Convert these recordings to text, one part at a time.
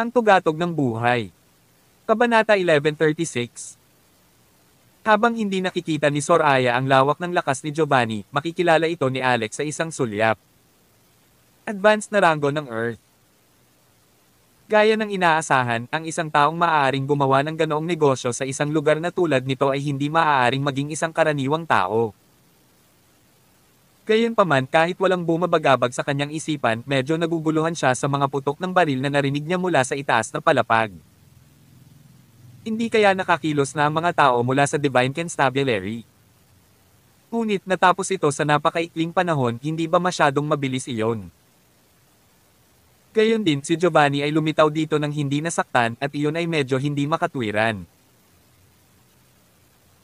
Ang tugatog ng buhay. Kabanata 1136 Habang hindi nakikita ni Soraya ang lawak ng lakas ni Giovanni, makikilala ito ni Alex sa isang sulyap. Advanced na rango ng Earth. Gaya ng inaasahan, ang isang taong maaaring gumawa ng ganoong negosyo sa isang lugar na tulad nito ay hindi maaaring maging isang karaniwang tao. Gayunpaman kahit walang bumabagabag sa kanyang isipan, medyo naguguluhan siya sa mga putok ng baril na narinig niya mula sa itaas na palapag. Hindi kaya nakakilos na ang mga tao mula sa Divine Constabulary. Ngunit natapos ito sa napakaikling panahon, hindi ba masyadong mabilis iyon? Gayon din si Giovanni ay lumitaw dito ng hindi nasaktan at iyon ay medyo hindi makatwiran.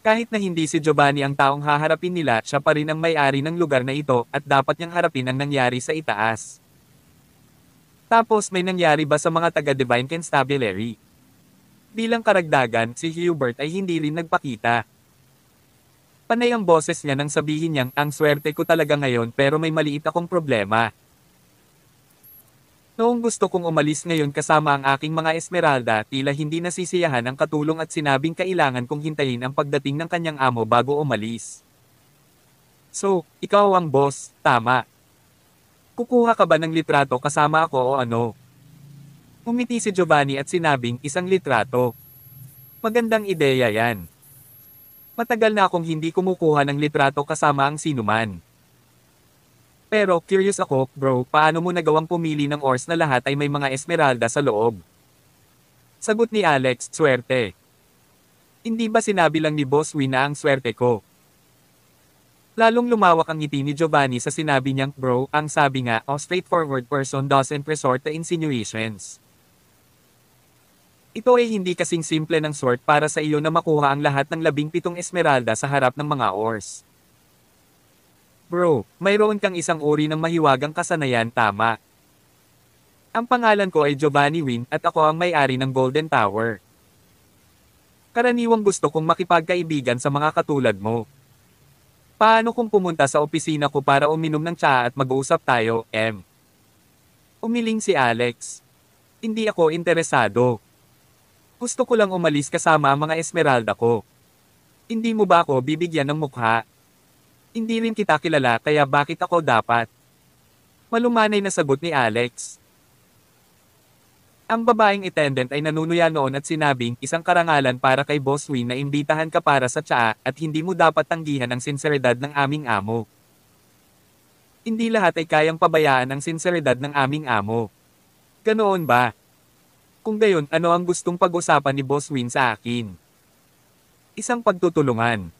Kahit na hindi si Giovanni ang taong haharapin nila, siya pa rin ang may-ari ng lugar na ito, at dapat niyang harapin ang nangyari sa itaas. Tapos may nangyari ba sa mga taga-Divine Constabulary? Bilang karagdagan, si Hubert ay hindi rin nagpakita. Panay ang boses niya nang sabihin niyang, ang swerte ko talaga ngayon pero may maliit akong problema. Noong gusto kong umalis ngayon kasama ang aking mga Esmeralda tila hindi nasisiyahan ang katulong at sinabing kailangan kong hintayin ang pagdating ng kanyang amo bago umalis. So, ikaw ang boss, tama. Kukuha ka ba ng litrato kasama ako o ano? Umiti si Giovanni at sinabing isang litrato. Magandang ideya yan. Matagal na akong hindi kumukuha ng litrato kasama ang sinuman. Pero, curious ako, bro, paano mo nagawang pumili ng ores na lahat ay may mga esmeralda sa loob? Sagot ni Alex, swerte. Hindi ba sinabi lang ni Boss Win na ang swerte ko? Lalong lumawak ang ngiti ni Giovanni sa sinabi niyang, bro, ang sabi nga, a oh, straightforward person doesn't resort to insinuations. Ito ay hindi kasing simple ng sort para sa iyo na makuha ang lahat ng labing pitong esmeralda sa harap ng mga ores. Bro, mayroon kang isang uri ng mahiwagang kasanayan tama. Ang pangalan ko ay Giovanni Win at ako ang may-ari ng Golden Tower. Karaniwang gusto kong makipagkaibigan sa mga katulad mo. Paano kung pumunta sa opisina ko para uminom ng tsa at mag-uusap tayo, M? Umiling si Alex. Hindi ako interesado. Gusto ko lang umalis kasama ang mga Esmeralda ko. Hindi mo ba ako bibigyan ng mukha? Hindi rin kita kilala kaya bakit ako dapat? Malumanay na sagot ni Alex. Ang babaeng attendant ay nanunuya noon at sinabing isang karangalan para kay Boss Win na imbitahan ka para sa tsaa at hindi mo dapat tanggihan ang sinseridad ng aming amo. Hindi lahat ay kayang pabayaan ang sinseridad ng aming amo. Ganoon ba? Kung gayon, ano ang gustong pag-usapan ni Boss Win sa akin? Isang pagtutulungan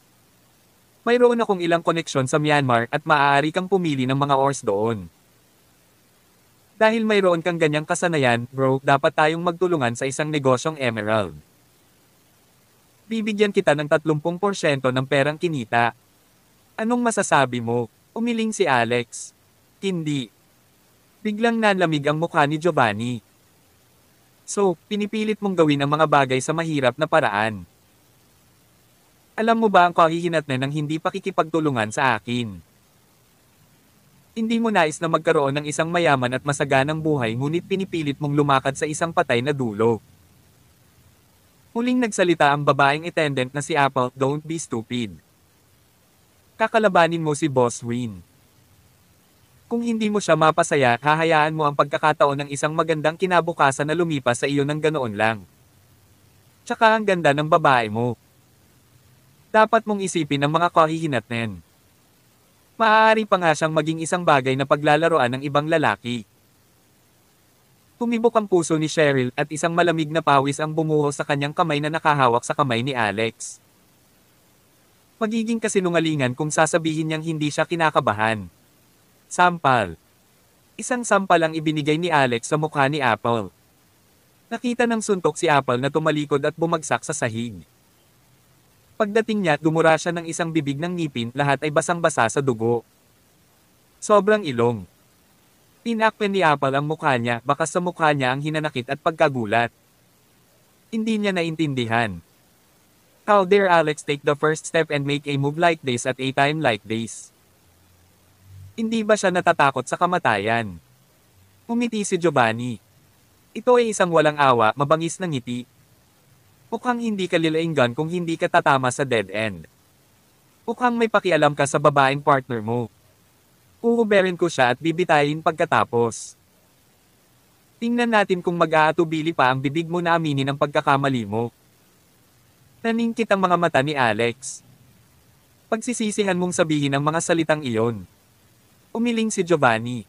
mayroon akong ilang koneksyon sa Myanmar at maaari kang pumili ng mga ores doon. Dahil mayroon kang ganyang kasanayan, bro, dapat tayong magtulungan sa isang negosyong emerald. Bibigyan kita ng 30% ng perang kinita. Anong masasabi mo? Umiling si Alex. Hindi. Biglang nalamig ang mukha ni Giovanni. So, pinipilit mong gawin ang mga bagay sa mahirap na paraan. Alam mo ba ang kahihinatnan ng hindi pakikipagtulungan sa akin? Hindi mo nais na magkaroon ng isang mayaman at masaganang buhay ngunit pinipilit mong lumakad sa isang patay na dulo. Huling nagsalita ang babaeng attendant na si Apple, don't be stupid. Kakalabanin mo si Boss Win. Kung hindi mo siya mapasaya, hahayaan mo ang pagkakataon ng isang magandang kinabukasan na lumipas sa iyo ng ganoon lang. Tsaka ang ganda ng babae mo dapat mong isipin ang mga kahihinatnen. Maaari pa nga siyang maging isang bagay na paglalaroan ng ibang lalaki. Tumibok ang puso ni Cheryl at isang malamig na pawis ang bumuho sa kanyang kamay na nakahawak sa kamay ni Alex. Magiging kasinungalingan kung sasabihin niyang hindi siya kinakabahan. Sampal Isang sampal ang ibinigay ni Alex sa mukha ni Apple. Nakita ng suntok si Apple na tumalikod at bumagsak sa sahig. Pagdating niya, dumura siya ng isang bibig ng ngipin, lahat ay basang-basa sa dugo. Sobrang ilong. Tinakpen ni Apple ang mukha niya, baka sa mukha niya ang hinanakit at pagkagulat. Hindi niya naintindihan. How dare Alex take the first step and make a move like this at a time like this? Hindi ba siya natatakot sa kamatayan? Umiti si Giovanni. Ito ay isang walang awa, mabangis na ngiti, Mukhang hindi ka lilainggan kung hindi ka tatama sa dead end. Mukhang may pakialam ka sa babaeng partner mo. Uuberin ko siya at bibitayin pagkatapos. Tingnan natin kung mag-aatubili pa ang bibig mo na aminin ang pagkakamali mo. Taning ang mga mata ni Alex. Pagsisisihan mong sabihin ang mga salitang iyon. Umiling si Giovanni.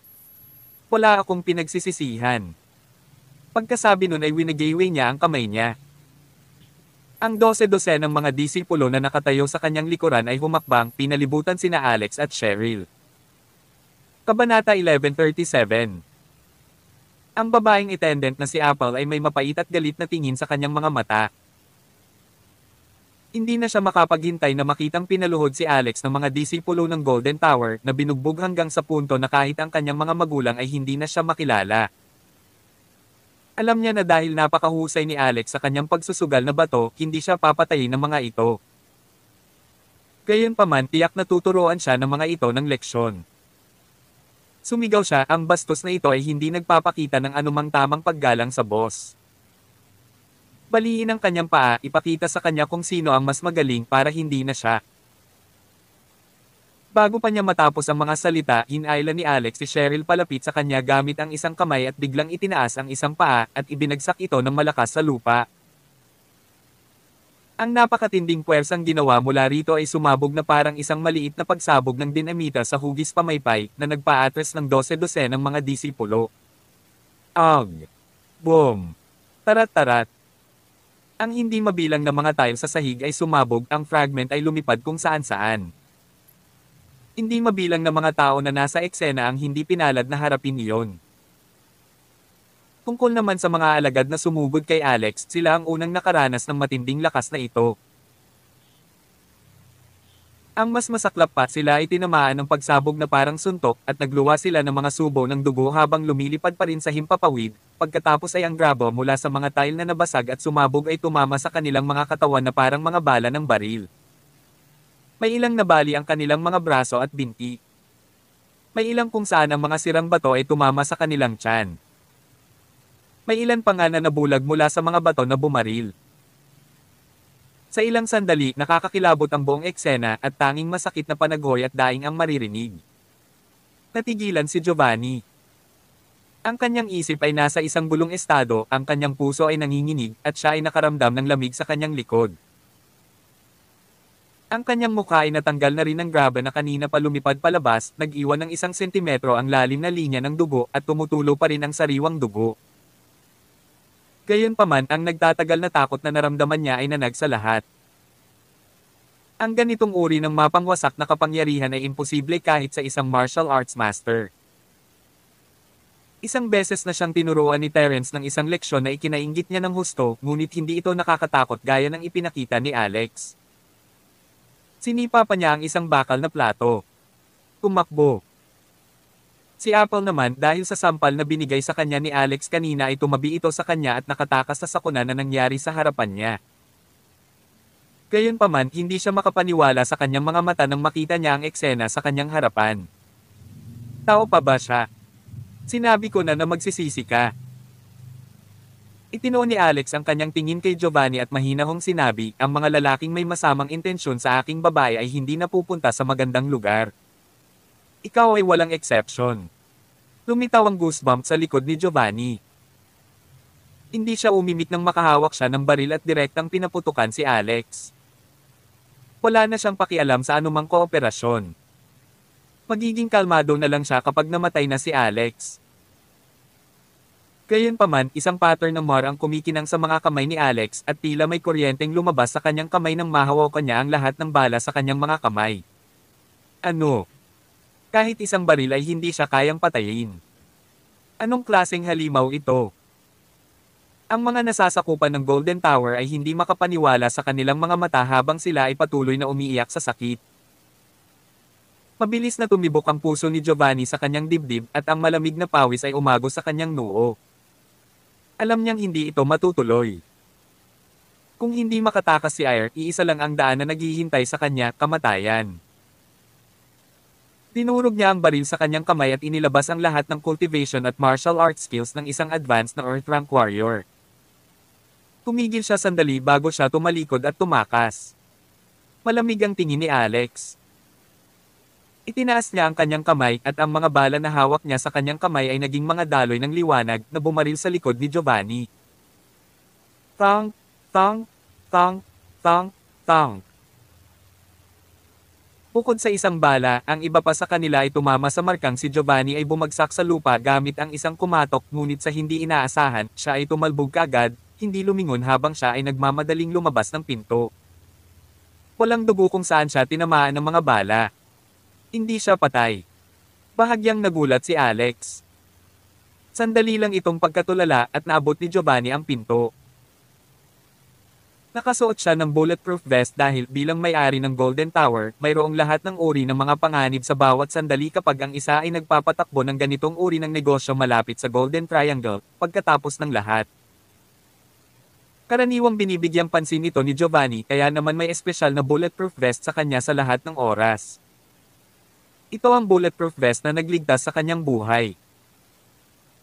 Wala akong pinagsisisihan. Pagkasabi nun ay winagayway niya ang kamay niya. Ang 12 dose ng mga disipulo na nakatayo sa kanyang likuran ay humakbang pinalibutan sina Alex at Cheryl. Kabanata 1137 Ang babaeng attendant na si Apple ay may mapait at galit na tingin sa kanyang mga mata. Hindi na siya makapaghintay na makitang pinaluhod si Alex ng mga disipulo ng Golden Tower na binugbog hanggang sa punto na kahit ang kanyang mga magulang ay hindi na siya makilala. Alam niya na dahil napakahusay ni Alex sa kanyang pagsusugal na bato, hindi siya papatayin ng mga ito. Gayunpaman tiyak na tuturuan siya ng mga ito ng leksyon. Sumigaw siya, ang bastos na ito ay hindi nagpapakita ng anumang tamang paggalang sa boss. Balihin ang kanyang paa, ipakita sa kanya kung sino ang mas magaling para hindi na siya. Bago pa niya matapos ang mga salita, inaila ni Alex si Cheryl palapit sa kanya gamit ang isang kamay at biglang itinaas ang isang paa at ibinagsak ito ng malakas sa lupa. Ang napakatinding puwersang ginawa mula rito ay sumabog na parang isang maliit na pagsabog ng dinamita sa hugis pamaypay na nagpaatres ng 12-12 ng mga disipulo. Ang! Boom! Tarat-tarat! Ang hindi mabilang na mga tile sa sahig ay sumabog, ang fragment ay lumipad kung saan-saan. Hindi mabilang na mga tao na nasa eksena ang hindi pinalad na harapin iyon. Tungkol naman sa mga alagad na sumugod kay Alex, sila ang unang nakaranas ng matinding lakas na ito. Ang mas masaklap pa sila ay tinamaan ng pagsabog na parang suntok at nagluwa sila ng mga subo ng dugo habang lumilipad pa rin sa himpapawid, pagkatapos ay ang grabo mula sa mga tile na nabasag at sumabog ay tumama sa kanilang mga katawan na parang mga bala ng baril. May ilang nabali ang kanilang mga braso at binti. May ilang kung saan ang mga sirang bato ay tumama sa kanilang tiyan. May ilan pa nga na nabulag mula sa mga bato na bumaril. Sa ilang sandali, nakakakilabot ang buong eksena at tanging masakit na panagoy at daing ang maririnig. Natigilan si Giovanni. Ang kanyang isip ay nasa isang bulong estado, ang kanyang puso ay nanginginig at siya ay nakaramdam ng lamig sa kanyang likod. Ang kanyang mukha ay natanggal na rin ng graba na kanina pa lumipad palabas, nag-iwan ng isang sentimetro ang lalim na linya ng dugo at tumutulo pa rin ang sariwang dugo. Gayunpaman ang nagtatagal na takot na naramdaman niya ay nanag sa lahat. Ang ganitong uri ng mapangwasak na kapangyarihan ay imposible kahit sa isang martial arts master. Isang beses na siyang tinuruan ni Terence ng isang leksyon na ikinainggit niya ng husto, ngunit hindi ito nakakatakot gaya ng ipinakita ni Alex. Sinipa pa niya ang isang bakal na plato. Tumakbo. Si Apple naman dahil sa sampal na binigay sa kanya ni Alex kanina ay tumabi ito sa kanya at nakatakas sa sakuna na nangyari sa harapan niya. Gayunpaman hindi siya makapaniwala sa kanyang mga mata nang makita niya ang eksena sa kanyang harapan. Tao pa ba siya? Sinabi ko na na magsisisi ka. Itino ni Alex ang kanyang tingin kay Giovanni at mahinahong sinabi, ang mga lalaking may masamang intensyon sa aking babae ay hindi napupunta sa magandang lugar. Ikaw ay walang exception. Lumitaw ang goosebump sa likod ni Giovanni. Hindi siya umimik nang makahawak siya ng baril at direktang pinaputukan si Alex. Wala na siyang pakialam sa anumang kooperasyon. Magiging kalmado na lang siya kapag namatay na si Alex. Gayunpaman, isang pattern ng mar ang kumikinang sa mga kamay ni Alex at tila may kuryenteng lumabas sa kanyang kamay nang mahawakan niya ang lahat ng bala sa kanyang mga kamay. Ano? Kahit isang baril ay hindi siya kayang patayin. Anong klaseng halimaw ito? Ang mga nasasakupan ng Golden Tower ay hindi makapaniwala sa kanilang mga mata habang sila ay patuloy na umiiyak sa sakit. Mabilis na tumibok ang puso ni Giovanni sa kanyang dibdib at ang malamig na pawis ay umago sa kanyang noo. Alam niyang hindi ito matutuloy. Kung hindi makatakas si Air, iisa lang ang daan na naghihintay sa kanya, kamatayan. Tinurog niya ang baril sa kanyang kamay at inilabas ang lahat ng cultivation at martial arts skills ng isang advanced na Earth Rank Warrior. Tumigil siya sandali bago siya tumalikod at tumakas. Malamig ang tingin ni Alex. Itinaas niya ang kanyang kamay at ang mga bala na hawak niya sa kanyang kamay ay naging mga daloy ng liwanag na bumaril sa likod ni Giovanni. Tang, tang, tang, tang, tang. Bukod sa isang bala, ang iba pa sa kanila ay tumama sa markang si Giovanni ay bumagsak sa lupa gamit ang isang kumatok ngunit sa hindi inaasahan, siya ay tumalbog kagad, hindi lumingon habang siya ay nagmamadaling lumabas ng pinto. Walang dugo kung saan siya tinamaan ng mga bala. Hindi siya patay. Bahagyang nagulat si Alex. Sandali lang itong pagkatulala at naabot ni Giovanni ang pinto. Nakasuot siya ng bulletproof vest dahil bilang may-ari ng Golden Tower, mayroong lahat ng uri ng mga panganib sa bawat sandali kapag ang isa ay nagpapatakbo ng ganitong uri ng negosyo malapit sa Golden Triangle, pagkatapos ng lahat. Karaniwang binibigyang pansin ito ni Giovanni kaya naman may espesyal na bulletproof vest sa kanya sa lahat ng oras. Ito ang bulletproof vest na nagligtas sa kanyang buhay.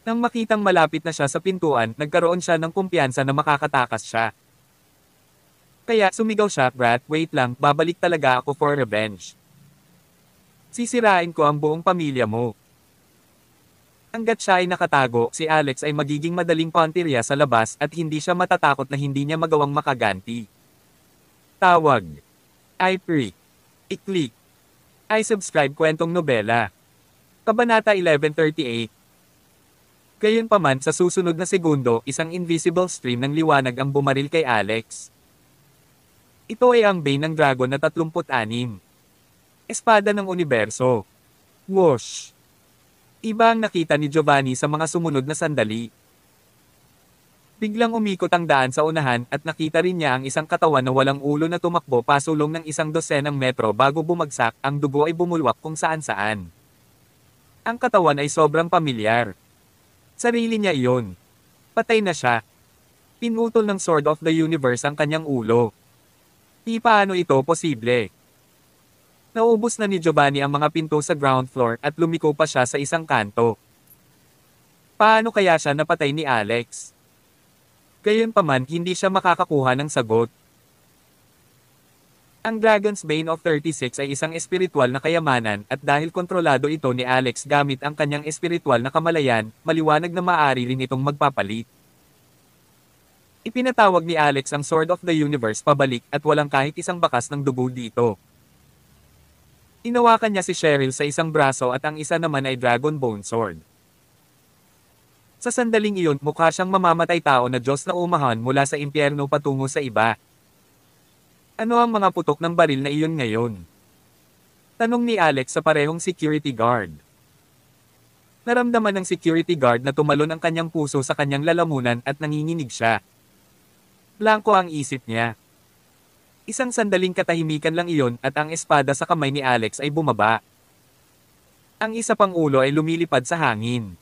Nang makitang malapit na siya sa pintuan, nagkaroon siya ng kumpiyansa na makakatakas siya. Kaya sumigaw siya, Brat, wait lang, babalik talaga ako for revenge. Sisirain ko ang buong pamilya mo. Hanggat siya ay nakatago, si Alex ay magiging madaling pantirya sa labas at hindi siya matatakot na hindi niya magawang makaganti. Tawag. I-pre. I-click. I subscribe kwentong nobela. Kabanata 1138 Gayunpaman sa susunod na segundo, isang invisible stream ng liwanag ang bumaril kay Alex. Ito ay ang Bane ng Dragon na 36. Espada ng Universo. Whoosh! Iba ang nakita ni Giovanni sa mga sumunod na sandali. Biglang umikot ang daan sa unahan at nakita rin niya ang isang katawan na walang ulo na tumakbo pasulong ng isang dosenang metro bago bumagsak, ang dugo ay bumulwak kung saan saan. Ang katawan ay sobrang pamilyar. Sarili niya iyon. Patay na siya. Pinutol ng Sword of the Universe ang kanyang ulo. Di paano ito posible? Naubos na ni Giovanni ang mga pinto sa ground floor at lumiko pa siya sa isang kanto. Paano kaya siya napatay ni Alex? Gayunpaman hindi siya makakakuha ng sagot. Ang Dragon's Bane of 36 ay isang espiritual na kayamanan at dahil kontrolado ito ni Alex gamit ang kanyang espiritual na kamalayan, maliwanag na maaari rin itong magpapalit. Ipinatawag ni Alex ang Sword of the Universe pabalik at walang kahit isang bakas ng dugo dito. Inawakan niya si Cheryl sa isang braso at ang isa naman ay Dragon Bone Sword. Sa sandaling iyon mukha siyang mamamatay tao na Diyos na umahan mula sa impyerno patungo sa iba. Ano ang mga putok ng baril na iyon ngayon? Tanong ni Alex sa parehong security guard. Naramdaman ng security guard na tumalon ang kanyang puso sa kanyang lalamunan at nanginginig siya. Blanco ang isip niya. Isang sandaling katahimikan lang iyon at ang espada sa kamay ni Alex ay bumaba. Ang isa pang ulo ay lumilipad sa hangin.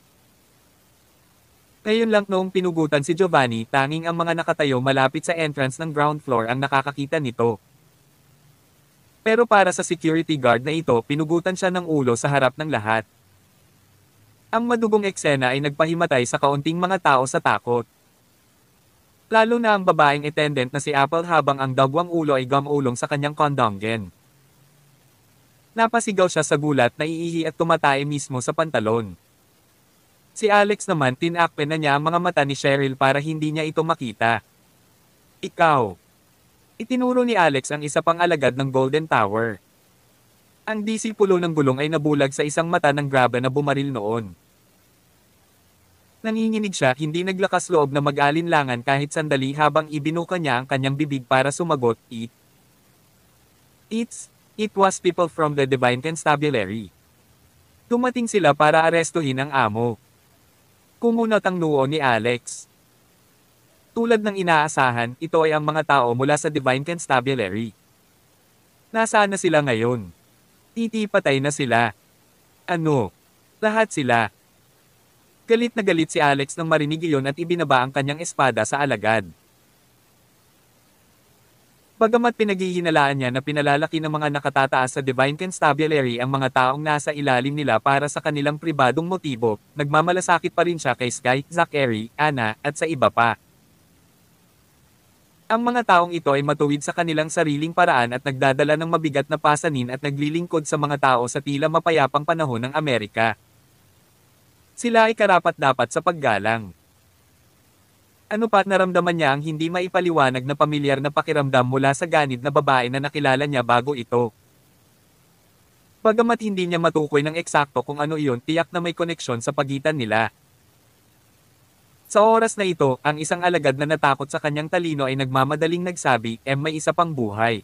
Ngayon lang noong pinugutan si Giovanni, tanging ang mga nakatayo malapit sa entrance ng ground floor ang nakakakita nito. Pero para sa security guard na ito, pinugutan siya ng ulo sa harap ng lahat. Ang madugong eksena ay nagpahimatay sa kaunting mga tao sa takot. Lalo na ang babaeng attendant na si Apple habang ang dagwang ulo ay gamulong sa kanyang kondonggen. Napasigaw siya sa gulat na iihi at tumatae mismo sa pantalon. Si Alex naman tinakpe na niya ang mga mata ni Cheryl para hindi niya ito makita. Ikaw. Itinuro ni Alex ang isa pang alagad ng Golden Tower. Ang disipulo ng gulong ay nabulag sa isang mata ng graba na bumaril noon. Nanginginig siya hindi naglakas loob na mag-alinlangan kahit sandali habang ibinuka niya ang kanyang bibig para sumagot, It. It's, it was people from the Divine Constabulary. Dumating sila para arestuhin ang amo. Kumunot ang noo ni Alex. Tulad ng inaasahan, ito ay ang mga tao mula sa Divine Constabulary. Nasaan na sila ngayon? Titipatay na sila. Ano? Lahat sila. Galit na galit si Alex nang marinig iyon at ibinaba ang kanyang espada sa alagad. Bagamat pinaghihinalaan niya na pinalalaki ng mga nakatataas sa Divine Constabulary ang mga taong nasa ilalim nila para sa kanilang pribadong motibo, nagmamalasakit pa rin siya kay Sky, Zachary, Anna, at sa iba pa. Ang mga taong ito ay matuwid sa kanilang sariling paraan at nagdadala ng mabigat na pasanin at naglilingkod sa mga tao sa tila mapayapang panahon ng Amerika. Sila ay karapat dapat sa paggalang. Ano pat naramdaman niya ang hindi maipaliwanag na pamilyar na pakiramdam mula sa ganid na babae na nakilala niya bago ito. Bagamat hindi niya matukoy ng eksakto kung ano iyon tiyak na may koneksyon sa pagitan nila. Sa oras na ito, ang isang alagad na natakot sa kanyang talino ay nagmamadaling nagsabi, M may isa pang buhay.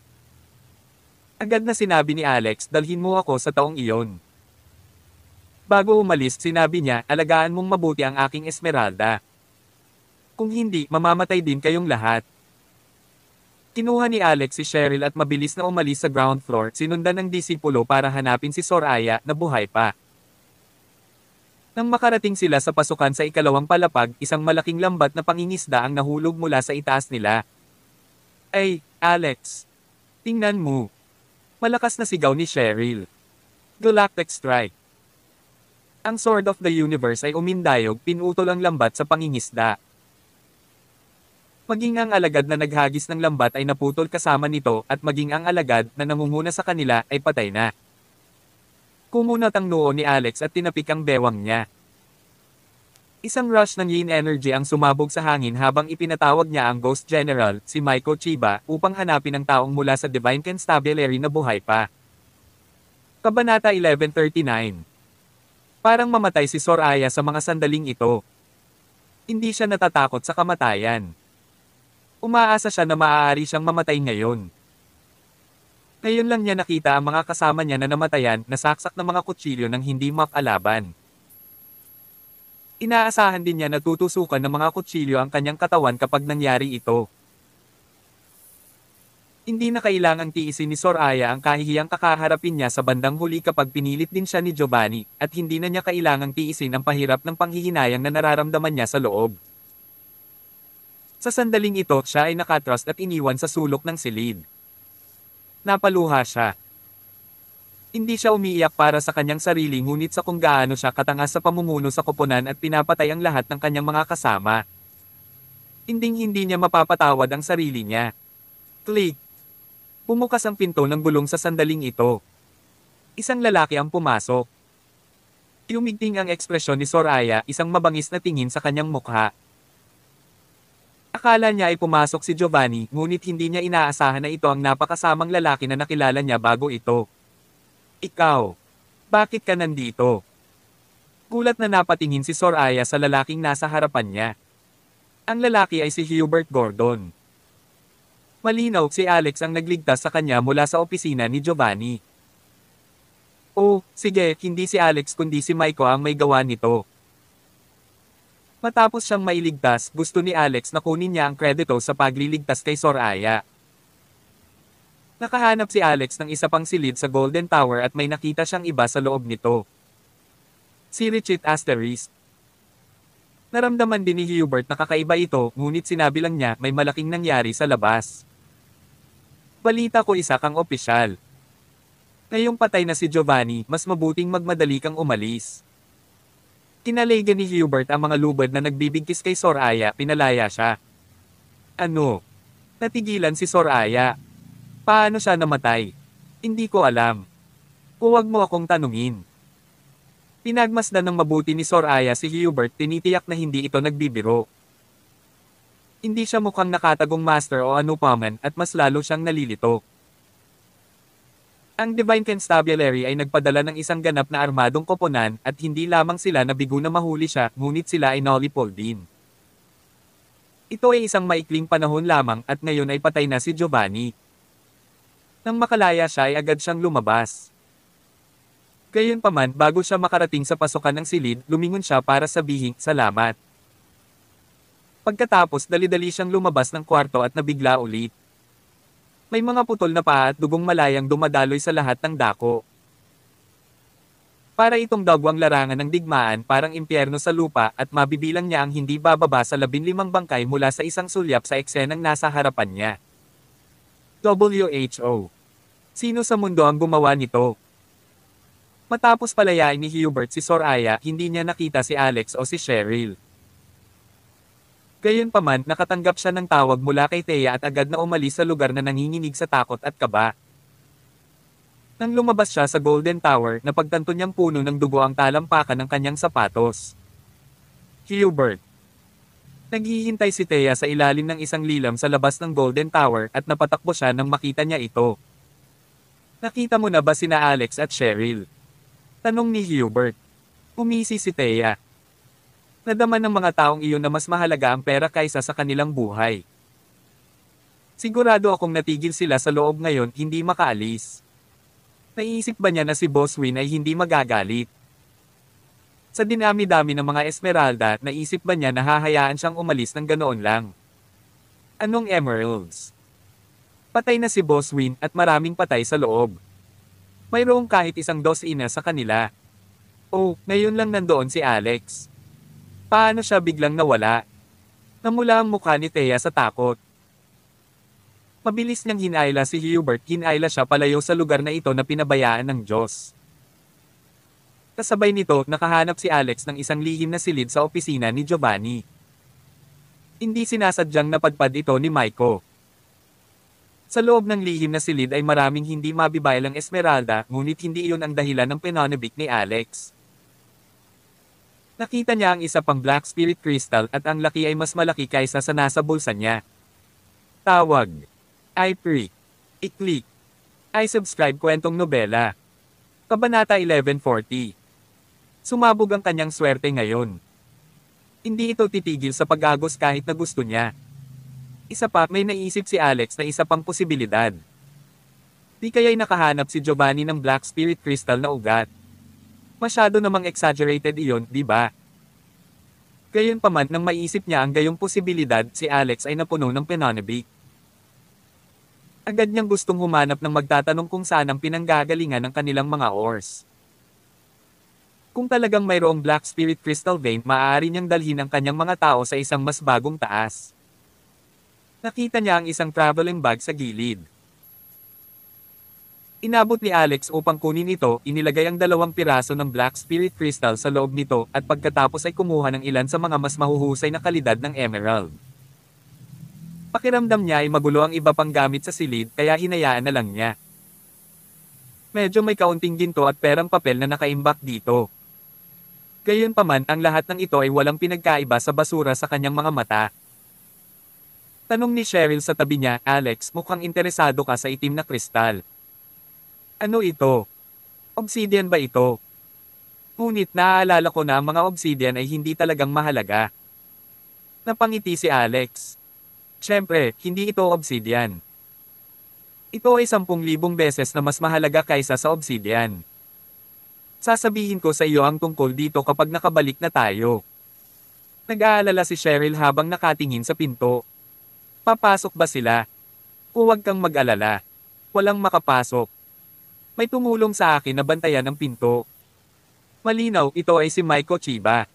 Agad na sinabi ni Alex, dalhin mo ako sa taong iyon. Bago umalis, sinabi niya, alagaan mong mabuti ang aking Esmeralda. Kung hindi, mamamatay din kayong lahat. Kinuha ni Alex si Cheryl at mabilis na umalis sa ground floor, sinundan ng disipulo para hanapin si Soraya, na buhay pa. Nang makarating sila sa pasukan sa ikalawang palapag, isang malaking lambat na pangingisda ang nahulog mula sa itaas nila. Ay, Alex! Tingnan mo! Malakas na sigaw ni Cheryl. Galactic Strike! Ang Sword of the Universe ay umindayog, pinutol ang lambat sa pangingisda. Maging ang alagad na naghagis ng lambat ay naputol kasama nito at maging ang alagad na nangunguna sa kanila ay patay na. Kumunat ang noo ni Alex at tinapik ang bewang niya. Isang rush ng yin energy ang sumabog sa hangin habang ipinatawag niya ang Ghost General, si Michael Chiba, upang hanapin ang taong mula sa Divine Constabulary na buhay pa. Kabanata 1139 Parang mamatay si Soraya sa mga sandaling ito. Hindi siya natatakot sa kamatayan umaasa siya na maaari siyang mamatay ngayon. Ngayon lang niya nakita ang mga kasama niya na namatayan na saksak ng mga kutsilyo ng hindi makalaban. Inaasahan din niya na tutusukan ng mga kutsilyo ang kanyang katawan kapag nangyari ito. Hindi na kailangang tiisin ni Soraya ang kahihiyang kakaharapin niya sa bandang huli kapag pinilit din siya ni Giovanni, at hindi na niya kailangang tiisin ang pahirap ng panghihinayang na nararamdaman niya sa loob. Sa sandaling ito, siya ay nakatrust at iniwan sa sulok ng silid. Napaluha siya. Hindi siya umiiyak para sa kanyang sarili ngunit sa kung gaano siya katanga sa pamumuno sa koponan at pinapatay ang lahat ng kanyang mga kasama. Hinding-hindi niya mapapatawad ang sarili niya. Click! Pumukas ang pinto ng gulong sa sandaling ito. Isang lalaki ang pumasok. Iumigting ang ekspresyon ni Soraya, isang mabangis na tingin sa kanyang mukha. Akala niya ay pumasok si Giovanni, ngunit hindi niya inaasahan na ito ang napakasamang lalaki na nakilala niya bago ito. Ikaw! Bakit ka nandito? Gulat na napatingin si Soraya sa lalaking nasa harapan niya. Ang lalaki ay si Hubert Gordon. Malinaw si Alex ang nagligtas sa kanya mula sa opisina ni Giovanni. Oh, sige, hindi si Alex kundi si Maiko ang may gawa nito. Matapos siyang mailigtas, gusto ni Alex na kunin niya ang kredito sa pagliligtas kay Soraya. Nakahanap si Alex ng isa pang silid sa Golden Tower at may nakita siyang iba sa loob nito. Si Richard Asterisk. Naramdaman din ni Hubert na kakaiba ito, ngunit sinabi lang niya may malaking nangyari sa labas. Balita ko isa kang opisyal. Ngayong patay na si Giovanni, mas mabuting magmadali kang umalis. Tinaligan ni Hubert ang mga lubad na nagbibigkis kay Soraya, pinalaya siya. Ano? Natigilan si Soraya. Paano siya namatay? Hindi ko alam. Huwag mo akong tanungin. Pinagmasdan ng mabuti ni Soraya si Hubert tinitiyak na hindi ito nagbibiro. Hindi siya mukhang nakatagong master o ano paman at mas lalo siyang nalilito. Ang Divine Constabulary ay nagpadala ng isang ganap na armadong koponan at hindi lamang sila nabigo na mahuli siya, ngunit sila ay nollipold din. Ito ay isang maikling panahon lamang at ngayon ay patay na si Giovanni. Nang makalaya siya ay agad siyang lumabas. Gayunpaman bago siya makarating sa pasukan ng silid, lumingon siya para sabihing, salamat. Pagkatapos dali-dali siyang lumabas ng kwarto at nabigla ulit. May mga putol na paa at dugong malayang dumadaloy sa lahat ng dako. Para itong dagwang larangan ng digmaan parang impyerno sa lupa at mabibilang niya ang hindi bababa sa labinlimang bangkay mula sa isang sulyap sa eksenang nasa harapan niya. WHO. Sino sa mundo ang gumawa nito? Matapos palayain ni Hubert si Soraya, hindi niya nakita si Alex o si Cheryl. Gayunpaman nakatanggap siya ng tawag mula kay Thea at agad na umalis sa lugar na nanginginig sa takot at kaba. Nang lumabas siya sa Golden Tower, napagtanto niyang puno ng dugo ang talampakan ng kanyang sapatos. Hubert Naghihintay si Thea sa ilalim ng isang lilam sa labas ng Golden Tower at napatakbo siya nang makita niya ito. Nakita mo na ba sina Alex at Cheryl? Tanong ni Hubert. Umisi si Thea nadama ng mga taong iyon na mas mahalaga ang pera kaysa sa kanilang buhay. Sigurado akong natigil sila sa loob ngayon hindi makaalis. Naiisip ba niya na si Boss Win ay hindi magagalit? Sa dinami-dami ng mga Esmeralda, naisip ba niya na hahayaan siyang umalis ng ganoon lang? Anong Emeralds? Patay na si Boss Win at maraming patay sa loob. Mayroong kahit isang dos ina sa kanila. Oh, ngayon lang nandoon si Alex. Paano siya biglang nawala? Namula ang mukha ni Thea sa takot. Mabilis niyang hinayla si Hubert, hinayla siya palayo sa lugar na ito na pinabayaan ng Diyos. Kasabay nito, nakahanap si Alex ng isang lihim na silid sa opisina ni Giovanni. Hindi sinasadyang napadpad ito ni Maiko. Sa loob ng lihim na silid ay maraming hindi mabibaylang Esmeralda, ngunit hindi iyon ang dahilan ng pinanabik ni Alex. Nakita niya ang isa pang black spirit crystal at ang laki ay mas malaki kaysa sa nasa bulsa niya. Tawag. I-prick. I-click. I-subscribe kwentong nobela. Kabanata 1140. Sumabog ang kanyang swerte ngayon. Hindi ito titigil sa pag-agos kahit na gusto niya. Isa pa, may naisip si Alex na isa pang posibilidad. Di kaya'y nakahanap si Giovanni ng black spirit crystal na ugat. Masyado namang exaggerated iyon, di ba? Gayunpaman nang maisip niya ang gayong posibilidad, si Alex ay napuno ng pananabik. Agad niyang gustong humanap ng magtatanong kung saan ang pinanggagalingan ng kanilang mga ores. Kung talagang mayroong Black Spirit Crystal Vein, maaari niyang dalhin ang kanyang mga tao sa isang mas bagong taas. Nakita niya ang isang traveling bag sa gilid. Inabot ni Alex upang kunin ito, inilagay ang dalawang piraso ng Black Spirit Crystal sa loob nito, at pagkatapos ay kumuha ng ilan sa mga mas mahuhusay na kalidad ng Emerald. Pakiramdam niya ay magulo ang iba pang gamit sa silid kaya hinayaan na lang niya. Medyo may kaunting ginto at perang papel na nakaimbak dito. Gayunpaman ang lahat ng ito ay walang pinagkaiba sa basura sa kanyang mga mata. Tanong ni Cheryl sa tabi niya, Alex mukhang interesado ka sa itim na kristal. Ano ito? Obsidian ba ito? Ngunit naaalala ko na ang mga obsidian ay hindi talagang mahalaga. Napangiti si Alex. Siyempre, hindi ito obsidian. Ito ay 10,000 beses na mas mahalaga kaysa sa obsidian. Sasabihin ko sa iyo ang tungkol dito kapag nakabalik na tayo. Nag-aalala si Cheryl habang nakatingin sa pinto. Papasok ba sila? Huwag kang mag-alala. Walang makapasok. May tumulong sa akin na bantayan ang pinto. Malinaw, ito ay si Maiko Chiba.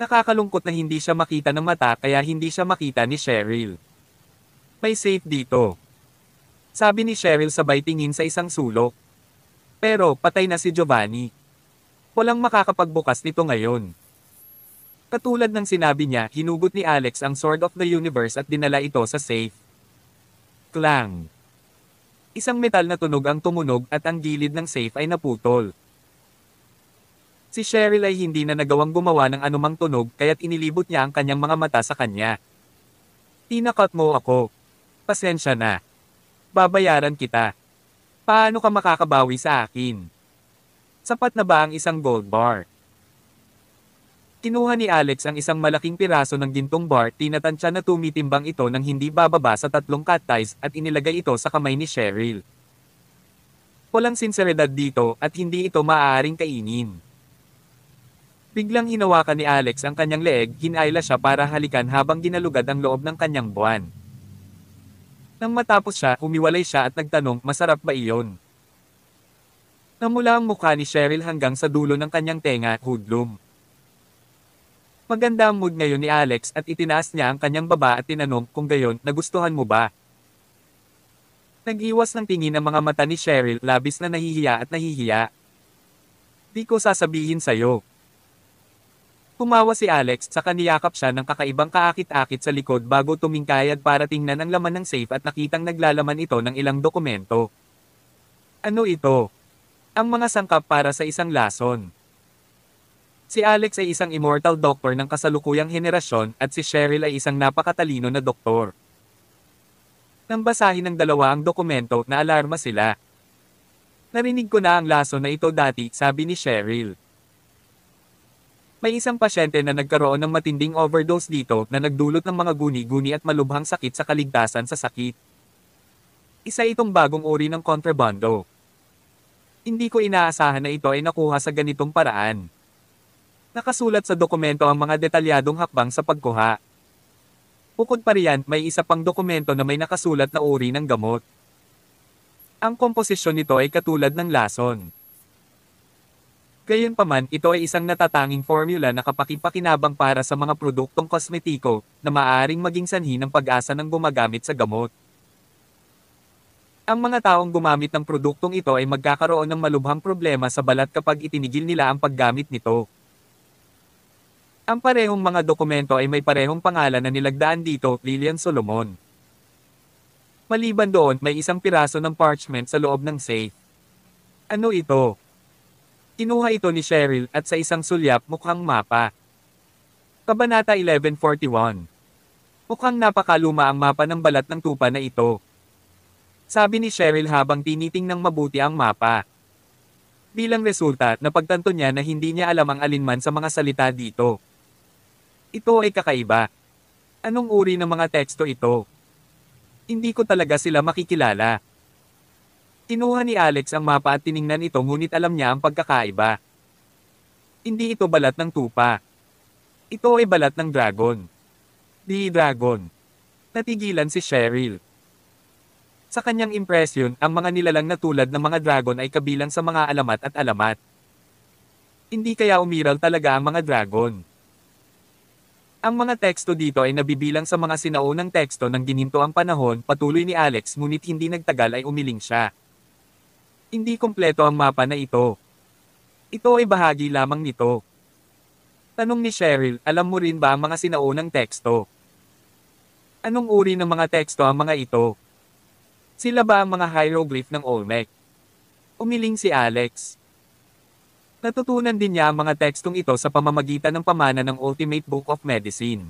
Nakakalungkot na hindi siya makita ng mata kaya hindi siya makita ni Cheryl. May safe dito. Sabi ni Cheryl sabay tingin sa isang sulok. Pero patay na si Giovanni. Walang makakapagbukas nito ngayon. Katulad ng sinabi niya, hinugot ni Alex ang Sword of the Universe at dinala ito sa safe. Clang! Isang metal na tunog ang tumunog at ang gilid ng safe ay naputol. Si Cheryl ay hindi na nagawang gumawa ng anumang tunog kaya't inilibot niya ang kanyang mga mata sa kanya. Tinakot mo ako. Pasensya na. Babayaran kita. Paano ka makakabawi sa akin? Sapat na ba ang isang gold bar? Kinuha ni Alex ang isang malaking piraso ng gintong bar, tinatansya na tumitimbang ito ng hindi bababa sa tatlong cat ties at inilagay ito sa kamay ni Cheryl. Walang sinseridad dito at hindi ito maaaring kainin. Biglang hinawakan ni Alex ang kanyang leeg, hinayla siya para halikan habang ginalugad ang loob ng kanyang buwan. Nang matapos siya, humiwalay siya at nagtanong, masarap ba iyon? Namula ang mukha ni Cheryl hanggang sa dulo ng kanyang tenga, hoodlum. Maganda ang mood ngayon ni Alex at itinaas niya ang kanyang baba at tinanong kung gayon, nagustuhan mo ba? Nag-iwas ng tingin ang mga mata ni Cheryl, labis na nahihiya at nahihiya. Di ko sasabihin sa'yo. Tumawa si Alex, saka niyakap siya ng kakaibang kaakit-akit sa likod bago tumingkayad para tingnan ang laman ng safe at nakitang naglalaman ito ng ilang dokumento. Ano ito? Ang mga sangkap para sa isang lason. Si Alex ay isang immortal doctor ng kasalukuyang henerasyon at si Cheryl ay isang napakatalino na doktor. Nang basahin ng dalawa ang dokumento, na alarma sila. Narinig ko na ang laso na ito dati, sabi ni Cheryl. May isang pasyente na nagkaroon ng matinding overdose dito na nagdulot ng mga guni-guni at malubhang sakit sa kaligtasan sa sakit. Isa itong bagong uri ng kontrabando. Hindi ko inaasahan na ito ay nakuha sa ganitong paraan. Nakasulat sa dokumento ang mga detalyadong hakbang sa pagkuha. Bukod pa riyan, may isa pang dokumento na may nakasulat na uri ng gamot. Ang komposisyon nito ay katulad ng lason. Gayunpaman, ito ay isang natatanging formula na kapakipakinabang para sa mga produktong kosmetiko na maaaring maging sanhi ng pag-asa ng gumagamit sa gamot. Ang mga taong gumamit ng produktong ito ay magkakaroon ng malubhang problema sa balat kapag itinigil nila ang paggamit nito. Ang parehong mga dokumento ay may parehong pangalan na nilagdaan dito, Lillian Solomon. Maliban doon, may isang piraso ng parchment sa loob ng safe. Ano ito? Kinuha ito ni Cheryl at sa isang sulyap mukhang mapa. Kabanata 1141 Mukhang napakaluma ang mapa ng balat ng tupa na ito. Sabi ni Cheryl habang tinitingnang mabuti ang mapa. Bilang resulta, napagtanto niya na hindi niya alam ang alinman sa mga salita dito. Ito ay kakaiba. Anong uri ng mga teksto ito? Hindi ko talaga sila makikilala. Kinuha ni Alex ang mapa at tiningnan ito ngunit alam niya ang pagkakaiba. Hindi ito balat ng tupa. Ito ay balat ng dragon. Di dragon. Natigilan si Cheryl. Sa kanyang impresyon, ang mga nilalang na tulad ng mga dragon ay kabilang sa mga alamat at alamat. Hindi kaya umiral talaga ang mga dragon. Ang mga teksto dito ay nabibilang sa mga sinaunang teksto ng gininto ang panahon, patuloy ni Alex ngunit hindi nagtagal ay umiling siya. Hindi kompleto ang mapa na ito. Ito ay bahagi lamang nito. Tanong ni Cheryl, alam mo rin ba ang mga sinaunang teksto? Anong uri ng mga teksto ang mga ito? Sila ba ang mga hieroglyph ng Olmec? Umiling si Alex. Natutunan din niya ang mga tekstong ito sa pamamagitan ng pamana ng Ultimate Book of Medicine.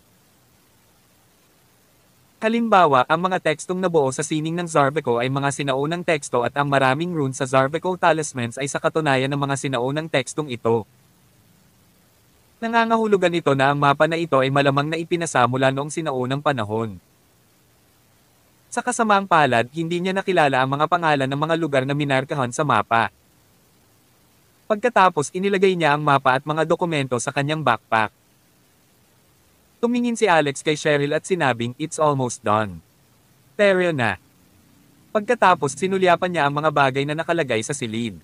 Halimbawa, ang mga tekstong nabuo sa sining ng Zarbeco ay mga sinaunang teksto at ang maraming runes sa Zarbeco talismans ay sa katunayan ng mga sinaunang tekstong ito. Nangangahulugan ito na ang mapa na ito ay malamang na ipinasa mula noong sinaunang panahon. Sa kasamaang palad, hindi niya nakilala ang mga pangalan ng mga lugar na minarkahan sa mapa. Pagkatapos inilagay niya ang mapa at mga dokumento sa kanyang backpack. Tumingin si Alex kay Cheryl at sinabing, it's almost done. Pero na. Pagkatapos sinulyapan niya ang mga bagay na nakalagay sa silid.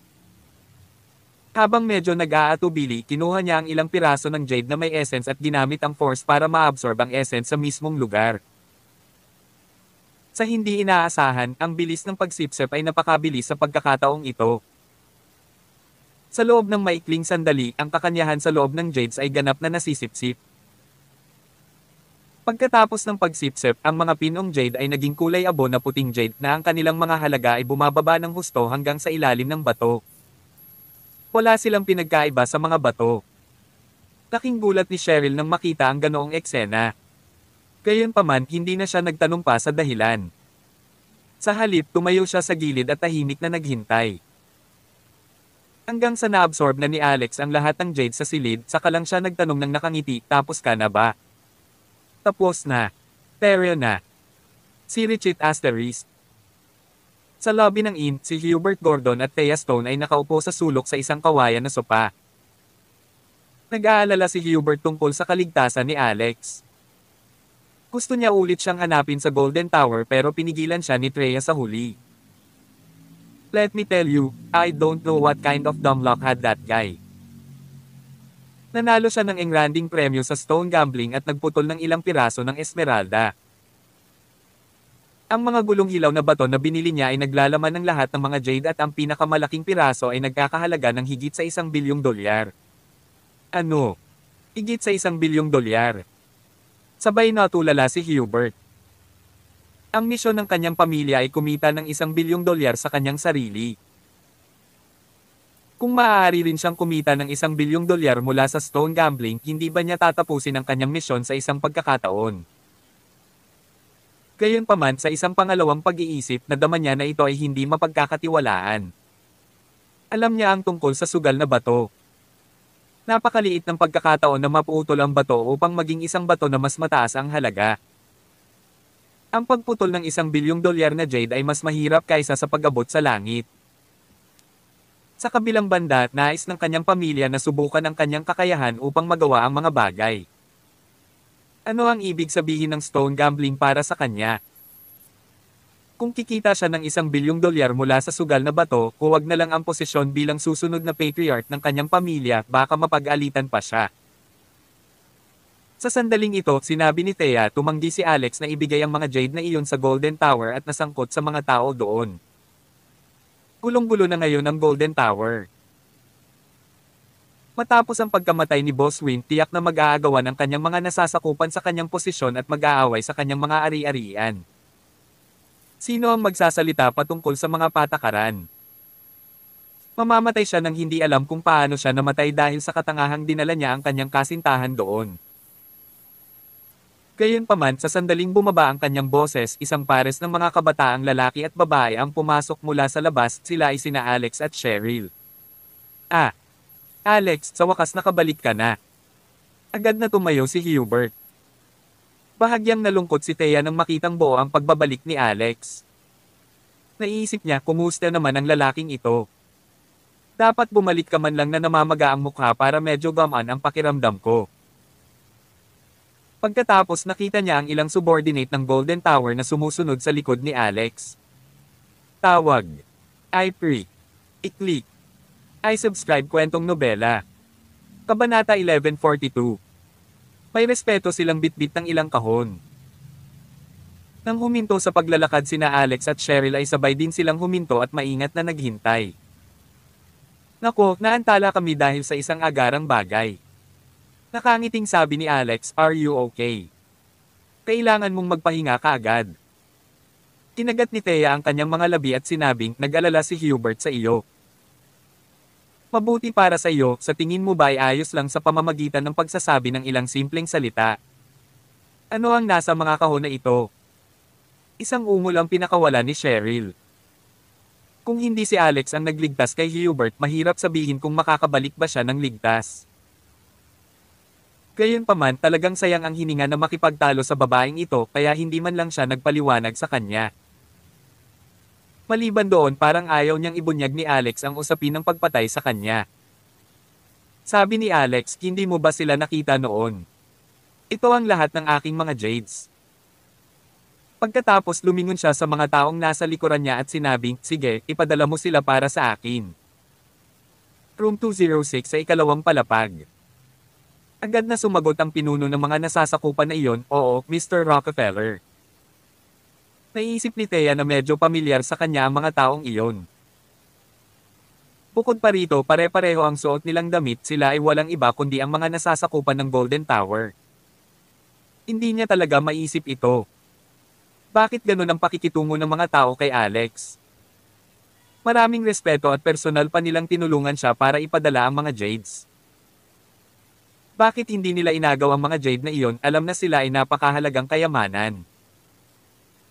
Habang medyo nag-aatubili, kinuha niya ang ilang piraso ng jade na may essence at ginamit ang force para maabsorb ang essence sa mismong lugar. Sa hindi inaasahan, ang bilis ng pagsipsip ay napakabilis sa pagkakataong ito. Sa loob ng maikling sandali, ang kakanyahan sa loob ng jades ay ganap na nasisipsip. Pagkatapos ng pagsipsip, ang mga pinong jade ay naging kulay abo na puting jade na ang kanilang mga halaga ay bumababa ng husto hanggang sa ilalim ng bato. Wala silang pinagkaiba sa mga bato. Laking gulat ni Cheryl nang makita ang ganoong eksena. Gayunpaman, hindi na siya nagtanong pa sa dahilan. Sa halip, tumayo siya sa gilid at tahimik na naghintay. Hanggang sa naabsorb na ni Alex ang lahat ng jade sa silid, saka lang siya nagtanong ng nakangiti, tapos ka na ba? Tapos na. Pero na. Si Richard Asterisk. Sa lobby ng inn, si Hubert Gordon at Thea Stone ay nakaupo sa sulok sa isang kawayan na sopa. Nag-aalala si Hubert tungkol sa kaligtasan ni Alex. Gusto niya ulit siyang hanapin sa Golden Tower pero pinigilan siya ni Treya sa huli. Let me tell you, I don't know what kind of dumb luck had that guy. Nanalo siya ng engranding premyo sa stone gambling at nagputol ng ilang piraso ng esmeralda. Ang mga gulong hilaw na bato na binili niya ay naglalaman ng lahat ng mga jade at ang pinakamalaking piraso ay nagkakahalaga ng higit sa isang bilyong dolyar. Ano? Higit sa isang bilyong dolyar. Sabay na tulala si Hubert. Ang misyon ng kanyang pamilya ay kumita ng isang bilyong dolyar sa kanyang sarili. Kung maaari rin siyang kumita ng isang bilyong dolyar mula sa stone gambling, hindi ba niya tatapusin ang kanyang misyon sa isang pagkakataon? Gayunpaman sa isang pangalawang pag-iisip na dama niya na ito ay hindi mapagkakatiwalaan. Alam niya ang tungkol sa sugal na bato. Napakaliit ng pagkakataon na maputol ang bato upang maging isang bato na mas mataas ang halaga. Ang pagputol ng isang bilyong dolyar na jade ay mas mahirap kaysa sa pag-abot sa langit. Sa kabilang banda, nais ng kanyang pamilya na subukan ang kanyang kakayahan upang magawa ang mga bagay. Ano ang ibig sabihin ng stone gambling para sa kanya? Kung kikita siya ng isang bilyong dolyar mula sa sugal na bato, huwag na lang ang posisyon bilang susunod na patriarch ng kanyang pamilya, baka mapag-alitan pa siya. Sa sandaling ito, sinabi ni Thea tumanggi si Alex na ibigay ang mga jade na iyon sa Golden Tower at nasangkot sa mga tao doon. Gulong-gulo na ngayon ang Golden Tower. Matapos ang pagkamatay ni Boss Win, tiyak na mag-aagawan ang kanyang mga nasasakupan sa kanyang posisyon at mag-aaway sa kanyang mga ari-arian. Sino ang magsasalita patungkol sa mga patakaran? Mamamatay siya nang hindi alam kung paano siya namatay dahil sa katangahang dinala niya ang kanyang kasintahan doon. Gayunpaman sa sandaling bumaba ang kanyang boses, isang pares ng mga kabataang lalaki at babae ang pumasok mula sa labas, sila ay sina Alex at Cheryl. Ah! Alex, sa wakas nakabalik ka na. Agad na tumayo si Hubert. Bahagyang nalungkot si Thea nang makitang buo ang pagbabalik ni Alex. Naiisip niya kumusta naman ang lalaking ito. Dapat bumalik ka man lang na namamaga ang mukha para medyo gaman ang pakiramdam ko. Pagkatapos nakita niya ang ilang subordinate ng Golden Tower na sumusunod sa likod ni Alex. Tawag. I I-click. I subscribe kwentong nobela. Kabanata 1142. May respeto silang bitbit ng ilang kahon. Nang huminto sa paglalakad sina Alex at Cheryl ay sabay din silang huminto at maingat na naghintay. Nako, naantala kami dahil sa isang agarang bagay. Nakangiting sabi ni Alex, are you okay? Kailangan mong magpahinga ka agad. Kinagat ni Thea ang kanyang mga labi at sinabing, nag-alala si Hubert sa iyo. Mabuti para sa iyo, sa tingin mo ba ay ayos lang sa pamamagitan ng pagsasabi ng ilang simpleng salita? Ano ang nasa mga kahon na ito? Isang ungol ang pinakawala ni Cheryl. Kung hindi si Alex ang nagligtas kay Hubert, mahirap sabihin kung makakabalik ba siya ng ligtas. Gayunpaman talagang sayang ang hininga na makipagtalo sa babaeng ito kaya hindi man lang siya nagpaliwanag sa kanya. Maliban doon parang ayaw niyang ibunyag ni Alex ang usapin ng pagpatay sa kanya. Sabi ni Alex, hindi mo ba sila nakita noon? Ito ang lahat ng aking mga jades. Pagkatapos lumingon siya sa mga taong nasa likuran niya at sinabing, sige, ipadala mo sila para sa akin. Room 206 sa ikalawang palapag. Agad na sumagot ang pinuno ng mga nasasakupan na iyon, oo, Mr. Rockefeller. Naiisip ni Thea na medyo pamilyar sa kanya ang mga taong iyon. Bukod pa rito pare-pareho ang suot nilang damit sila ay walang iba kundi ang mga nasasakupan ng Golden Tower. Hindi niya talaga maiisip ito. Bakit ganun ang pakikitungo ng mga tao kay Alex? Maraming respeto at personal pa nilang tinulungan siya para ipadala ang mga jades. Bakit hindi nila inagaw ang mga jade na iyon alam na sila ay napakahalagang kayamanan?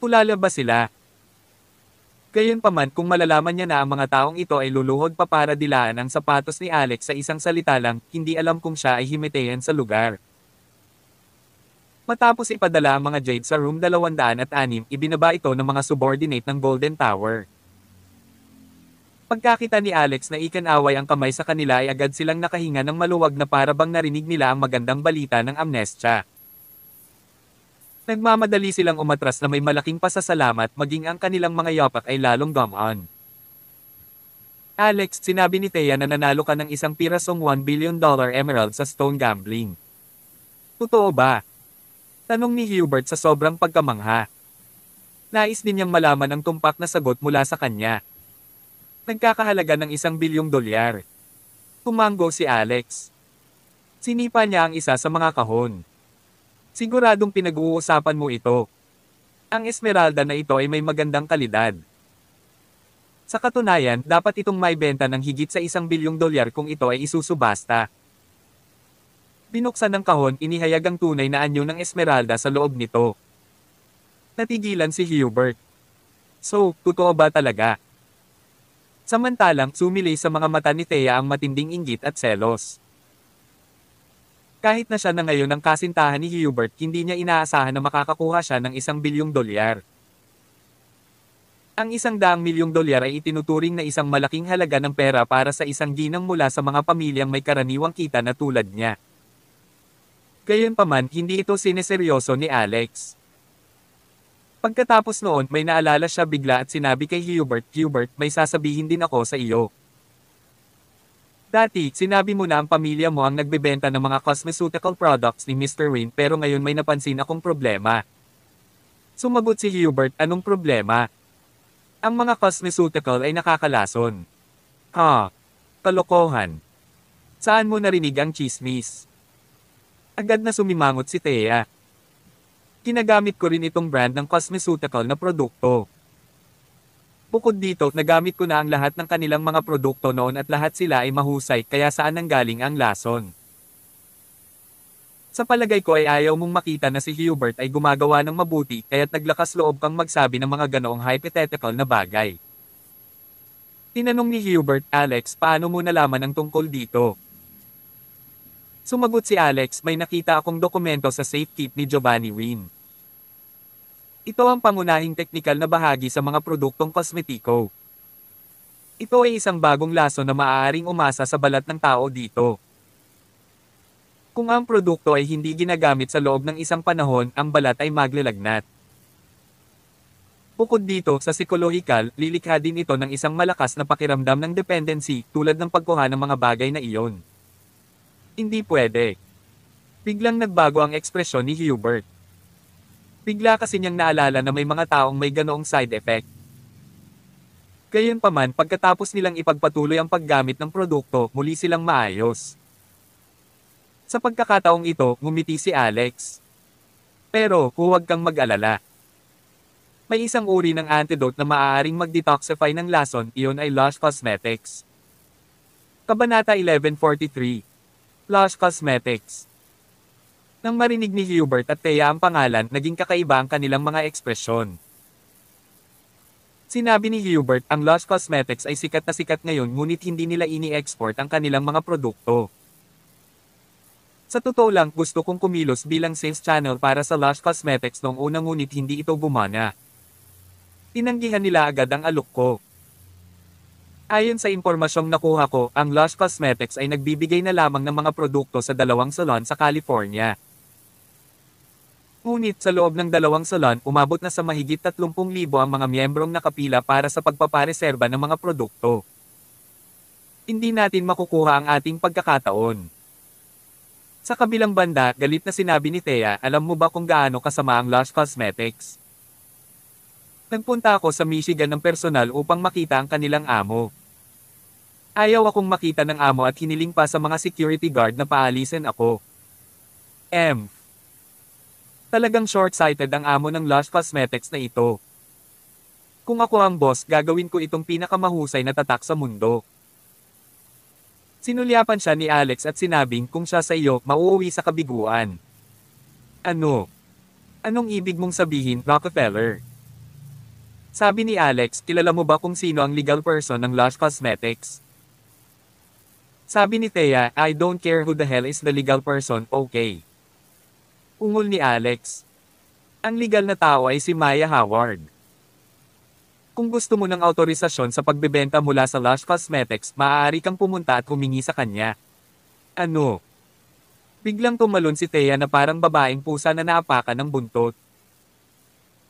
Tulala ba sila? Gayunpaman kung malalaman niya na ang mga taong ito ay luluhod pa para dilaan ang sapatos ni Alex sa isang salita lang, hindi alam kung siya ay himiteyan sa lugar. Matapos ipadala ang mga jade sa room 206, ibinaba ito ng mga subordinate ng Golden Tower. Pagkakita ni Alex na ikanaway ang kamay sa kanila ay agad silang nakahinga ng maluwag na parabang narinig nila ang magandang balita ng amnestya. Nagmamadali silang umatras na may malaking pasasalamat maging ang kanilang mga yapak ay lalong gumaan. Alex, sinabi ni Thea na nanalo ka ng isang pirasong 1 billion dollar emerald sa stone gambling. Totoo ba? Tanong ni Hubert sa sobrang pagkamangha. Nais din niyang malaman ang tumpak na sagot mula sa kanya nagkakahalaga ng isang bilyong dolyar. Kumango si Alex. Sinipa niya ang isa sa mga kahon. Siguradong pinag-uusapan mo ito. Ang Esmeralda na ito ay may magandang kalidad. Sa katunayan, dapat itong may benta ng higit sa isang bilyong dolyar kung ito ay isusubasta. Binuksan ng kahon, inihayag ang tunay na anyo ng Esmeralda sa loob nito. Natigilan si Hubert. So, totoo ba talaga? Samantalang sumilay sa mga mata ni Thea ang matinding inggit at selos. Kahit na siya na ngayon ang kasintahan ni Hubert, hindi niya inaasahan na makakakuha siya ng isang bilyong dolyar. Ang isang daang milyong dolyar ay itinuturing na isang malaking halaga ng pera para sa isang ginang mula sa mga pamilyang may karaniwang kita na tulad niya. Gayunpaman, hindi ito sineseryoso ni Alex. Pagkatapos noon may naalala siya bigla at sinabi kay Hubert, Hubert, may sasabihin din ako sa iyo. Dati, sinabi mo na ang pamilya mo ang nagbebenta ng mga cosmeceutical products ni Mr. Wayne pero ngayon may napansin akong problema. Sumagot si Hubert, anong problema? Ang mga cosmeceutical ay nakakalason. Ha? Ah, kalokohan. Saan mo narinig ang chismis? Agad na sumimangot si Thea. Kinagamit ko rin itong brand ng cosmeceutical na produkto. Bukod dito, nagamit ko na ang lahat ng kanilang mga produkto noon at lahat sila ay mahusay kaya saan ang galing ang lason. Sa palagay ko ay ayaw mong makita na si Hubert ay gumagawa ng mabuti kaya't naglakas loob kang magsabi ng mga ganoong hypothetical na bagay. Tinanong ni Hubert, Alex, paano mo nalaman ang tungkol dito? Sumagot si Alex, may nakita akong dokumento sa safe keep ni Giovanni Wynn. Ito ang pangunahing teknikal na bahagi sa mga produktong kosmetiko. Ito ay isang bagong laso na maaaring umasa sa balat ng tao dito. Kung ang produkto ay hindi ginagamit sa loob ng isang panahon, ang balat ay maglalagnat. Bukod dito sa psikolohikal, lilikha din ito ng isang malakas na pakiramdam ng dependency tulad ng pagkuha ng mga bagay na iyon. Hindi pwede. Biglang nagbago ang ekspresyon ni Hubert. Bigla kasi niyang naalala na may mga taong may ganoong side effect. Gayunpaman pagkatapos nilang ipagpatuloy ang paggamit ng produkto, muli silang maayos. Sa pagkakataong ito, ngumiti si Alex. Pero, huwag kang mag-alala may isang uri ng antidote na maaaring mag-detoxify ng lason, iyon ay Lush Cosmetics. Kabanata 1143 Lush Cosmetics. Nang marinig ni Hubert at Thea ang pangalan, naging kakaiba ang kanilang mga ekspresyon. Sinabi ni Hubert, ang Lush Cosmetics ay sikat na sikat ngayon ngunit hindi nila ini-export ang kanilang mga produkto. Sa totoo lang, gusto kong kumilos bilang sales channel para sa Lush Cosmetics noong una ngunit hindi ito gumana. Tinanggihan nila agad ang alok ko. Ayon sa impormasyong nakuha ko, ang Lush Cosmetics ay nagbibigay na lamang ng mga produkto sa dalawang salon sa California. Ngunit sa loob ng dalawang salon, umabot na sa mahigit 30,000 ang mga miyembrong nakapila para sa pagpapareserba ng mga produkto. Hindi natin makukuha ang ating pagkakataon. Sa kabilang banda, galit na sinabi ni Thea, alam mo ba kung gaano kasama ang Lush Cosmetics? Nagpunta ako sa Michigan ng personal upang makita ang kanilang amo. Ayaw akong makita ng amo at hiniling pa sa mga security guard na paalisin ako. M. Talagang short-sighted ang amo ng Lush Cosmetics na ito. Kung ako ang boss, gagawin ko itong pinakamahusay na tatak sa mundo. Sinulyapan siya ni Alex at sinabing kung siya sa iyo, mauuwi sa kabiguan. Ano? Anong ibig mong sabihin, Rockefeller? Sabi ni Alex, kilala mo ba kung sino ang legal person ng Lush Cosmetics? Sabi ni Thea, I don't care who the hell is the legal person, okay. Ungol ni Alex. Ang legal na tao ay si Maya Howard. Kung gusto mo ng autorisasyon sa pagbebenta mula sa Lush Cosmetics, maaari kang pumunta at humingi sa kanya. Ano? Biglang tumalon si Thea na parang babaeng pusa na naapakan ng buntot.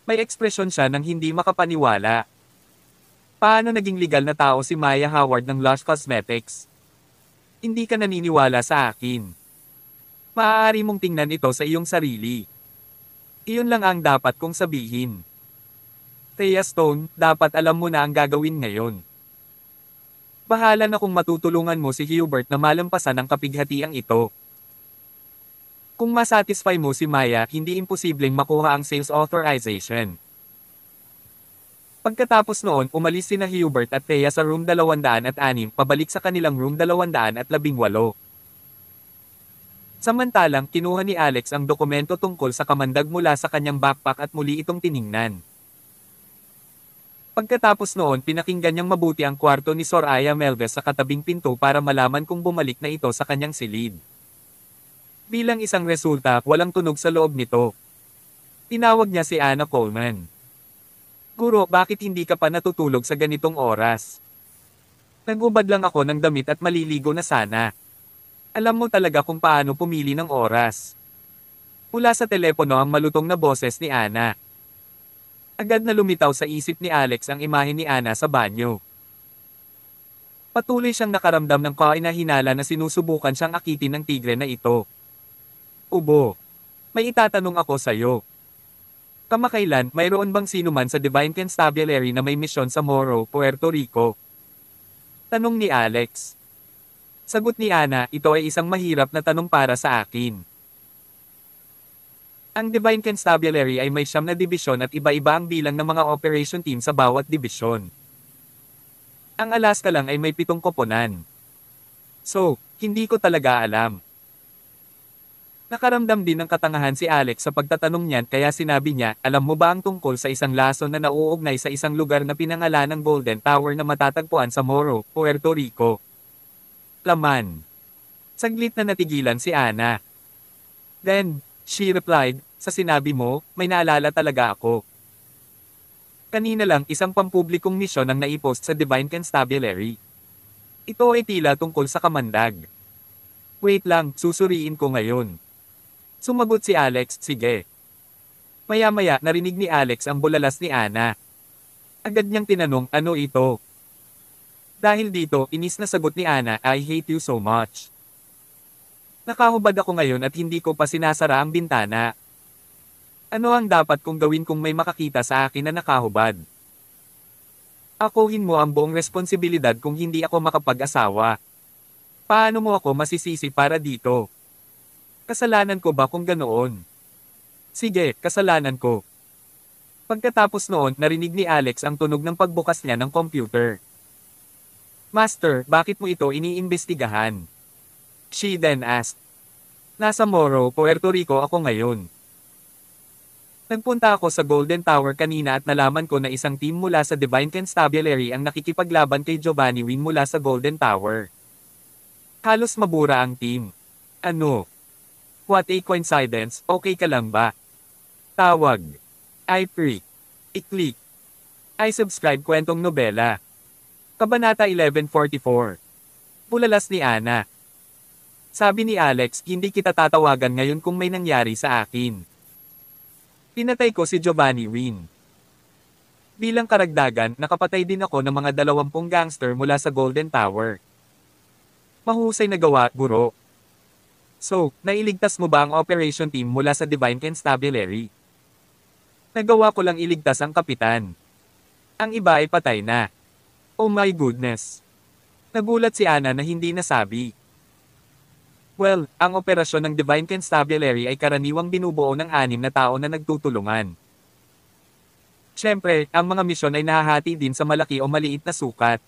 May ekspresyon siya ng hindi makapaniwala. Paano naging legal na tao si Maya Howard ng Lush Cosmetics? hindi ka naniniwala sa akin. Maaari mong tingnan ito sa iyong sarili. Iyon lang ang dapat kong sabihin. Thea Stone, dapat alam mo na ang gagawin ngayon. Bahala na kung matutulungan mo si Hubert na malampasan ang kapighatiang ito. Kung masatisfy mo si Maya, hindi imposibleng makuha ang sales authorization. Pagkatapos noon umalis na Hubert at Thea sa room 206 pabalik sa kanilang room 218. Samantalang kinuha ni Alex ang dokumento tungkol sa kamandag mula sa kanyang backpack at muli itong tiningnan. Pagkatapos noon pinakinggan niyang mabuti ang kwarto ni Soraya Melves sa katabing pinto para malaman kung bumalik na ito sa kanyang silid. Bilang isang resulta, walang tunog sa loob nito. Tinawag niya si Anna Coleman. Guro, bakit hindi ka pa natutulog sa ganitong oras? Nagubad lang ako ng damit at maliligo na sana. Alam mo talaga kung paano pumili ng oras. Mula sa telepono ang malutong na boses ni Ana. Agad na lumitaw sa isip ni Alex ang imahe ni Ana sa banyo. Patuloy siyang nakaramdam ng kainahinala na sinusubukan siyang akitin ng tigre na ito. Ubo, may itatanong ako sa'yo. Kamakailan, mayroon bang sino man sa Divine Constabulary na may misyon sa Moro, Puerto Rico? Tanong ni Alex. Sagot ni Ana, ito ay isang mahirap na tanong para sa akin. Ang Divine Constabulary ay may siyam na dibisyon at iba-iba ang bilang ng mga operation team sa bawat dibisyon. Ang Alaska lang ay may pitong koponan. So, hindi ko talaga alam. Nakaramdam din ng katangahan si Alex sa pagtatanong niyan kaya sinabi niya, alam mo ba ang tungkol sa isang laso na nauugnay sa isang lugar na pinangalan ng Golden Tower na matatagpuan sa Moro, Puerto Rico? Laman. Saglit na natigilan si Ana. Then, she replied, sa sinabi mo, may naalala talaga ako. Kanina lang isang pampublikong misyon ang naipost sa Divine Constabulary. Ito ay tila tungkol sa kamandag. Wait lang, susuriin ko ngayon. Sumagot si Alex, sige. Maya-maya narinig ni Alex ang bulalas ni Ana. Agad niyang tinanong, ano ito? Dahil dito, inis na sagot ni Ana, I hate you so much. Nakahubad ako ngayon at hindi ko pa sinasara ang bintana. Ano ang dapat kong gawin kung may makakita sa akin na nakahubad? Akuhin mo ang buong responsibilidad kung hindi ako makapag-asawa. Paano mo ako masisisi para dito? Kasalanan ko ba kung ganoon? Sige, kasalanan ko. Pagkatapos noon, narinig ni Alex ang tunog ng pagbukas niya ng computer. Master, bakit mo ito iniimbestigahan? She then asked. Nasa Moro, Puerto Rico ako ngayon. Nagpunta ako sa Golden Tower kanina at nalaman ko na isang team mula sa Divine Constabulary ang nakikipaglaban kay Giovanni Win mula sa Golden Tower. Halos mabura ang team. Ano? What a coincidence, okay ka lang ba? Tawag. I pre. I-click. I subscribe kwentong nobela. Kabanata 1144. Pulalas ni Ana. Sabi ni Alex, hindi kita tatawagan ngayon kung may nangyari sa akin. Pinatay ko si Giovanni Win. Bilang karagdagan, nakapatay din ako ng mga dalawampung gangster mula sa Golden Tower. Mahusay na gawa, guro. So, nailigtas mo ba ang operation team mula sa Divine Constabulary? Nagawa ko lang iligtas ang kapitan. Ang iba ay patay na. Oh my goodness. Nagulat si Ana na hindi nasabi. Well, ang operasyon ng Divine Constabulary ay karaniwang binubuo ng anim na tao na nagtutulungan. Siyempre, ang mga misyon ay nahahati din sa malaki o maliit na sukat.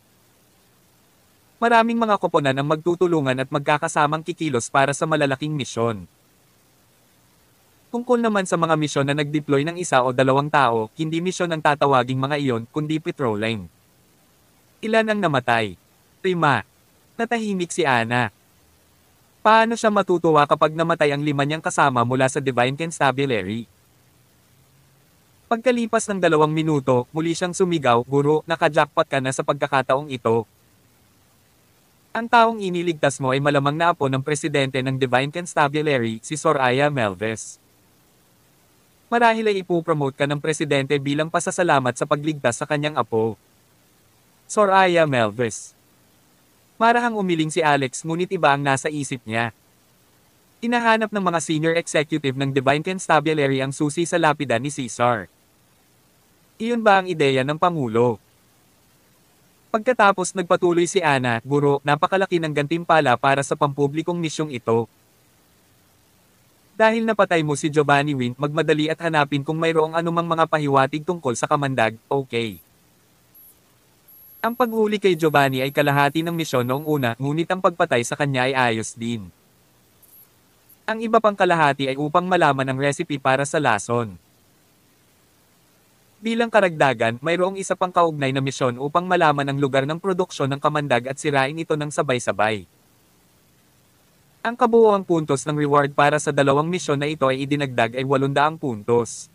Maraming mga koponan ang magtutulungan at magkakasamang kikilos para sa malalaking misyon. Tungkol naman sa mga misyon na nag-deploy ng isa o dalawang tao, hindi misyon ang tatawaging mga iyon, kundi patrolling. Ilan ang namatay? Lima. Natahimik si Ana. Paano siya matutuwa kapag namatay ang lima niyang kasama mula sa Divine Constabulary? Pagkalipas ng dalawang minuto, muli siyang sumigaw, Guro, nakajackpot ka na sa pagkakataong ito. Ang taong iniligtas mo ay malamang na apo ng presidente ng Divine Constabulary, si Soraya Melves. Marahil ay ipopromote ka ng presidente bilang pasasalamat sa pagligtas sa kanyang apo. Soraya Melves Marahang umiling si Alex ngunit iba ang nasa isip niya. Inahanap ng mga senior executive ng Divine Constabulary ang susi sa lapida ni Cesar. Iyon ba ang ideya ng Pangulo? Pagkatapos nagpatuloy si Ana, Guro, napakalaki ng gantimpala para sa pampublikong nisyong ito. Dahil napatay mo si Giovanni Wing, magmadali at hanapin kung mayroong anumang mga pahiwatig tungkol sa kamandag, okay. Ang paghuli kay Giovanni ay kalahati ng misyon noong una, ngunit ang pagpatay sa kanya ay ayos din. Ang iba pang kalahati ay upang malaman ang recipe para sa lason. Bilang karagdagan, mayroong isa pang kaugnay na misyon upang malaman ang lugar ng produksyon ng kamandag at sirain ito ng sabay-sabay. Ang kabuoang puntos ng reward para sa dalawang misyon na ito ay idinagdag ay 800 puntos.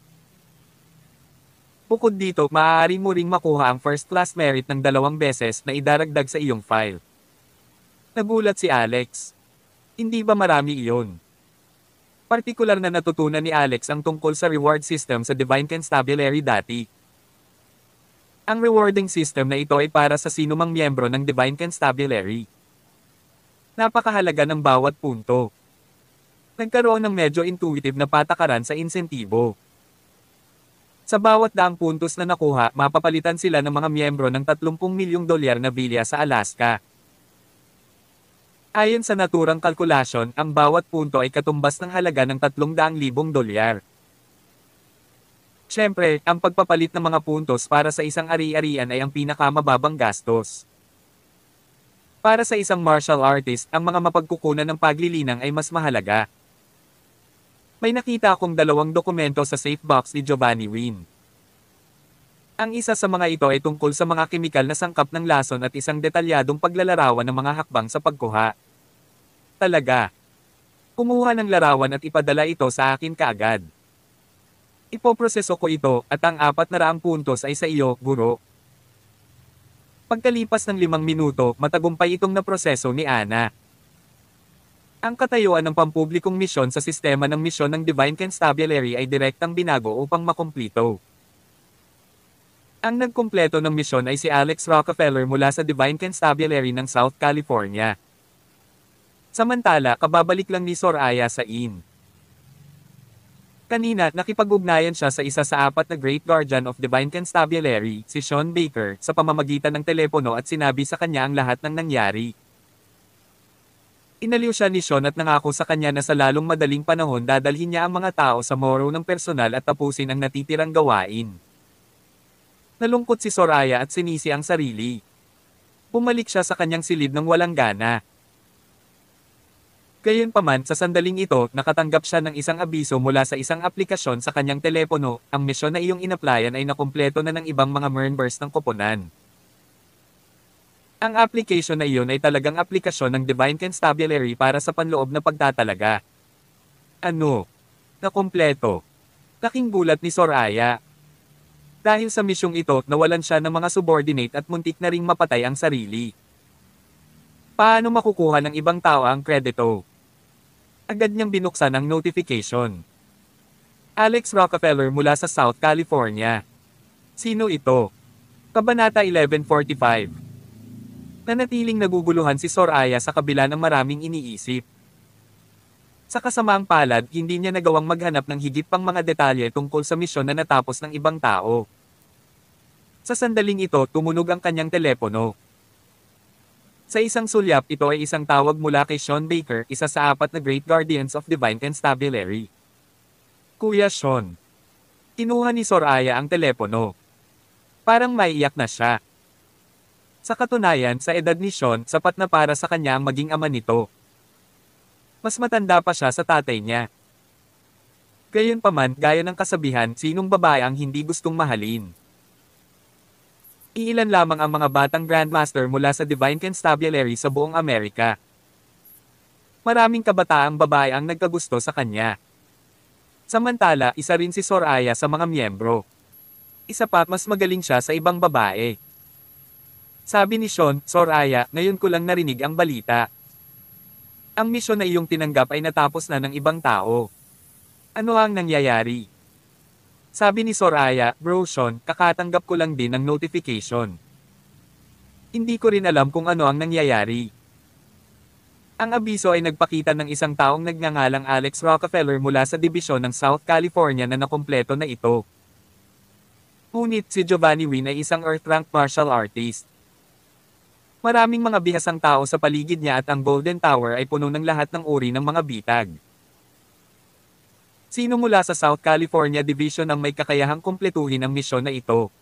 Bukod dito, maaari mo ring makuha ang first class merit ng dalawang beses na idaragdag sa iyong file. Nagulat si Alex. Hindi ba marami iyon? Partikular na natutunan ni Alex ang tungkol sa reward system sa Divine Constabulary dati. Ang rewarding system na ito ay para sa sinumang miyembro ng Divine Constabulary. Napakahalaga ng bawat punto. Nagkaroon ng medyo intuitive na patakaran sa insentibo. Sa bawat daang puntos na nakuha, mapapalitan sila ng mga miyembro ng 30 milyong dolyar na bilya sa Alaska. Ayon sa naturang kalkulasyon, ang bawat punto ay katumbas ng halaga ng 300,000 dolyar. Siyempre, ang pagpapalit ng mga puntos para sa isang ari-arian ay ang pinakamababang gastos. Para sa isang martial artist, ang mga mapagkukunan ng paglilinang ay mas mahalaga. May nakita akong dalawang dokumento sa safe box ni Giovanni Wynn. Ang isa sa mga ito ay tungkol sa mga kemikal na sangkap ng lason at isang detalyadong paglalarawan ng mga hakbang sa pagkuha. Talaga. Kumuha ng larawan at ipadala ito sa akin kaagad. Ipoproseso ko ito, at ang apat na raang puntos ay sa iyo, guro. Pagkalipas ng limang minuto, matagumpay itong naproseso ni Ana. Ang katayuan ng pampublikong misyon sa sistema ng misyon ng Divine Constabulary ay direktang binago upang makumplito. Ang nagkumpleto ng misyon ay si Alex Rockefeller mula sa Divine Constabulary ng South California. Samantala kababalik lang ni Soraya sa inn. Kanina, nakipag-ugnayan siya sa isa sa apat na Great Guardian of Divine Constabulary, si Sean Baker, sa pamamagitan ng telepono at sinabi sa kanya ang lahat ng nangyari. Inaliw siya ni Sean at nangako sa kanya na sa lalong madaling panahon dadalhin niya ang mga tao sa moro ng personal at tapusin ang natitirang gawain. Nalungkot si Soraya at sinisi ang sarili. Pumalik siya sa kanyang silid ng walang gana. Gayunpaman sa sandaling ito, nakatanggap siya ng isang abiso mula sa isang aplikasyon sa kanyang telepono, ang misyon na iyong inaplayan ay nakumpleto na ng ibang mga members ng koponan. Ang application na iyon ay talagang aplikasyon ng Divine Constabulary para sa panloob na pagtatalaga. Ano? Nakumpleto. Laking gulat ni Soraya. Dahil sa misyong ito, nawalan siya ng mga subordinate at muntik na ring mapatay ang sarili. Paano makukuha ng ibang tao ang kredito? agad niyang binuksan ang notification. Alex Rockefeller mula sa South California. Sino ito? Kabanata 1145. Nanatiling naguguluhan si Soraya sa kabila ng maraming iniisip. Sa kasamaang palad, hindi niya nagawang maghanap ng higit pang mga detalye tungkol sa misyon na natapos ng ibang tao. Sa sandaling ito, tumunog ang kanyang telepono. Sa isang sulyap ito ay isang tawag mula kay Sean Baker, isa sa apat na Great Guardians of Divine Constabulary. Kuya Sean. Kinuha ni Soraya ang telepono. Parang maiyak na siya. Sa katunayan, sa edad ni Sean, sapat na para sa kanya ang maging ama nito. Mas matanda pa siya sa tatay niya. Gayunpaman, gaya ng kasabihan, sinong babae ang hindi gustong mahalin? iilan lamang ang mga batang grandmaster mula sa Divine Constabulary sa buong Amerika. Maraming kabataang babae ang nagkagusto sa kanya. Samantala, isa rin si Soraya sa mga miyembro. Isa pa, mas magaling siya sa ibang babae. Sabi ni Sean, Soraya, ngayon ko lang narinig ang balita. Ang misyon na iyong tinanggap ay natapos na ng ibang tao. Ano ang nangyayari? Sabi ni Soraya, Broshon, kakatanggap ko lang din ng notification. Hindi ko rin alam kung ano ang nangyayari. Ang abiso ay nagpakita ng isang taong nagngangalang Alex Rockefeller mula sa dibisyon ng South California na nakumpleto na ito. Ngunit si Giovanni Win ay isang earth-rank martial artist. Maraming mga bihasang tao sa paligid niya at ang Golden Tower ay puno ng lahat ng uri ng mga bitag. Sino mula sa South California Division ang may kakayahang kumpletuhin ang misyon na ito?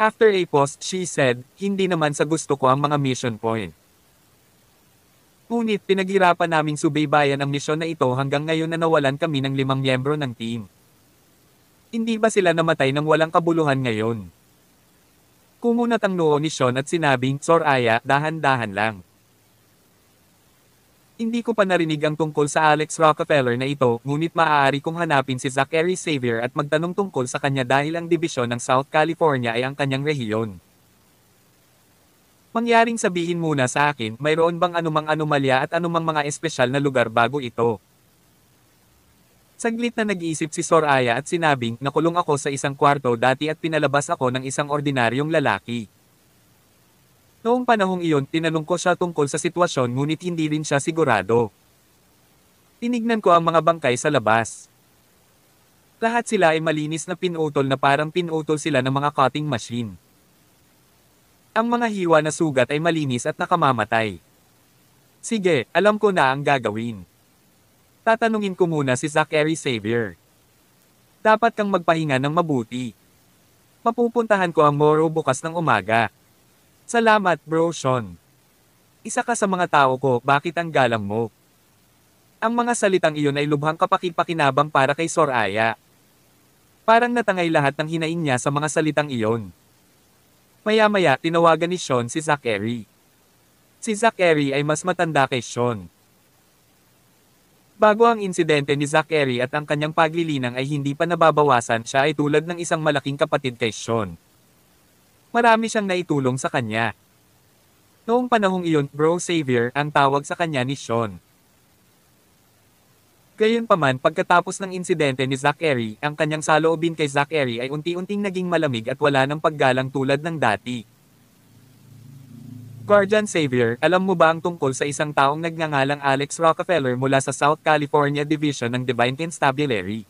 After a post, she said, hindi naman sa gusto ko ang mga mission point. Ngunit pinaghirapan naming subaybayan ang misyon na ito hanggang ngayon na nawalan kami ng limang miyembro ng team. Hindi ba sila namatay ng walang kabuluhan ngayon? Kumunat ang noo ni Sean at sinabing, Soraya, dahan-dahan lang. Hindi ko pa narinig ang tungkol sa Alex Rockefeller na ito, ngunit maaari kong hanapin si Zachary Xavier at magtanong tungkol sa kanya dahil ang dibisyon ng South California ay ang kanyang rehiyon. Mangyaring sabihin muna sa akin, mayroon bang anumang anomalya at anumang mga espesyal na lugar bago ito? Saglit na nag-iisip si Soraya at sinabing, nakulong ako sa isang kwarto dati at pinalabas ako ng isang ordinaryong lalaki. Noong panahong iyon, tinanong ko siya tungkol sa sitwasyon ngunit hindi rin siya sigurado. Tinignan ko ang mga bangkay sa labas. Lahat sila ay malinis na pinutol na parang pinutol sila ng mga cutting machine. Ang mga hiwa na sugat ay malinis at nakamamatay. Sige, alam ko na ang gagawin. Tatanungin ko muna si Zachary Xavier. Dapat kang magpahinga ng mabuti. Mapupuntahan ko ang Moro bukas ng umaga. Salamat bro Sean. Isa ka sa mga tao ko, bakit ang galang mo? Ang mga salitang iyon ay lubhang kapakipakinabang para kay Soraya. Parang natangay lahat ng hinain niya sa mga salitang iyon. Maya-maya tinawagan ni Sean si Zachary. Si Zachary ay mas matanda kay Sean. Bago ang insidente ni Zachary at ang kanyang paglilinang ay hindi pa nababawasan siya ay tulad ng isang malaking kapatid kay Sean marami siyang naitulong sa kanya. Noong panahong iyon, Bro Savior ang tawag sa kanya ni Sean. Gayunpaman pagkatapos ng insidente ni Zachary, ang kanyang saloobin kay Zachary ay unti-unting naging malamig at wala ng paggalang tulad ng dati. Guardian Savior, alam mo ba ang tungkol sa isang taong nagngangalang Alex Rockefeller mula sa South California Division ng Divine Constabulary?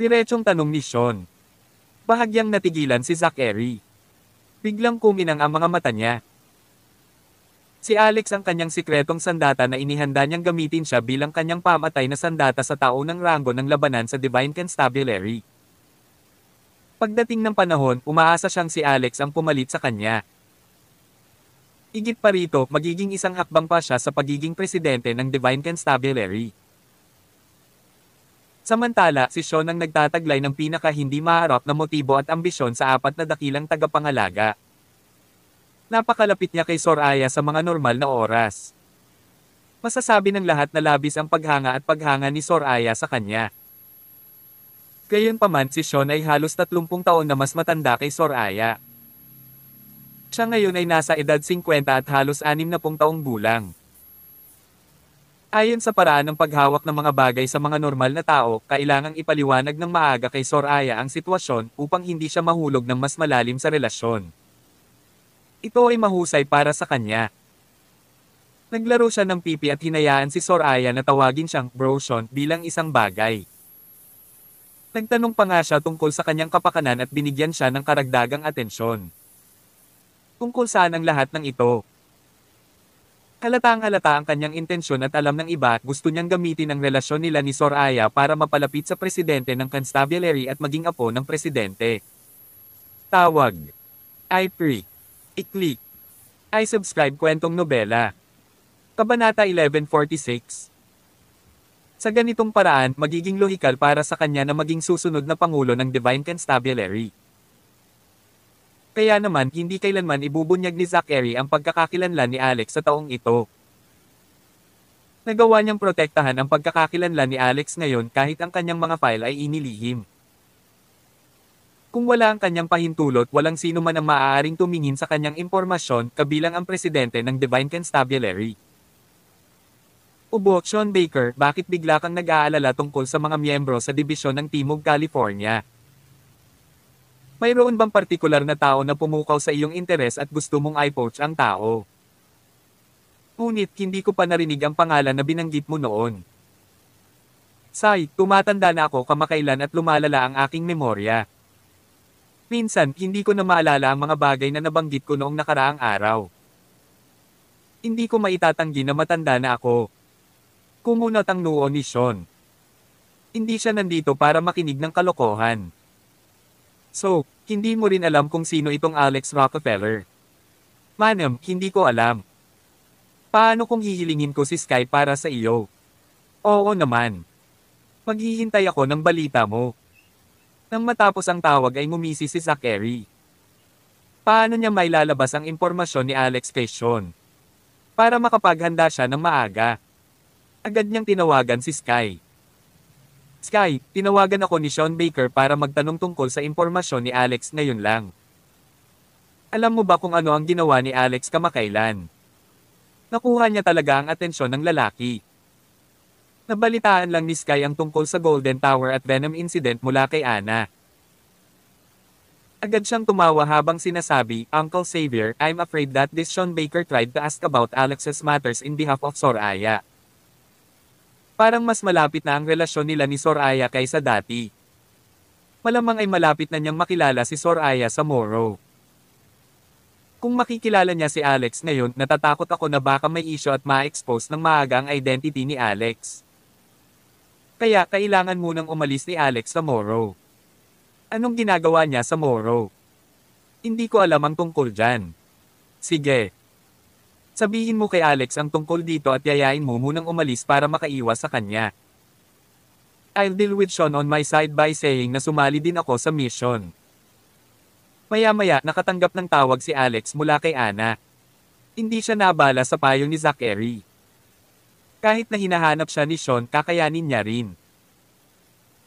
Diretsong tanong ni Sean. Bahagyang natigilan si Zachary. Biglang kuminang ang mga mata niya. Si Alex ang kanyang sikretong sandata na inihanda niyang gamitin siya bilang kanyang pamatay na sandata sa tao ng ranggo ng labanan sa Divine Constabulary. Pagdating ng panahon, umaasa siyang si Alex ang pumalit sa kanya. Igit pa rito, magiging isang hakbang pa siya sa pagiging presidente ng Divine Constabulary. Samantala, si Sean ang nagtataglay ng pinaka hindi maharap na motibo at ambisyon sa apat na dakilang tagapangalaga. Napakalapit niya kay Soraya sa mga normal na oras. Masasabi ng lahat na labis ang paghanga at paghanga ni Soraya sa kanya. Gayunpaman si Sean ay halos 30 taon na mas matanda kay Soraya. Siya ngayon ay nasa edad 50 at halos 60 taong bulang. Ayon sa paraan ng paghawak ng mga bagay sa mga normal na tao, kailangang ipaliwanag ng maaga kay Soraya ang sitwasyon upang hindi siya mahulog ng mas malalim sa relasyon. Ito ay mahusay para sa kanya. Naglaro siya ng pipi at hinayaan si Soraya na tawagin siyang broshon bilang isang bagay. Nagtanong pa nga siya tungkol sa kanyang kapakanan at binigyan siya ng karagdagang atensyon. Tungkol saan ang lahat ng ito? Kalatang halata ang kanyang intensyon at alam ng iba, gusto niyang gamitin ang relasyon nila ni Soraya para mapalapit sa presidente ng constabulary at maging apo ng presidente. Tawag. I pre. I-click. I subscribe kwentong nobela. Kabanata 1146. Sa ganitong paraan, magiging lohikal para sa kanya na maging susunod na pangulo ng Divine Constabulary. Kaya naman hindi kailanman ibubunyag ni Zachary ang pagkakakilanlan ni Alex sa taong ito. Nagawa niyang protektahan ang pagkakakilanlan ni Alex ngayon kahit ang kanyang mga file ay inilihim. Kung wala ang kanyang pahintulot walang sino man ang maaaring tumingin sa kanyang impormasyon kabilang ang presidente ng Divine Constabulary. Ubo, Sean Baker, bakit bigla kang nag-aalala tungkol sa mga miyembro sa dibisyon ng Timog, California? Mayroon bang partikular na tao na pumukaw sa iyong interes at gusto mong i-poach ang tao? Ngunit hindi ko pa narinig ang pangalan na binanggit mo noon. Sai, tumatanda na ako kamakailan at lumalala ang aking memorya. Minsan, hindi ko na maalala ang mga bagay na nabanggit ko noong nakaraang araw. Hindi ko maitatanggi na matanda na ako. Kumunot ang noo ni Sean. Hindi siya nandito para makinig ng kalokohan. So, hindi mo rin alam kung sino itong Alex Rockefeller. Manam, hindi ko alam. Paano kung hihilingin ko si Sky para sa iyo? Oo naman. Maghihintay ako ng balita mo. Nang matapos ang tawag ay ngumisi si Zachary. Paano niya may lalabas ang impormasyon ni Alex Fashion? Para makapaghanda siya ng maaga. Agad niyang tinawagan si Sky. Sky, tinawagan ako ni Sean Baker para magtanong tungkol sa impormasyon ni Alex ngayon lang. Alam mo ba kung ano ang ginawa ni Alex kamakailan? Nakuha niya talaga ang atensyon ng lalaki. Nabalitaan lang ni Sky ang tungkol sa Golden Tower at Venom incident mula kay Anna. Agad siyang tumawa habang sinasabi, Uncle Xavier, I'm afraid that this Sean Baker tried to ask about Alex's matters in behalf of Soraya. Parang mas malapit na ang relasyon nila ni Soraya kaysa dati. Malamang ay malapit na niyang makilala si Soraya sa Moro. Kung makikilala niya si Alex ngayon, natatakot ako na baka may issue at ma-expose ng maaga ang identity ni Alex. Kaya kailangan munang umalis ni Alex sa Moro. Anong ginagawa niya sa Moro? Hindi ko alam ang tungkol dyan. Sige, Sabihin mo kay Alex ang tungkol dito at yayain mo munang umalis para makaiwas sa kanya. I'll deal with Sean on my side by saying na sumali din ako sa mission. Maya-maya nakatanggap ng tawag si Alex mula kay Ana. Hindi siya nabala sa payo ni Zachary. Kahit na hinahanap siya ni Sean kakayanin niya rin.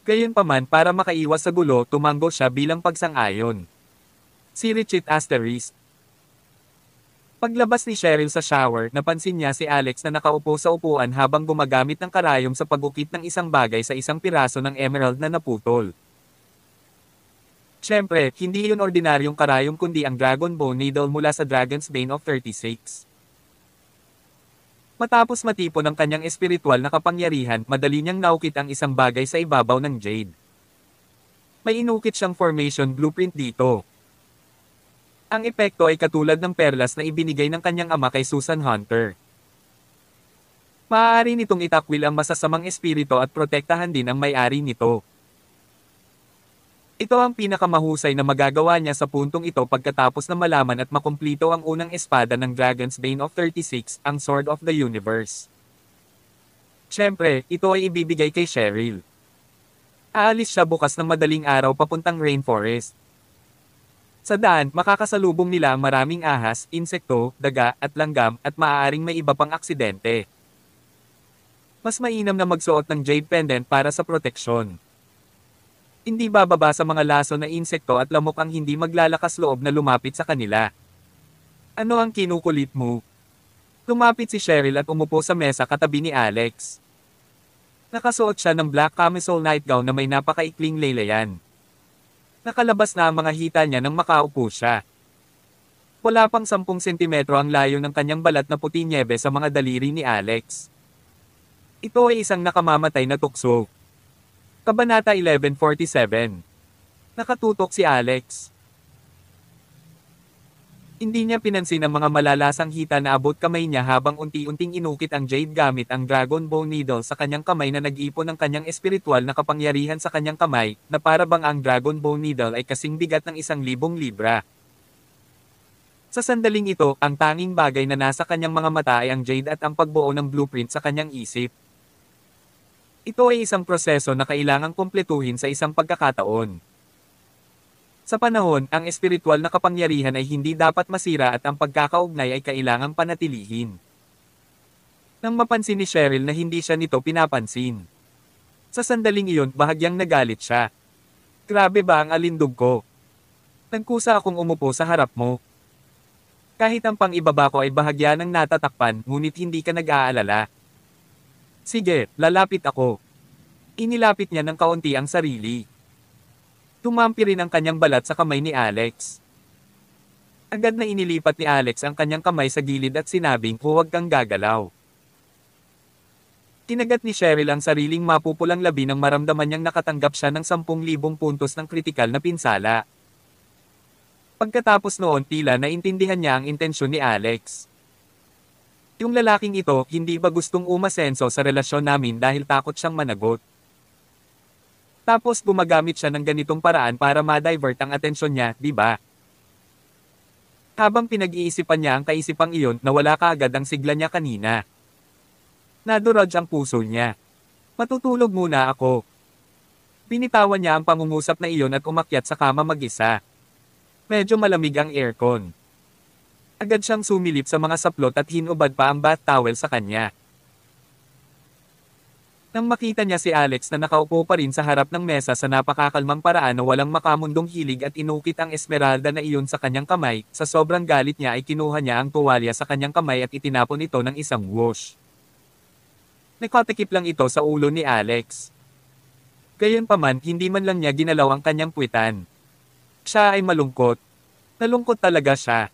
Gayunpaman para makaiwas sa gulo tumango siya bilang pagsang-ayon. Si Richard Asterisk Paglabas ni Cheryl sa shower, napansin niya si Alex na nakaupo sa upuan habang gumagamit ng karayom sa pagukit ng isang bagay sa isang piraso ng emerald na naputol. Siyempre, hindi yun ordinaryong karayom kundi ang Dragon Bone Needle mula sa Dragon's Bane of 36. Matapos matipon ang kanyang espiritual na kapangyarihan, madali niyang naukit ang isang bagay sa ibabaw ng jade. May inukit siyang formation blueprint dito, ang epekto ay katulad ng perlas na ibinigay ng kanyang ama kay Susan Hunter. Maaari nitong itakwil ang masasamang espirito at protektahan din ang may-ari nito. Ito ang pinakamahusay na magagawa niya sa puntong ito pagkatapos na malaman at makumplito ang unang espada ng Dragon's Bane of 36, ang Sword of the Universe. Siyempre, ito ay ibibigay kay Cheryl. Aalis siya bukas ng madaling araw papuntang rainforest. Sa daan, makakasalubong nila maraming ahas, insekto, daga, at langgam, at maaaring may iba pang aksidente. Mas mainam na magsuot ng jade pendant para sa proteksyon. Hindi bababa sa mga laso na insekto at lamok ang hindi maglalakas loob na lumapit sa kanila. Ano ang kinukulit mo? Lumapit si Cheryl at umupo sa mesa katabi ni Alex. Nakasuot siya ng black camisole nightgown na may napakaikling laylayan. Nakalabas na ang mga hita niya nang makaupo siya. Wala pang 10 sentimetro ang layo ng kanyang balat na puti niyebe sa mga daliri ni Alex. Ito ay isang nakamamatay na tukso. Kabanata 1147 Nakatutok si Alex. Hindi niya pinansin ang mga malalasang hita na abot kamay niya habang unti-unting inukit ang jade gamit ang dragon bone needle sa kanyang kamay na nag-iipon ng kanyang espiritual na kapangyarihan sa kanyang kamay, na para bang ang dragon bone needle ay kasing bigat ng isang libong libra. Sa sandaling ito, ang tanging bagay na nasa kanyang mga mata ay ang jade at ang pagbuo ng blueprint sa kanyang isip. Ito ay isang proseso na kailangang kumpletuhin sa isang pagkakataon. Sa panahon, ang espiritual na kapangyarihan ay hindi dapat masira at ang pagkakaugnay ay kailangang panatilihin. Nang mapansin ni Cheryl na hindi siya nito pinapansin. Sa sandaling iyon, bahagyang nagalit siya. Grabe ba ang alindog ko? Nagkusa akong umupo sa harap mo. Kahit ang pangibaba ko ay bahagya ng natatakpan, ngunit hindi ka nag-aalala. Sige, lalapit ako. Inilapit niya ng kaunti ang sarili. Tumampi rin ang kanyang balat sa kamay ni Alex. Agad na inilipat ni Alex ang kanyang kamay sa gilid at sinabing huwag kang gagalaw. Kinagat ni Cheryl ang sariling mapupulang labi nang maramdaman niyang nakatanggap siya ng 10,000 puntos ng kritikal na pinsala. Pagkatapos noon tila naintindihan niya ang intensyon ni Alex. Yung lalaking ito, hindi ba gustong umasenso sa relasyon namin dahil takot siyang managot? Tapos gumagamit siya ng ganitong paraan para ma-divert ang atensyon niya, di ba? Habang pinag-iisipan niya ang kaisipang iyon, nawala kaagad ang sigla niya kanina. Naduraj ang puso niya. Matutulog muna ako. Pinitawan niya ang pangungusap na iyon at umakyat sa kama mag-isa. Medyo malamig ang aircon. Agad siyang sumilip sa mga saplot at hinubad pa ang bath towel sa kanya. Nang makita niya si Alex na nakaupo pa rin sa harap ng mesa sa napakakalmang paraan na walang makamundong hilig at inukit ang esmeralda na iyon sa kanyang kamay, sa sobrang galit niya ay kinuha niya ang tuwalya sa kanyang kamay at itinapon ito ng isang wash. Nakatikip lang ito sa ulo ni Alex. Gayunpaman, hindi man lang niya ginalaw ang kanyang puwitan. Siya ay malungkot. Nalungkot talaga siya.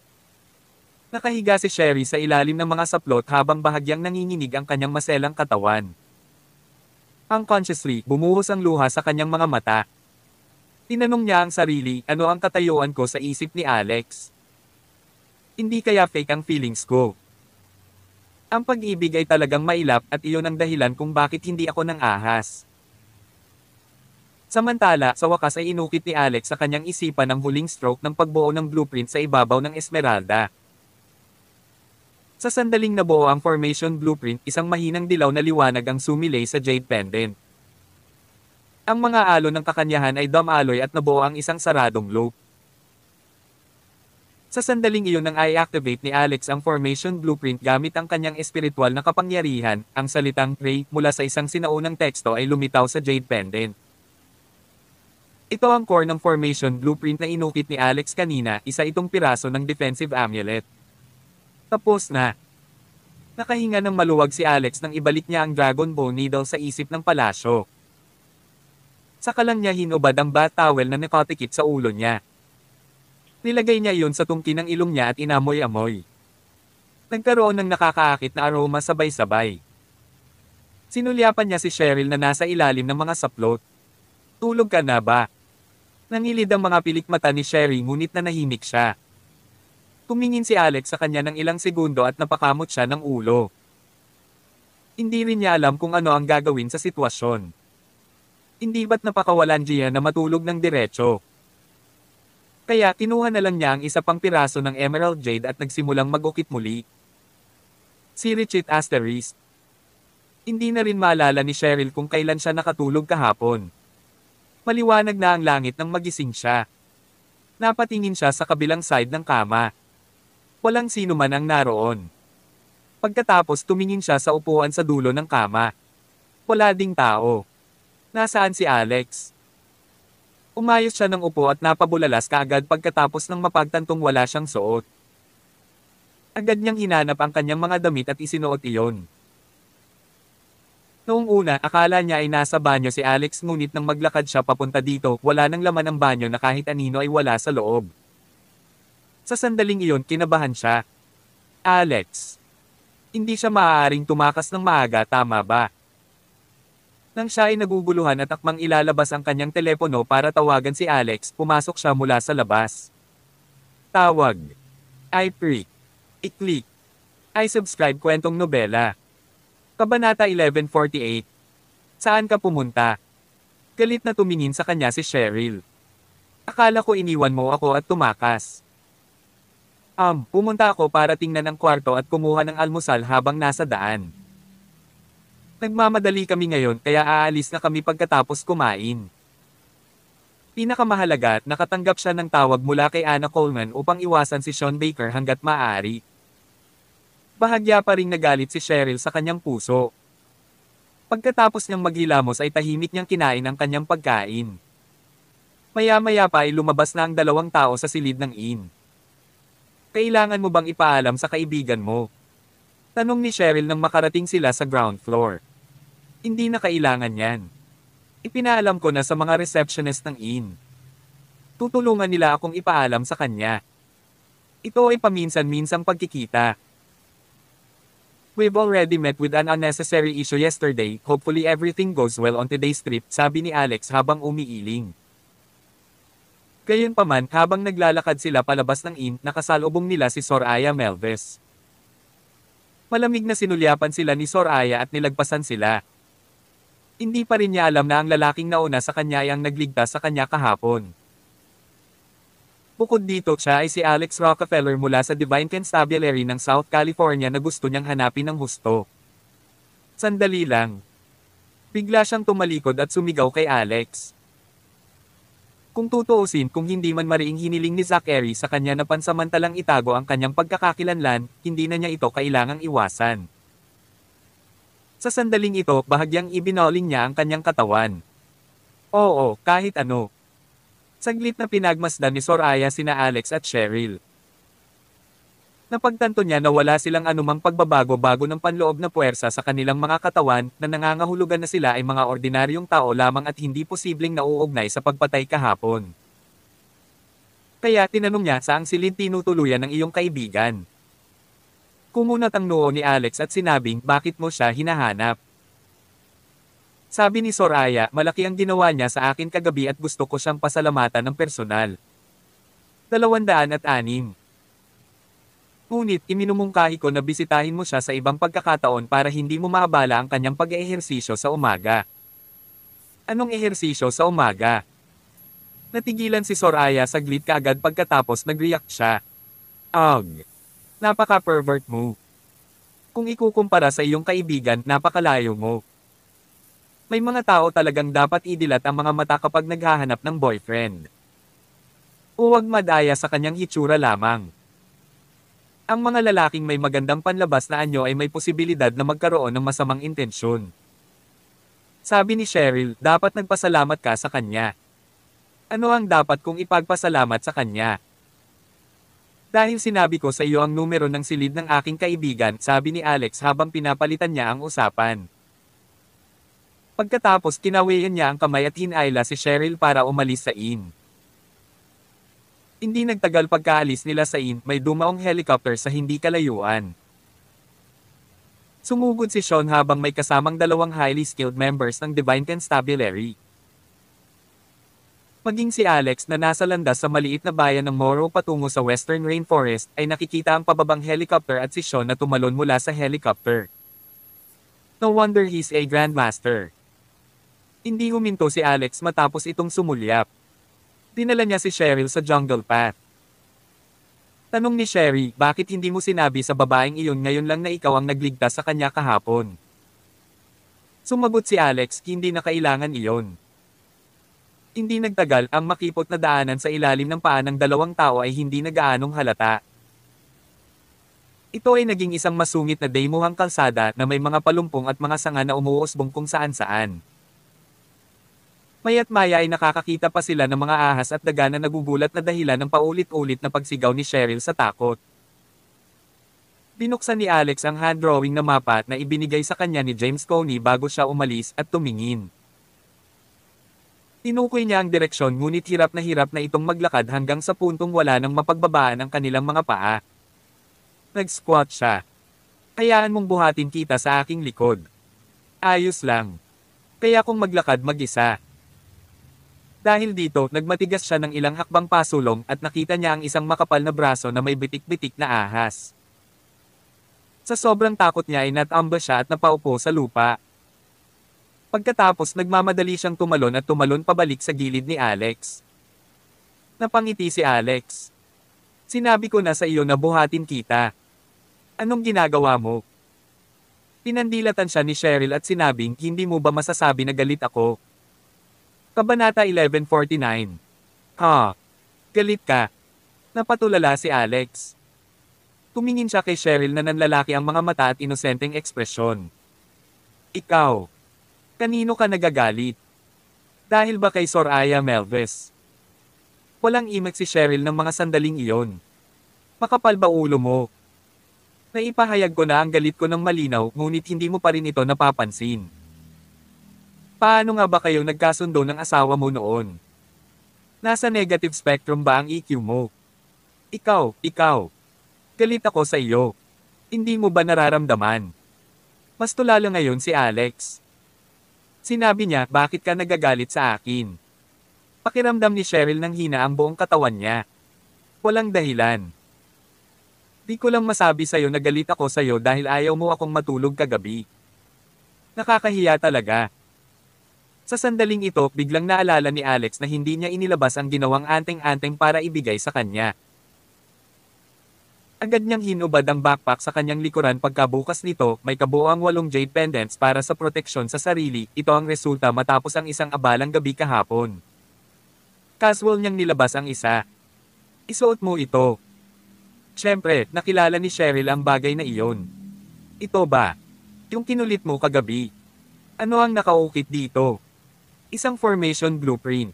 Nakahiga si Sherry sa ilalim ng mga saplot habang bahagyang nanginginig ang kanyang maselang katawan. Unconsciously, bumuhos ang luha sa kanyang mga mata. Tinanong niya ang sarili, ano ang katayuan ko sa isip ni Alex? Hindi kaya fake ang feelings ko. Ang pag-ibig ay talagang mailap at iyon ang dahilan kung bakit hindi ako ng ahas. Samantala, sa wakas ay inukit ni Alex sa kanyang isipan ang huling stroke ng pagbuo ng blueprint sa ibabaw ng Esmeralda. Sa sandaling nabuo ang formation blueprint, isang mahinang dilaw na liwanag ang sumilay sa jade pendant. Ang mga alo ng kakanyahan ay dumaloy at nabuo ang isang saradong loop. Sa sandaling iyon nang i-activate ni Alex ang formation blueprint gamit ang kanyang espiritual na kapangyarihan, ang salitang pray mula sa isang sinaunang teksto ay lumitaw sa jade pendant. Ito ang core ng formation blueprint na inukit ni Alex kanina, isa itong piraso ng defensive amulet. Tapos na. Nakahinga ng maluwag si Alex nang ibalik niya ang Dragon Bone Needle sa isip ng palasyo. Saka lang niya hinubad ang bath towel na nakatikit sa ulo niya. Nilagay niya yon sa tungki ng ilong niya at inamoy-amoy. Nagkaroon ng nakakaakit na aroma sabay-sabay. Sinulyapan niya si Cheryl na nasa ilalim ng mga saplot. Tulog ka na ba? Nangilid ang mga pilikmata ni Sherry ngunit nanahimik siya. Tumingin si Alex sa kanya ng ilang segundo at napakamot siya ng ulo. Hindi rin niya alam kung ano ang gagawin sa sitwasyon. Hindi ba't napakawalan Gia na matulog ng diretso? Kaya kinuha na lang niya ang isa pang piraso ng Emerald Jade at nagsimulang magukit muli. Si Richard Asterisk. Hindi na rin maalala ni Cheryl kung kailan siya nakatulog kahapon. Maliwanag na ang langit nang magising siya. Napatingin siya sa kabilang side ng kama. Walang sino man ang naroon. Pagkatapos tumingin siya sa upuan sa dulo ng kama. Wala ding tao. Nasaan si Alex? Umayos siya ng upo at napabulalas kaagad pagkatapos ng mapagtantong wala siyang suot. Agad niyang hinanap ang kanyang mga damit at isinuot iyon. Noong una, akala niya ay nasa banyo si Alex ngunit nang maglakad siya papunta dito, wala nang laman ang banyo na kahit anino ay wala sa loob. Sa sandaling iyon kinabahan siya. Alex. Hindi siya maaaring tumakas ng maaga tama ba? Nang siya ay naguguluhan at akmang ilalabas ang kanyang telepono para tawagan si Alex, pumasok siya mula sa labas. Tawag. I prick. I-click. I subscribe kwentong nobela. Kabanata 1148. Saan ka pumunta? Galit na tumingin sa kanya si Cheryl. Akala ko iniwan mo ako at tumakas. Um, pumunta ako para tingnan ang kwarto at kumuha ng almusal habang nasa daan. Nagmamadali kami ngayon kaya aalis na kami pagkatapos kumain. Pinakamahalaga at nakatanggap siya ng tawag mula kay Anna Coleman upang iwasan si Sean Baker hanggat maaari. Bahagya pa rin nagalit si Cheryl sa kanyang puso. Pagkatapos niyang maghilamos ay tahimik niyang kinain ang kanyang pagkain. Maya-maya pa ay lumabas na ang dalawang tao sa silid ng inn. Kailangan mo bang ipaalam sa kaibigan mo? Tanong ni Cheryl nang makarating sila sa ground floor. Hindi na kailangan yan. Ipinaalam ko na sa mga receptionist ng inn. Tutulungan nila akong ipaalam sa kanya. Ito ay paminsan-minsang pagkikita. We've already met with an unnecessary issue yesterday, hopefully everything goes well on today's trip, sabi ni Alex habang umiiling. Gayunpaman, habang naglalakad sila palabas ng inn, nakasalubong nila si Soraya Melves. Malamig na sinulyapan sila ni Soraya at nilagpasan sila. Hindi pa rin niya alam na ang lalaking nauna sa kanya ay ang nagligtas sa kanya kahapon. Bukod dito siya ay si Alex Rockefeller mula sa Divine Constabulary ng South California na gusto niyang hanapin ng husto. Sandali lang. Bigla siyang tumalikod at sumigaw kay Alex. Kung tutuusin kung hindi man mariing hiniling ni Zachary sa kanya na pansamantalang itago ang kanyang pagkakakilanlan, hindi na niya ito kailangang iwasan. Sa sandaling ito, bahagyang ibinoling niya ang kanyang katawan. Oo, kahit ano. Saglit na pinagmasdan ni Soraya sina Alex at Cheryl. Napagtanto niya na wala silang anumang pagbabago-bago ng panloob na puwersa sa kanilang mga katawan na nangangahulugan na sila ay mga ordinaryong tao lamang at hindi posibleng nauugnay sa pagpatay kahapon. Kaya tinanong niya saang silid tinutuluyan ng iyong kaibigan. Kumunat ang noo ni Alex at sinabing bakit mo siya hinahanap. Sabi ni Soraya, malaki ang ginawa niya sa akin kagabi at gusto ko siyang pasalamatan ng personal. at 206 Ngunit iminumungkahi ko na bisitahin mo siya sa ibang pagkakataon para hindi mo maabala ang kanyang pag-eehersisyo sa umaga. Anong ehersisyo sa umaga? Natigilan si Soraya saglit kaagad pagkatapos nag-react siya. Ugh! Napaka-pervert mo. Kung ikukumpara sa iyong kaibigan, napakalayo mo. May mga tao talagang dapat idilat ang mga mata kapag naghahanap ng boyfriend. Huwag madaya sa kanyang hitsura lamang. Ang mga lalaking may magandang panlabas na anyo ay may posibilidad na magkaroon ng masamang intensyon. Sabi ni Cheryl, dapat nagpasalamat ka sa kanya. Ano ang dapat kong ipagpasalamat sa kanya? Dahil sinabi ko sa iyo ang numero ng silid ng aking kaibigan, sabi ni Alex habang pinapalitan niya ang usapan. Pagkatapos kinawayan niya ang kamay at hinayla si Cheryl para umalis sa inn. Hindi nagtagal pagkaalis nila sa in, may dumaong helicopter sa hindi kalayuan. Sumugod si Sean habang may kasamang dalawang highly skilled members ng Divine Constabulary. Maging si Alex na nasa landas sa maliit na bayan ng Moro patungo sa Western Rainforest ay nakikita ang pababang helicopter at si Sean na tumalon mula sa helicopter. No wonder he's a grandmaster. Hindi huminto si Alex matapos itong sumulyap. Dinala niya si Cheryl sa jungle path. Tanong ni Sherry, bakit hindi mo sinabi sa babaeng iyon ngayon lang na ikaw ang nagligtas sa kanya kahapon? Sumagot si Alex, hindi na kailangan iyon. Hindi nagtagal, ang makipot na daanan sa ilalim ng paa ng dalawang tao ay hindi nagaanong halata. Ito ay naging isang masungit na daymuhang kalsada na may mga palumpong at mga sanga na umuusbong kung saan-saan. Maya't maya ay nakakakita pa sila ng mga ahas at daga na nagugulat na dahilan ng paulit-ulit na pagsigaw ni Cheryl sa takot. Binuksan ni Alex ang hand-drawing na mapa na ibinigay sa kanya ni James Coney bago siya umalis at tumingin. Tinukoy niya ang direksyon ngunit hirap na hirap na itong maglakad hanggang sa puntong wala nang mapagbabaan ang kanilang mga paa. Nag-squat siya. Kayaan mong buhatin kita sa aking likod. Ayos lang. Kaya kung maglakad mag-isa, dahil dito, nagmatigas siya ng ilang hakbang pasulong at nakita niya ang isang makapal na braso na may bitik-bitik na ahas. Sa sobrang takot niya ay natamba siya at napaupo sa lupa. Pagkatapos nagmamadali siyang tumalon at tumalon pabalik sa gilid ni Alex. Napangiti si Alex. Sinabi ko na sa iyo na buhatin kita. Anong ginagawa mo? Pinandilatan siya ni Cheryl at sinabing hindi mo ba masasabi na galit ako? Kabanata 1149. Ha! Ah, galit ka. Napatulala si Alex. Tumingin siya kay Cheryl na nanlalaki ang mga mata at inosenteng ekspresyon. Ikaw. Kanino ka nagagalit? Dahil ba kay Soraya Melves? Walang imek si Cheryl ng mga sandaling iyon. Makapal ba ulo mo? Naipahayag ko na ang galit ko ng malinaw ngunit hindi mo pa rin ito napapansin. Paano nga ba kayo nagkasundo ng asawa mo noon? Nasa negative spectrum ba ang EQ mo? Ikaw, ikaw. Galit ako sa iyo. Hindi mo ba nararamdaman? Mas tulala ngayon si Alex. Sinabi niya, bakit ka nagagalit sa akin? Pakiramdam ni Cheryl ng hina ang buong katawan niya. Walang dahilan. Di ko lang masabi sa'yo na galit ako sa'yo dahil ayaw mo akong matulog kagabi. Nakakahiya talaga. Sa sandaling ito, biglang naalala ni Alex na hindi niya inilabas ang ginawang anteng-anteng para ibigay sa kanya. Agad niyang hinubad ang backpack sa kanyang likuran pagkabukas nito, may kabuoang walong jade pendants para sa proteksyon sa sarili, ito ang resulta matapos ang isang abalang gabi kahapon. Casual niyang nilabas ang isa. Isuot mo ito. Siyempre, nakilala ni Cheryl ang bagay na iyon. Ito ba? Yung kinulit mo kagabi. Ano ang nakaukit dito? Isang formation blueprint.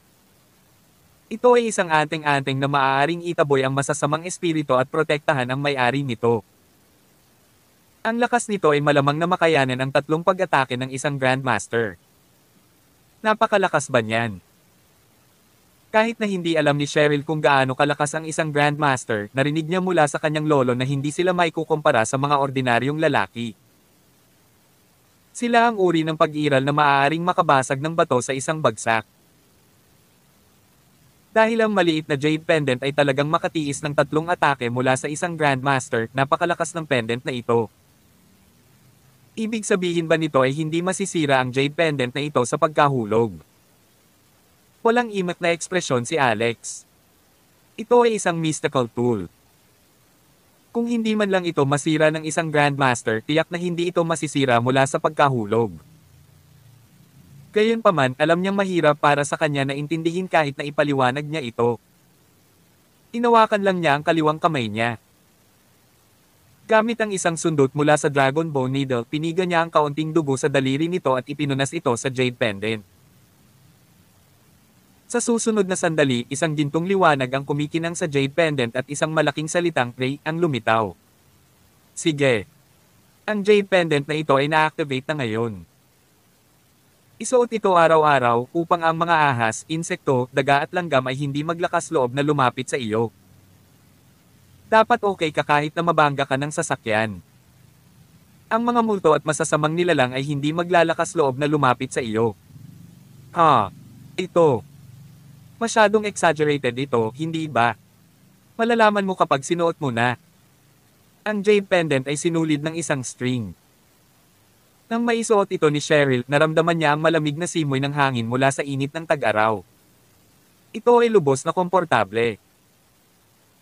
Ito ay isang ating-ating na maaaring itaboy ang masasamang espiritu at protektahan ang may-ari nito. Ang lakas nito ay malamang na makayanan ang tatlong pag-atake ng isang Grandmaster. Napakalakas ba niyan? Kahit na hindi alam ni Cheryl kung gaano kalakas ang isang Grandmaster, narinig niya mula sa kanyang lolo na hindi sila maikukumpara sa mga ordinaryong lalaki. Sila ang uri ng pag-iral na maaaring makabasag ng bato sa isang bagsak. Dahil ang maliit na jade pendant ay talagang makatiis ng tatlong atake mula sa isang grandmaster, napakalakas ng pendant na ito. Ibig sabihin ba nito ay hindi masisira ang jade pendant na ito sa pagkahulog? Walang imat na ekspresyon si Alex. Ito ay isang mystical tool. Kung hindi man lang ito masira ng isang Grandmaster, tiyak na hindi ito masisira mula sa pagkahulog. Gayunpaman, alam niyang mahirap para sa kanya na intindihin kahit na ipaliwanag niya ito. Inawakan lang niya ang kaliwang kamay niya. Gamit ang isang sundot mula sa Dragon Bone Needle, piniga niya ang kaunting dugo sa daliri nito at ipinunas ito sa Jade Pendant. Sa susunod na sandali, isang gintong liwanag ang kumikinang sa jade pendant at isang malaking salitang pray ang lumitaw. Sige. Ang jade pendant na ito ay na-activate na ngayon. Isuot ito araw-araw upang ang mga ahas, insekto, daga at langgam ay hindi maglakas loob na lumapit sa iyo. Dapat okay ka kahit na mabangga ka ng sasakyan. Ang mga multo at masasamang nilalang ay hindi maglalakas loob na lumapit sa iyo. Ha! Ito! Masyadong exaggerated ito, hindi ba? Malalaman mo kapag sinuot mo na. Ang jade pendant ay sinulid ng isang string. Nang maisuot ito ni Cheryl, naramdaman niya ang malamig na simoy ng hangin mula sa init ng tag-araw. Ito ay lubos na komportable.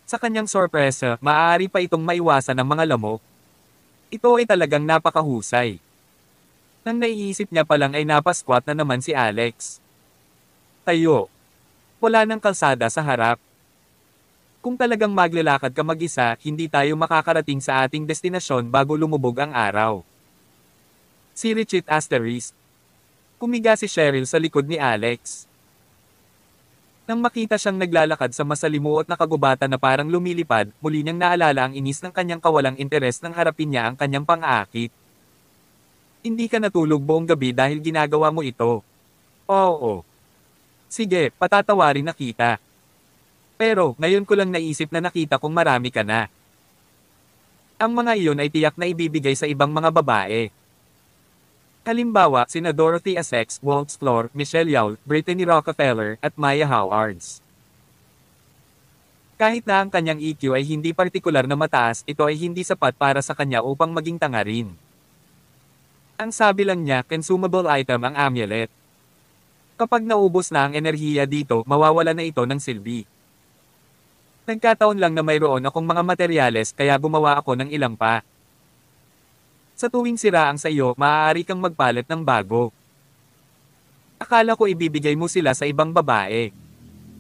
Sa kanyang sorpresa, maaari pa itong maiwasan ng mga lamok. Ito ay talagang napakahusay. Nang naiisip niya pa lang ay napasquat na naman si Alex. Tayo, wala ng kalsada sa harap. Kung talagang maglalakad ka mag-isa, hindi tayo makakarating sa ating destinasyon bago lumubog ang araw. Si Richard Asterisk. Kumiga si Cheryl sa likod ni Alex. Nang makita siyang naglalakad sa masalimuot na kagubatan na parang lumilipad, muli niyang naalala ang inis ng kanyang kawalang interes nang harapin niya ang kanyang pang-aakit. Hindi ka natulog buong gabi dahil ginagawa mo ito. Oo. Sige, patatawarin na kita. Pero, ngayon ko lang naisip na nakita kong marami ka na. Ang mga iyon ay tiyak na ibibigay sa ibang mga babae. Halimbawa, sina Dorothy Essex, Waltz Flor, Michelle Yao, Brittany Rockefeller, at Maya Howards. Kahit na ang kanyang EQ ay hindi partikular na mataas, ito ay hindi sapat para sa kanya upang maging tanga rin. Ang sabi lang niya, consumable item ang amulet. Kapag naubos na ang enerhiya dito, mawawala na ito ng silbi. Nagkataon lang na mayroon akong mga materyales kaya gumawa ako ng ilang pa. Sa tuwing sira ang sa iyo, maaari kang magpalit ng bago. Akala ko ibibigay mo sila sa ibang babae.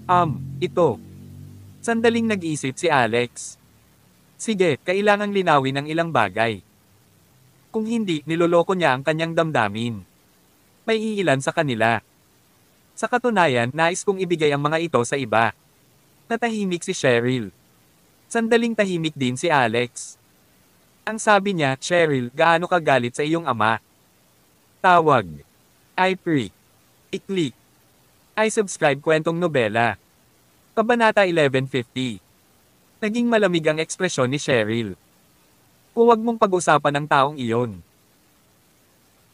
Um, ito. Sandaling nag-isip si Alex. Sige, kailangang linawin ang ilang bagay. Kung hindi, niloloko niya ang kanyang damdamin. May iilan sa kanila. Sa katunayan, nais kong ibigay ang mga ito sa iba. Natahimik si Cheryl. Sandaling tahimik din si Alex. Ang sabi niya, Cheryl, gaano ka galit sa iyong ama? Tawag. I prick. I-click. I subscribe kwentong nobela. Kabanata 1150. Naging malamig ang ekspresyon ni Cheryl. Huwag mong pag-usapan ang taong iyon.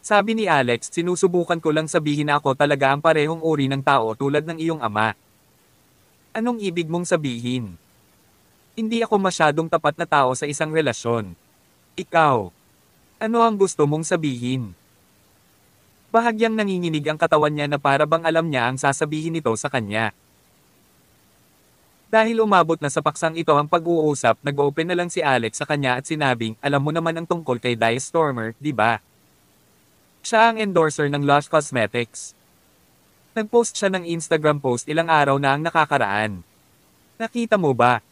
Sabi ni Alex, sinusubukan ko lang sabihin na ako talaga ang parehong uri ng tao tulad ng iyong ama. Anong ibig mong sabihin? Hindi ako masyadong tapat na tao sa isang relasyon. Ikaw. Ano ang gusto mong sabihin? Bahagyang nanginginig ang katawan niya na para bang alam niya ang sasabihin nito sa kanya. Dahil umabot na sa paksang ito ang pag-uusap, nag-open na lang si Alex sa kanya at sinabing, alam mo naman ang tungkol kay Dia Stormer, di ba? Siya ang endorser ng Lush Cosmetics. Nagpost siya ng Instagram post ilang araw na ang nakakaraan. Nakita mo ba?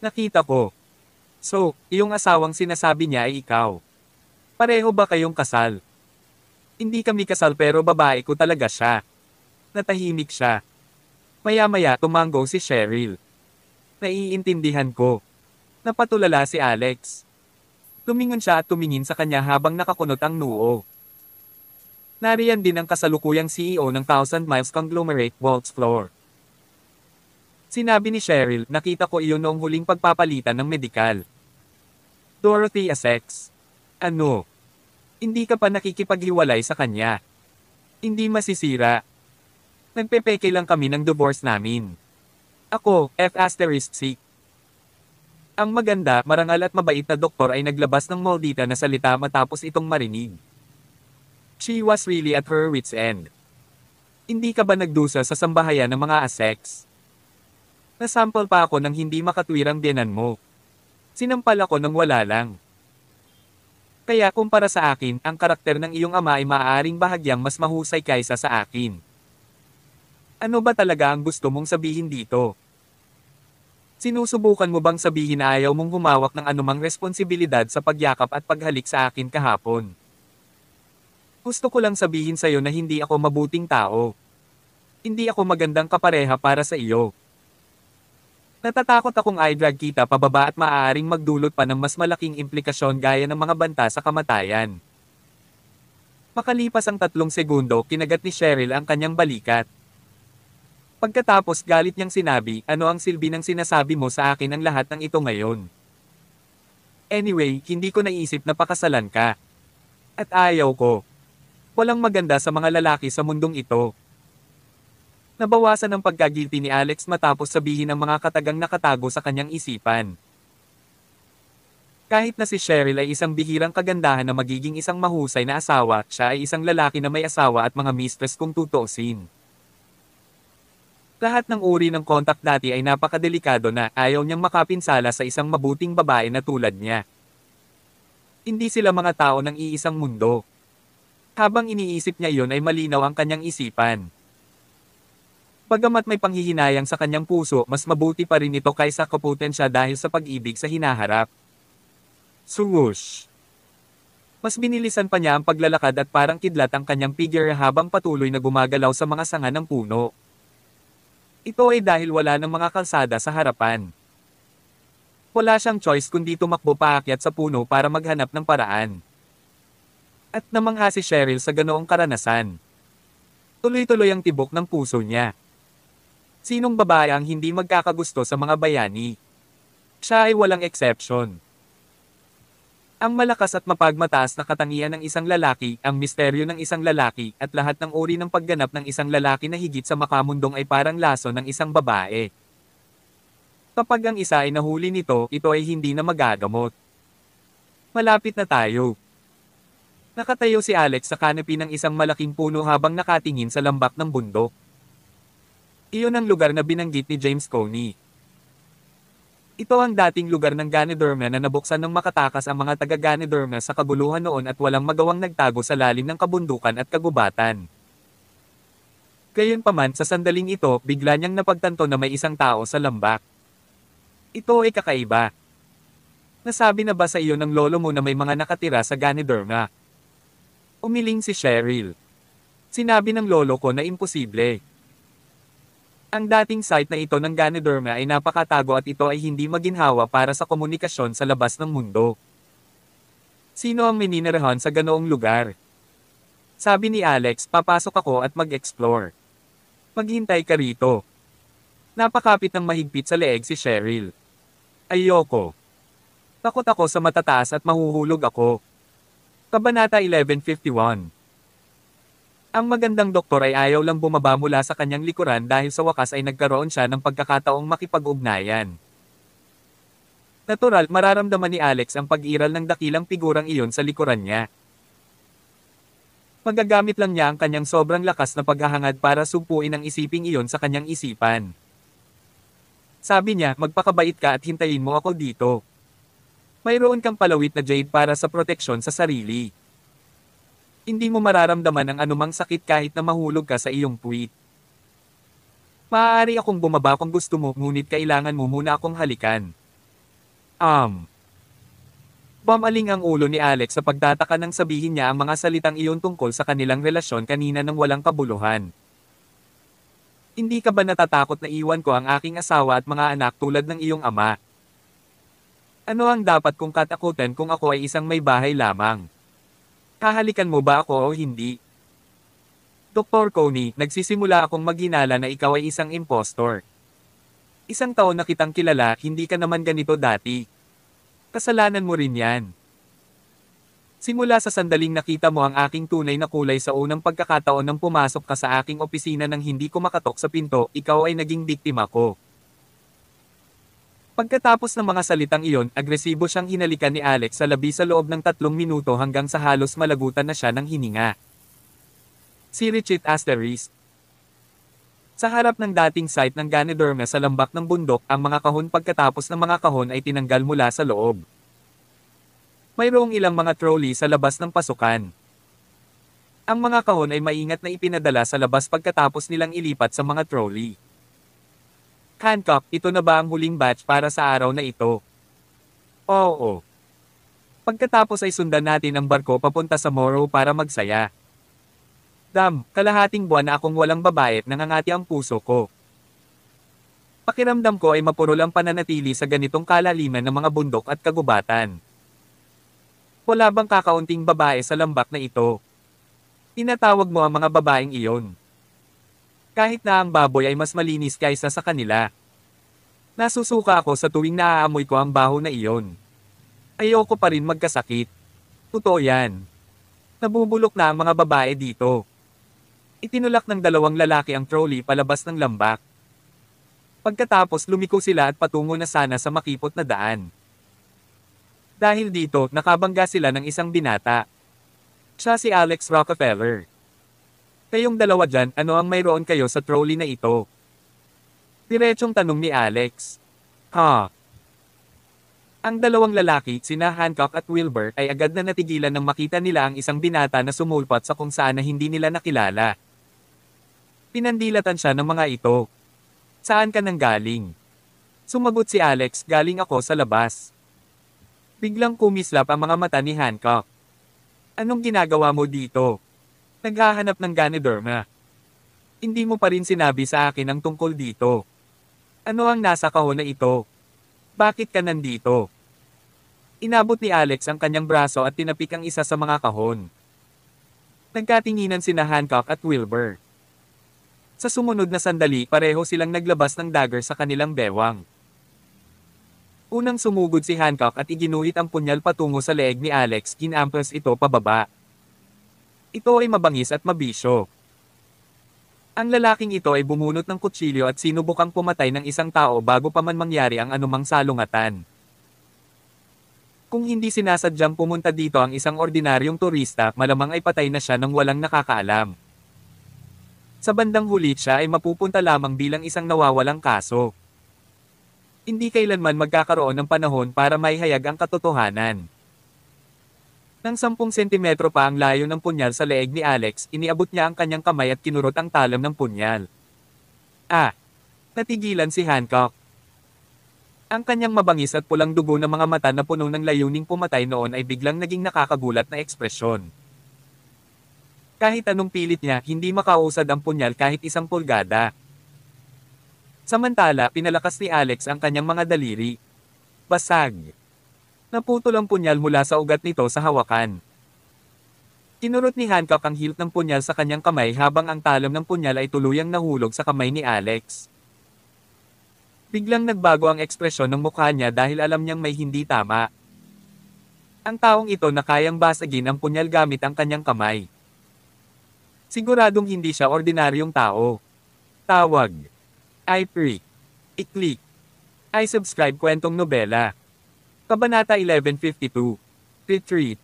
Nakita ko. So, yung asawang sinasabi niya ay ikaw. Pareho ba kayong kasal? Hindi kami kasal pero babae ko talaga siya. Natahimik siya. Maya-maya tumanggo si Cheryl. Naiintindihan ko. Napatulala si Alex. Tumingon siya at tumingin sa kanya habang nakakunot ang noo. Nariyan din ang kasalukuyang CEO ng Thousand Miles Conglomerate, Waltz Floor. Sinabi ni Cheryl, nakita ko iyon noong huling pagpapalitan ng medikal. Dorothy Essex. Ano? Hindi ka pa nakikipaghiwalay sa kanya. Hindi masisira. Nagpepeke lang kami ng divorce namin. Ako, F asterisk C. Ang maganda, marangal at mabait na doktor ay naglabas ng maldita na salita matapos itong marinig. She was really at her wit's end. Hindi ka ba nagdusa sa sambahayan ng mga aseks? Nasampal pa ako ng hindi makatwirang dinan mo. Sinampal ako ng wala lang. Kaya kumpara sa akin, ang karakter ng iyong ama ay maaaring bahagyang mas mahusay kaysa sa akin. Ano ba talaga ang gusto mong sabihin dito? Sinusubukan mo bang sabihin na ayaw mong humawak ng anumang responsibilidad sa pagyakap at paghalik sa akin kahapon? Gusto ko lang sabihin sa'yo na hindi ako mabuting tao. Hindi ako magandang kapareha para sa iyo. Natatakot akong i-drag kita pababa at maaaring magdulot pa ng mas malaking implikasyon gaya ng mga banta sa kamatayan. Makalipas ang tatlong segundo, kinagat ni Cheryl ang kanyang balikat. Pagkatapos galit niyang sinabi, ano ang silbi ng sinasabi mo sa akin ang lahat ng ito ngayon? Anyway, hindi ko naisip na pakasalan ka. At ayaw ko. Walang maganda sa mga lalaki sa mundong ito. Nabawasan ang pagkagilty ni Alex matapos sabihin ang mga katagang nakatago sa kanyang isipan. Kahit na si Cheryl ay isang bihirang kagandahan na magiging isang mahusay na asawa, siya ay isang lalaki na may asawa at mga mistress kung tutuusin. Lahat ng uri ng kontak dati ay napakadelikado na ayaw niyang makapinsala sa isang mabuting babae na tulad niya. Hindi sila mga tao ng iisang mundo. Habang iniisip niya iyon ay malinaw ang kanyang isipan. Pagamat may panghihinayang sa kanyang puso, mas mabuti pa rin ito kaysa kaputin siya dahil sa pag-ibig sa hinaharap. Swoosh! Mas binilisan pa niya ang paglalakad at parang kidlat ang kanyang figure habang patuloy na gumagalaw sa mga sanga ng puno. Ito ay dahil wala ng mga kalsada sa harapan. Wala siyang choice kundi tumakbo paakyat sa puno para maghanap ng paraan. At namangha si Cheryl sa ganoong karanasan. Tuloy-tuloy ang tibok ng puso niya. Sinong babae ang hindi magkakagusto sa mga bayani? Siya ay walang exception. Ang malakas at mapagmataas na katangian ng isang lalaki, ang misteryo ng isang lalaki, at lahat ng uri ng pagganap ng isang lalaki na higit sa makamundong ay parang laso ng isang babae. Kapag ang isa ay nahuli nito, ito ay hindi na magagamot. Malapit na tayo. Nakatayo si Alex sa kanapi ng isang malaking puno habang nakatingin sa lambak ng bundok. Iyon ang lugar na binanggit ni James Coney. Ito ang dating lugar ng Ganoderma na nabuksan ng makatakas ang mga taga Ganoderma sa kabuluhan noon at walang magawang nagtago sa lalim ng kabundukan at kagubatan. Gayunpaman sa sandaling ito, bigla niyang napagtanto na may isang tao sa lambak. Ito ay kakaiba. Nasabi na ba sa iyo ng lolo mo na may mga nakatira sa Ganoderma? Umiling si Cheryl. Sinabi ng lolo ko na imposible. Ang dating site na ito ng Ganoderma ay napakatago at ito ay hindi maginhawa para sa komunikasyon sa labas ng mundo. Sino ang mininirahan sa ganoong lugar? Sabi ni Alex, papasok ako at mag-explore. Maghintay ka rito. Napakapit ng mahigpit sa leeg si Cheryl. Ayoko. Takot ako sa matataas at mahuhulog ako. Kabanata 1151 Ang magandang doktor ay ayaw lang bumaba mula sa kanyang likuran dahil sa wakas ay nagkaroon siya ng pagkakataong makipag-ugnayan. Natural, mararamdaman ni Alex ang pag-iral ng dakilang figurang iyon sa likuran niya. Magagamit lang niya ang kanyang sobrang lakas na paghahangad para sumpuin ang isiping iyon sa kanyang isipan. Sabi niya, magpakabait ka at hintayin mo ako dito mayroon kang palawit na jade para sa proteksyon sa sarili. Hindi mo mararamdaman ang anumang sakit kahit na mahulog ka sa iyong puwit. Maaari akong bumaba kung gusto mo, ngunit kailangan mo muna akong halikan. Um. Bamaling ang ulo ni Alex sa pagtataka nang sabihin niya ang mga salitang iyon tungkol sa kanilang relasyon kanina ng walang kabuluhan. Hindi ka ba natatakot na iwan ko ang aking asawa at mga anak tulad ng iyong ama? Ano ang dapat kong katakutan kung ako ay isang may bahay lamang? Kahalikan mo ba ako o hindi? Dr. Coney, nagsisimula akong maghinala na ikaw ay isang impostor. Isang taon na kitang kilala, hindi ka naman ganito dati. Kasalanan mo rin yan. Simula sa sandaling nakita mo ang aking tunay na kulay sa unang pagkakataon nang pumasok ka sa aking opisina nang hindi ko makatok sa pinto, ikaw ay naging biktima ko. Pagkatapos ng mga salitang iyon, agresibo siyang hinalikan ni Alex sa labi sa loob ng tatlong minuto hanggang sa halos malagutan na siya ng hininga. Si Richit Asterisk Sa harap ng dating site ng Ganoderma sa lambak ng bundok, ang mga kahon pagkatapos ng mga kahon ay tinanggal mula sa loob. Mayroong ilang mga trolley sa labas ng pasukan. Ang mga kahon ay maingat na ipinadala sa labas pagkatapos nilang ilipat sa mga trolley. Hancock, ito na ba ang huling batch para sa araw na ito? Oo. Pagkatapos ay sundan natin ang barko papunta sa Morrow para magsaya. Dam, kalahating buwan na akong walang babae at nangangati ang puso ko. Pakiramdam ko ay mapuro lang pananatili sa ganitong kalaliman ng mga bundok at kagubatan. Wala bang kakaunting babae sa lambak na ito? Tinatawag mo ang mga babaeng iyon. Kahit na ang baboy ay mas malinis kaysa sa kanila. Nasusuka ako sa tuwing naaamoy ko ang baho na iyon. Ayoko pa rin magkasakit. Totoo yan. Nabubulok na ang mga babae dito. Itinulak ng dalawang lalaki ang trolley palabas ng lambak. Pagkatapos lumiko sila at patungo na sana sa makipot na daan. Dahil dito, nakabangga sila ng isang binata. Siya si Alex Rockefeller. Kayong dalawa dyan, ano ang mayroon kayo sa trolley na ito? Diretsong tanong ni Alex. Ha? Ang dalawang lalaki, sina Hancock at Wilbur, ay agad na natigilan nang makita nila ang isang binata na sumulpot sa kung saan na hindi nila nakilala. Pinandilatan siya ng mga ito. Saan ka nang galing? Sumagot si Alex, galing ako sa labas. Biglang kumislap ang mga mata ni Hancock. Anong ginagawa mo dito? Naghahanap ng ganidor na. Hindi mo pa rin sinabi sa akin ang tungkol dito. Ano ang nasa kahon na ito? Bakit ka nandito? Inabot ni Alex ang kanyang braso at tinapik ang isa sa mga kahon. Nagkatinginan sina Hancock at Wilbur. Sa sumunod na sandali pareho silang naglabas ng dagger sa kanilang bewang. Unang sumugod si Hancock at iginuhit ang punyal patungo sa leeg ni Alex, ginampas ito pababa. Ito ay mabangis at mabisyo. Ang lalaking ito ay bumunot ng kutsilyo at sinubukang pumatay ng isang tao bago pa man mangyari ang anumang salungatan. Kung hindi sinasadyang pumunta dito ang isang ordinaryong turista, malamang ay patay na siya nang walang nakakaalam. Sa bandang huli siya ay mapupunta lamang bilang isang nawawalang kaso. Hindi kailanman magkakaroon ng panahon para maihayag ang katotohanan. Nang 10 sentimetro pa ang layo ng punyal sa leeg ni Alex, iniabot niya ang kanyang kamay at kinurot ang talam ng punyal. Ah! Natigilan si Hancock. Ang kanyang mabangis at pulang dugo ng mga mata na puno ng layuning pumatay noon ay biglang naging nakakagulat na ekspresyon. Kahit anong pilit niya, hindi makausad ang punyal kahit isang pulgada. Samantala, pinalakas ni Alex ang kanyang mga daliri. Basag. Naputol ang punyal mula sa ugat nito sa hawakan. Kinurot ni Hancock ang hilt ng punyal sa kanyang kamay habang ang talam ng punyal ay tuluyang nahulog sa kamay ni Alex. Biglang nagbago ang ekspresyon ng mukha niya dahil alam niyang may hindi tama. Ang taong ito na kayang basagin ang punyal gamit ang kanyang kamay. Siguradong hindi siya ordinaryong tao. Tawag. I-pre. I-click. I-subscribe kwentong nobela. Kabanata 1152. Retreat.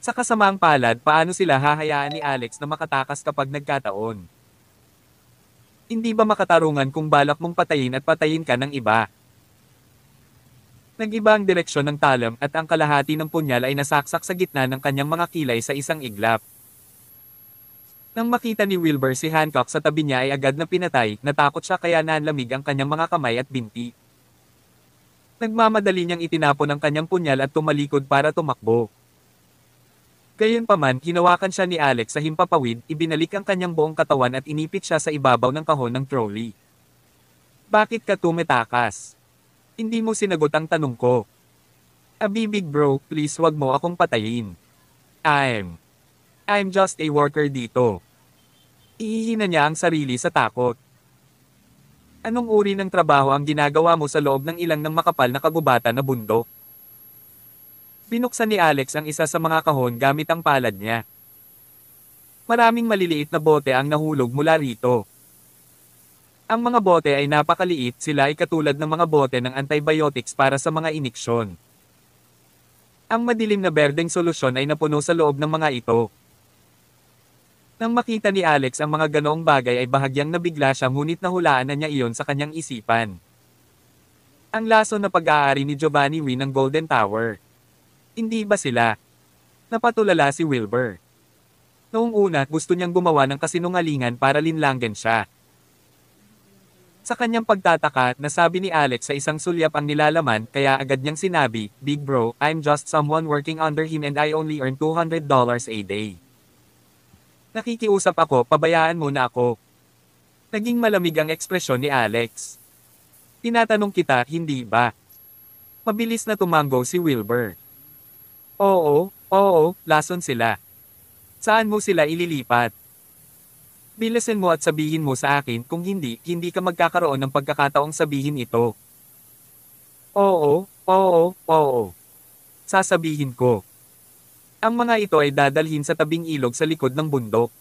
Sa kasamaang palad, paano sila hahayaan ni Alex na makatakas kapag nagkataon? Hindi ba makatarungan kung balak mong patayin at patayin ka ng iba? Nagiba ang direksyon ng talam at ang kalahati ng punyal ay nasaksak sa gitna ng kanyang mga kilay sa isang iglap. Nang makita ni Wilbur si Hancock sa tabi niya ay agad na pinatay, natakot siya kaya nanlamig ang kanyang mga kamay at binti. Nagmamadali niyang itinapon ang kanyang punyal at tumalikod para tumakbo. Gayunpaman, hinawakan siya ni Alex sa himpapawid, ibinalik ang kanyang buong katawan at inipit siya sa ibabaw ng kahon ng trolley. Bakit ka tumitakas? Hindi mo sinagot ang tanong ko. Abibig bro, please wag mo akong patayin. I'm... I'm just a worker dito. Ihihina niya ang sarili sa takot. Anong uri ng trabaho ang ginagawa mo sa loob ng ilang ng makapal na kagubatan na bundok? Binuksan ni Alex ang isa sa mga kahon gamit ang palad niya. Maraming maliliit na bote ang nahulog mula rito. Ang mga bote ay napakaliit sila ay katulad ng mga bote ng antibiotics para sa mga iniksyon. Ang madilim na berdeng solusyon ay napuno sa loob ng mga ito. Nang makita ni Alex ang mga ganoong bagay ay bahagyang nabigla siya ngunit nahulaan na niya iyon sa kanyang isipan. Ang laso na pag-aari ni Giovanni Win ng Golden Tower. Hindi ba sila? Napatulala si Wilbur. Noong una, gusto niyang gumawa ng kasinungalingan para linlanggan siya. Sa kanyang pagtataka, nasabi ni Alex sa isang sulyap ang nilalaman kaya agad niyang sinabi, Big bro, I'm just someone working under him and I only earn $200 a day. Nakikiusap ako, pabayaan mo na ako. Naging malamig ang ekspresyon ni Alex. Tinatanong kita, hindi ba? Mabilis na tumango si Wilbur. Oo, oo, lason sila. Saan mo sila ililipat? Bilasin mo at sabihin mo sa akin kung hindi, hindi ka magkakaroon ng pagkakataong sabihin ito. Oo, oo, oo. Sasabihin ko. Ang mga ito ay dadalhin sa tabing ilog sa likod ng bundok.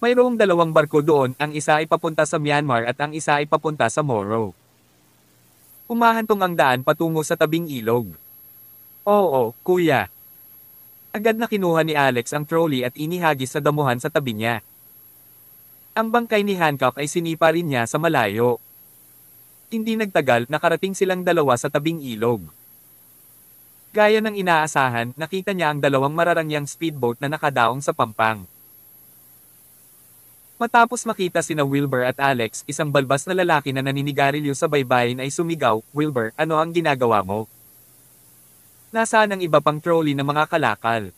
Mayroong dalawang barko doon, ang isa ay papunta sa Myanmar at ang isa ay papunta sa Moro. Humahantong ang daan patungo sa tabing ilog. Oo, kuya. Agad na kinuha ni Alex ang trolley at inihagis sa damuhan sa tabi niya. Ang bangkay ni Hancock ay sinipa rin niya sa malayo. Hindi nagtagal, nakarating silang dalawa sa tabing ilog. Gaya ng inaasahan, nakita niya ang dalawang mararangyang speedboat na nakadaong sa pampang. Matapos makita sina Wilbur at Alex, isang balbas na lalaki na naninigarilyo sa baybayin ay sumigaw, Wilbur, ano ang ginagawa mo? Nasaan ang iba pang trolley ng mga kalakal?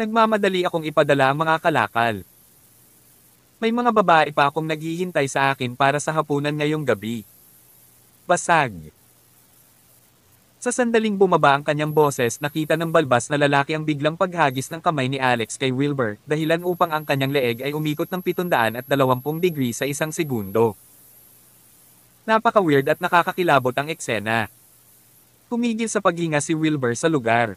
Nagmamadali akong ipadala ang mga kalakal. May mga babae pa akong naghihintay sa akin para sa hapunan ngayong gabi. Basag. Sa sandaling bumaba ang kanyang boses nakita ng balbas na lalaki ang biglang paghagis ng kamay ni Alex kay Wilbur, dahilan upang ang kanyang leeg ay umikot ng 720 degree sa isang segundo. Napaka-weird at nakakakilabot ang eksena. Tumigil sa paghinga si Wilbur sa lugar.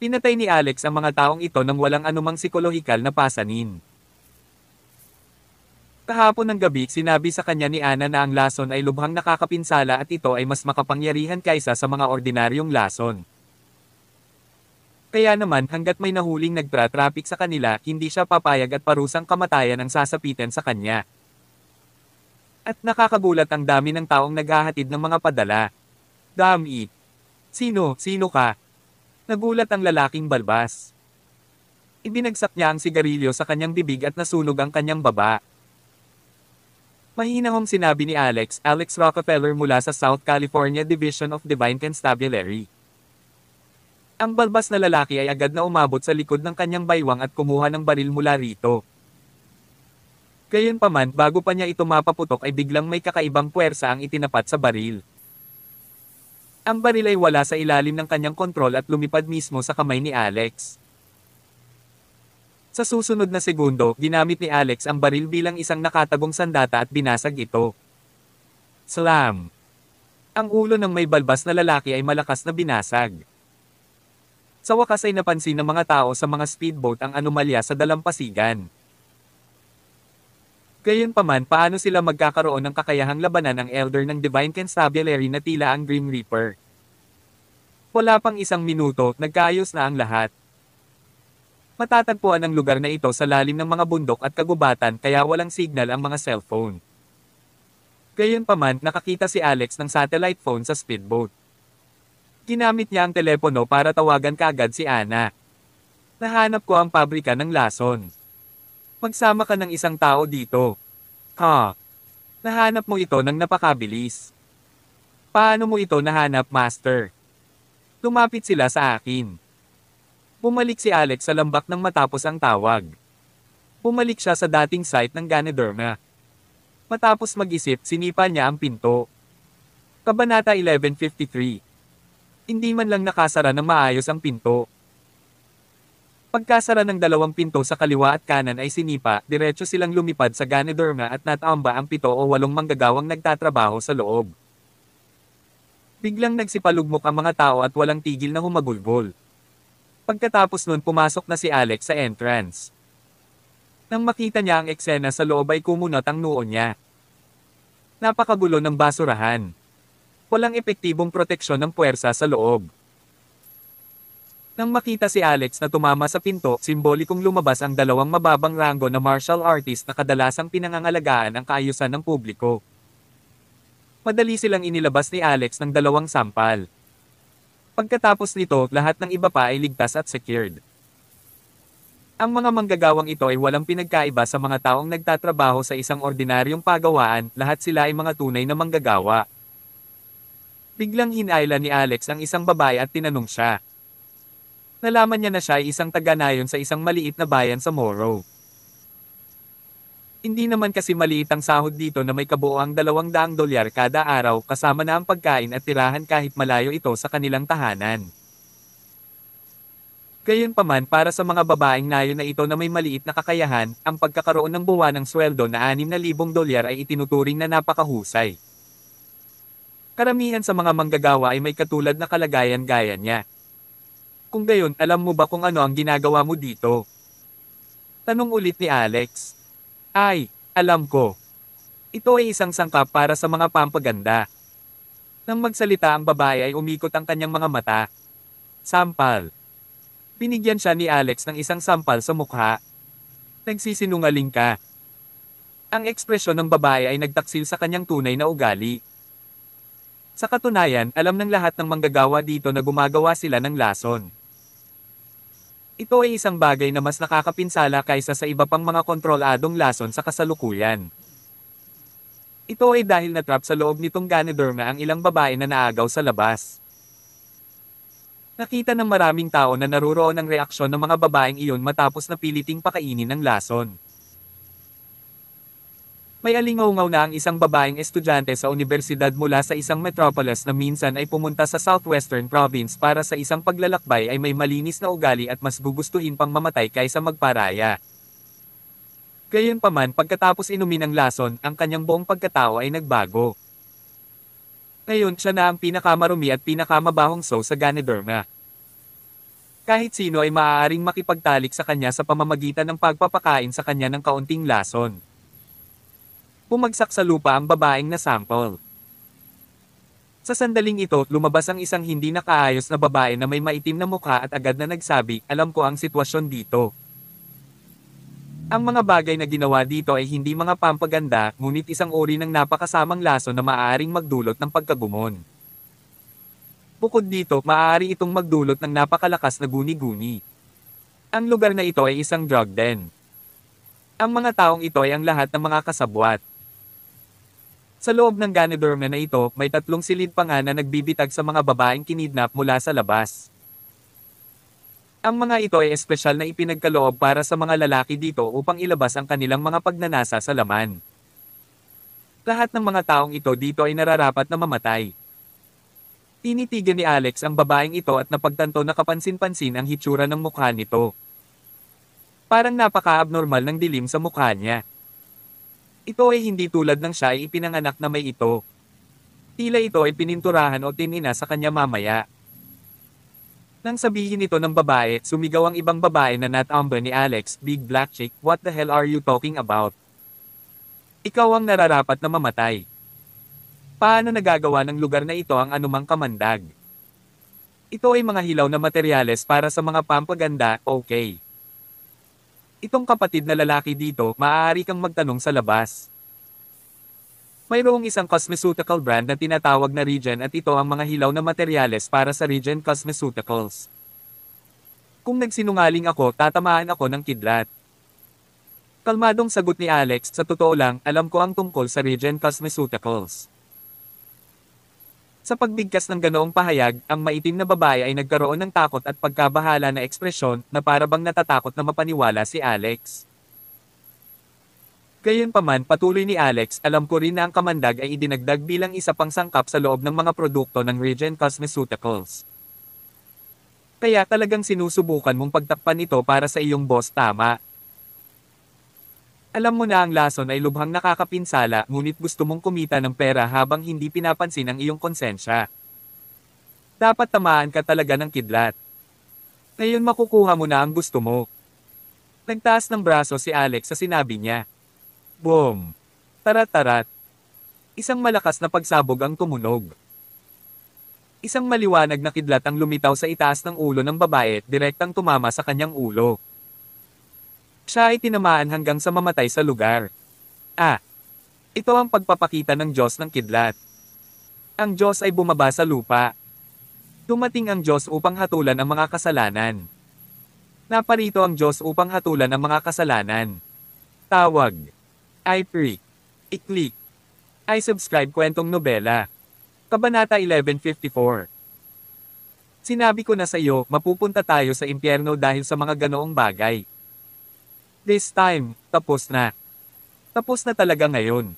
Pinatay ni Alex ang mga taong ito nang walang anumang psikolohikal na pasanin. Kahapon ng gabi, sinabi sa kanya ni Ana na ang lason ay lubhang nakakapinsala at ito ay mas makapangyarihan kaysa sa mga ordinaryong lason. Kaya naman hanggat may nahuling nagtra-traffic sa kanila, hindi siya papayag at parusang kamatayan ang sasapitan sa kanya. At nakakagulat ang dami ng taong naghahatid ng mga padala. Dami! Sino, sino ka? Nagulat ang lalaking balbas. Ibinagsak niya ang sigarilyo sa kanyang bibig at nasunog ang kanyang baba. Mahinahong sinabi ni Alex, Alex Rockefeller mula sa South California Division of Divine Constabulary. Ang balbas na lalaki ay agad na umabot sa likod ng kanyang baywang at kumuha ng baril mula rito. Gayunpaman, bago pa niya ito mapaputok ay biglang may kakaibang puwersa ang itinapat sa baril. Ang baril ay wala sa ilalim ng kanyang kontrol at lumipad mismo sa kamay ni Alex. Sa susunod na segundo, ginamit ni Alex ang baril bilang isang nakatagong sandata at binasag ito. Slam! Ang ulo ng may balbas na lalaki ay malakas na binasag. Sa wakas ay napansin ng mga tao sa mga speedboat ang anomalya sa dalampasigan. Gayunpaman paano sila magkakaroon ng kakayahang labanan ang Elder ng Divine Constabulary na tila ang Grim Reaper. Wala pang isang minuto, nagkaayos na ang lahat. Matatagpuan ang lugar na ito sa lalim ng mga bundok at kagubatan kaya walang signal ang mga cellphone. Gayunpaman, nakakita si Alex ng satellite phone sa speedboat. Ginamit niya ang telepono para tawagan kaagad si Ana. Nahanap ko ang pabrika ng lason. Magsama ka ng isang tao dito. Ha? Nahanap mo ito ng napakabilis. Paano mo ito nahanap, Master? Lumapit sila sa akin. Pumalik si Alex sa lambak nang matapos ang tawag. Pumalik siya sa dating site ng Ganoderma. Matapos mag-isip, sinipa niya ang pinto. Kabanata 1153 Hindi man lang nakasara ng maayos ang pinto. Pagkasara ng dalawang pinto sa kaliwa at kanan ay sinipa, diretso silang lumipad sa Ganoderma at natamba ang pito o walong manggagawang nagtatrabaho sa loob. Biglang nagsipalugmok ang mga tao at walang tigil na humagulbol. Pagkatapos nun pumasok na si Alex sa entrance. Nang makita niya ang eksena sa loob ay kumunot ang noo niya. Napakabulo ng basurahan. Walang epektibong proteksyon ng puwersa sa loob. Nang makita si Alex na tumama sa pinto, simbolikong lumabas ang dalawang mababang ranggo na martial artist na kadalasang pinangangalagaan ang kaayusan ng publiko. Madali silang inilabas ni Alex ng dalawang sampal. Pagkatapos nito, lahat ng iba pa ay ligtas at secured. Ang mga manggagawang ito ay walang pinagkaiba sa mga taong nagtatrabaho sa isang ordinaryong pagawaan, lahat sila ay mga tunay na manggagawa. Biglang hinayla ni Alex ang isang babae at tinanong siya. Nalaman niya na siya ay isang taganayon sa isang maliit na bayan sa Morrow. Hindi naman kasi maliit ang sahod dito na may kabuoang 200 dolyar kada araw kasama na ang pagkain at tirahan kahit malayo ito sa kanilang tahanan. Gayunpaman para sa mga babaeng nayo na ito na may maliit na kakayahan, ang pagkakaroon ng buwan ng sweldo na 6,000 dolyar ay itinuturing na napakahusay. Karamihan sa mga manggagawa ay may katulad na kalagayan gaya niya. Kung gayon, alam mo ba kung ano ang ginagawa mo dito? Tanong ulit ni Alex. Ay, alam ko. Ito ay isang sangkap para sa mga pampaganda. Nang magsalita ang babae ay umikot ang kanyang mga mata. Sampal. Binigyan siya ni Alex ng isang sampal sa mukha. Nagsisinungaling ka. Ang ekspresyon ng babae ay nagtaksil sa kanyang tunay na ugali. Sa katunayan, alam ng lahat ng manggagawa dito na gumagawa sila ng lason. Ito ay isang bagay na mas nakakapinsala kaysa sa iba pang mga kontroladong lason sa kasalukuyan. Ito ay dahil natrap sa loob nitong ganidorma ang ilang babae na naagaw sa labas. Nakita ng maraming tao na naruroon ang reaksyon ng mga babaeng iyon matapos na piliting pakainin ng lason. May alingaungaw na ang isang babaeng estudyante sa unibersidad mula sa isang metropolis na minsan ay pumunta sa southwestern province para sa isang paglalakbay ay may malinis na ugali at mas gugustuhin pang mamatay kaysa magparaya. Gayunpaman pagkatapos inumin ang lason, ang kanyang buong pagkatao ay nagbago. Ngayon siya na ang pinakamarumi at pinakamabahong sow sa Ganoderma. Kahit sino ay maaaring makipagtalik sa kanya sa pamamagitan ng pagpapakain sa kanya ng kaunting lason. Pumagsak sa lupa ang babaeng na sample. Sa sandaling ito, lumabas ang isang hindi nakaayos na babae na may maitim na mukha at agad na nagsabi, alam ko ang sitwasyon dito. Ang mga bagay na ginawa dito ay hindi mga pampaganda, ngunit isang uri ng napakasamang laso na maaaring magdulot ng pagkagumon. Bukod dito, maaari itong magdulot ng napakalakas na guni-guni. Ang lugar na ito ay isang drug den. Ang mga taong ito ay ang lahat ng mga kasabwat. Sa loob ng ganidorme na ito, may tatlong silid pa nga na nagbibitag sa mga babaeng kinidnap mula sa labas. Ang mga ito ay espesyal na ipinagkaloob para sa mga lalaki dito upang ilabas ang kanilang mga pagnanasa sa laman. Lahat ng mga taong ito dito ay nararapat na mamatay. Tinitigan ni Alex ang babaeng ito at napagtanto na kapansin-pansin ang hitsura ng mukha nito. Parang napaka-abnormal ng dilim sa mukha niya. Ito ay hindi tulad ng siya ay ipinanganak na may ito. Tila ito ay pininturahan o tinina sa kanya mamaya. Nang sabihin ito ng babae, sumigaw ang ibang babae na natamba ni Alex, Big Black Chick, what the hell are you talking about? Ikaw ang nararapat na mamatay. Paano nagagawa ng lugar na ito ang anumang kamandag? Ito ay mga hilaw na materyales para sa mga pampaganda, okay. Itong kapatid na lalaki dito, maaari kang magtanong sa labas. Mayroong isang cosmeceutical brand na tinatawag na Regen at ito ang mga hilaw na materyales para sa Regen Cosmeceuticals. Kung nagsinungaling ako, tatamaan ako ng kidlat. Kalmadong sagot ni Alex, sa totoo lang, alam ko ang tungkol sa Regen Cosmeceuticals. Sa pagbigkas ng ganoong pahayag, ang maitim na babae ay nagkaroon ng takot at pagkabahala na ekspresyon na parabang natatakot na mapaniwala si Alex. Gayunpaman patuloy ni Alex, alam ko rin na ang kamandag ay idinagdag bilang isa pang sangkap sa loob ng mga produkto ng Regent Cosmeceuticals. Kaya talagang sinusubukan mong pagtakpan ito para sa iyong boss tama, alam mo na ang lason ay lubhang nakakapinsala ngunit gusto mong kumita ng pera habang hindi pinapansin ang iyong konsensya. Dapat tamaan ka talaga ng kidlat. Ngayon makukuha mo na ang gusto mo. Nagtaas ng braso si Alex sa sinabi niya. Boom! Tarat-tarat. Isang malakas na pagsabog ang tumunog. Isang maliwanag na kidlat ang lumitaw sa itaas ng ulo ng babae at direktang tumama sa kanyang ulo. Siya ay tinamaan hanggang sa mamatay sa lugar. Ah! Ito ang pagpapakita ng Diyos ng kidlat. Ang Diyos ay bumaba sa lupa. Dumating ang Diyos upang hatulan ang mga kasalanan. Naparito ang Diyos upang hatulan ang mga kasalanan. Tawag. I-click. I-click. I-subscribe kwentong nobela. Kabanata 1154 Sinabi ko na sa iyo, mapupunta tayo sa impyerno dahil sa mga ganoong bagay. This time, tapos na. Tapos na talaga ngayon.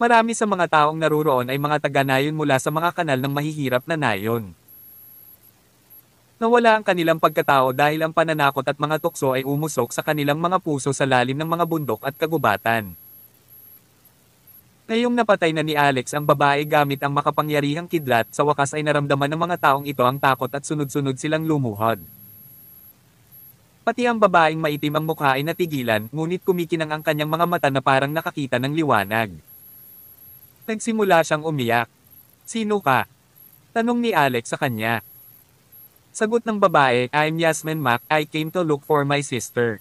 Marami sa mga taong naruroon ay mga taga-nayon mula sa mga kanal ng mahihirap na nayon. Nawala ang kanilang pagkatao dahil ang pananakot at mga tukso ay umusok sa kanilang mga puso sa lalim ng mga bundok at kagubatan. Ngayong napatay na ni Alex ang babae gamit ang makapangyarihang kidlat sa wakas ay naramdaman ng mga taong ito ang takot at sunod-sunod silang lumuhod. Pati ang babaeng maitim ang mukha ay natigilan, ngunit kumikinang ang kanyang mga mata na parang nakakita ng liwanag. Nagsimula siyang umiyak. Sino ka? Tanong ni Alex sa kanya. Sagot ng babae, I'm Yasmin Mac, I came to look for my sister.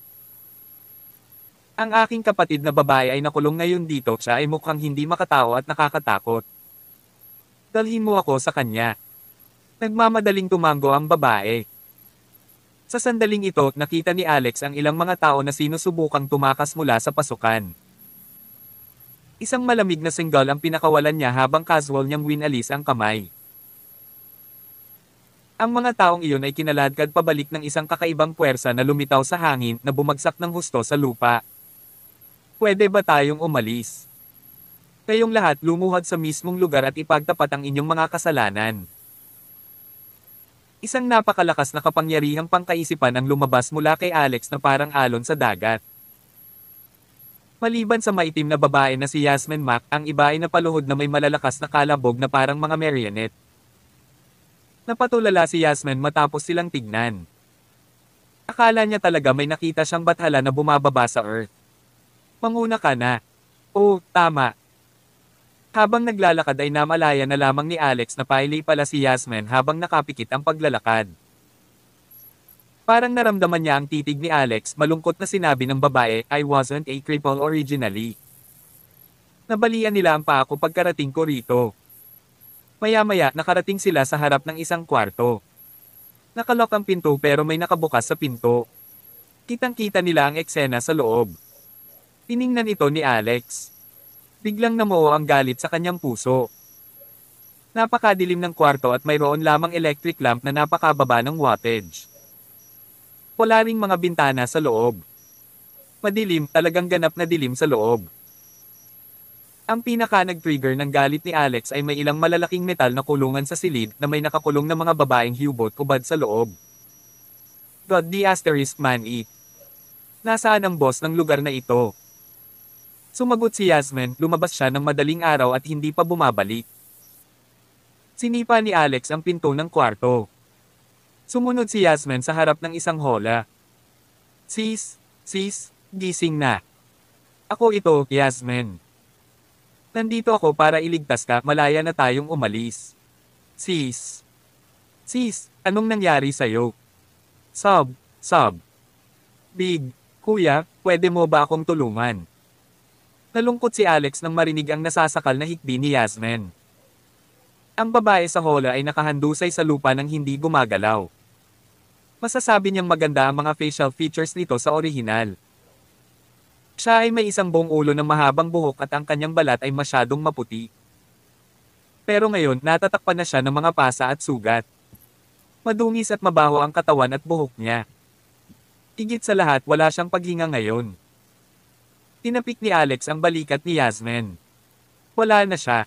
Ang aking kapatid na babae ay nakulong ngayon dito, siya ay mukhang hindi makatao at nakakatakot. Dalhin mo ako sa kanya. Nagmamadaling tumango ang babae. Sa sandaling ito, nakita ni Alex ang ilang mga tao na sinusubukang tumakas mula sa pasukan. Isang malamig na single ang pinakawalan niya habang casual niyang winalis ang kamay. Ang mga taong iyon ay kinaladkad pabalik ng isang kakaibang puwersa na lumitaw sa hangin na bumagsak ng husto sa lupa. Pwede ba tayong umalis? Kayong lahat lumuhod sa mismong lugar at ipagtapat ang inyong mga kasalanan. Isang napakalakas na kapangyarihang pangkaisipan ang lumabas mula kay Alex na parang alon sa dagat. Maliban sa maitim na babae na si Yasmin Mack, ang iba ay napaluhod na may malalakas na kalabog na parang mga marionette. Napatulala si Yasmin matapos silang tignan. Akala niya talaga may nakita siyang bathala na bumababa sa Earth. Manguna ka na. Oh, tama, habang naglalakad ay namalaya na lamang ni Alex na paili pala si Yasmin habang nakapikit ang paglalakad. Parang naramdaman niya ang titig ni Alex malungkot na sinabi ng babae, I wasn't a cripple originally. Nabalian nila ang paa ko pagkarating ko rito. Maya-maya nakarating sila sa harap ng isang kwarto. Nakalock ang pinto pero may nakabukas sa pinto. Kitang-kita nila ang eksena sa loob. Tiningnan ito ni Alex. Biglang namuo ang galit sa kanyang puso. Napakadilim ng kwarto at mayroon lamang electric lamp na napakababa ng wattage. Wala ring mga bintana sa loob. Madilim, talagang ganap na dilim sa loob. Ang pinaka nag-trigger ng galit ni Alex ay may ilang malalaking metal na kulungan sa silid na may nakakulong na mga babaeng hubot kubad sa loob. God the asterisk man eat. Nasaan ang boss ng lugar na ito? Sumagot si Yasmin, lumabas siya ng madaling araw at hindi pa bumabalik. Sinipa ni Alex ang pinto ng kwarto. Sumunod si Yasmin sa harap ng isang hola. Sis, sis, gising na. Ako ito, Yasmin. Nandito ako para iligtas ka, malaya na tayong umalis. Sis. Sis, anong nangyari sa'yo? Sob, sob. Big, kuya, pwede mo ba akong tulungan? Nalungkot si Alex nang marinig ang nasasakal na hikbi ni Yasmin. Ang babae sa hola ay nakahandusay sa lupa nang hindi gumagalaw. Masasabi niyang maganda ang mga facial features nito sa orihinal. Siya ay may isang buong ulo ng mahabang buhok at ang kanyang balat ay masyadong maputi. Pero ngayon, natatakpan na siya ng mga pasa at sugat. Madungis at mabaho ang katawan at buhok niya. Igit sa lahat, wala siyang paghinga ngayon. Tinapik ni Alex ang balikat ni Yasmin. Wala na siya.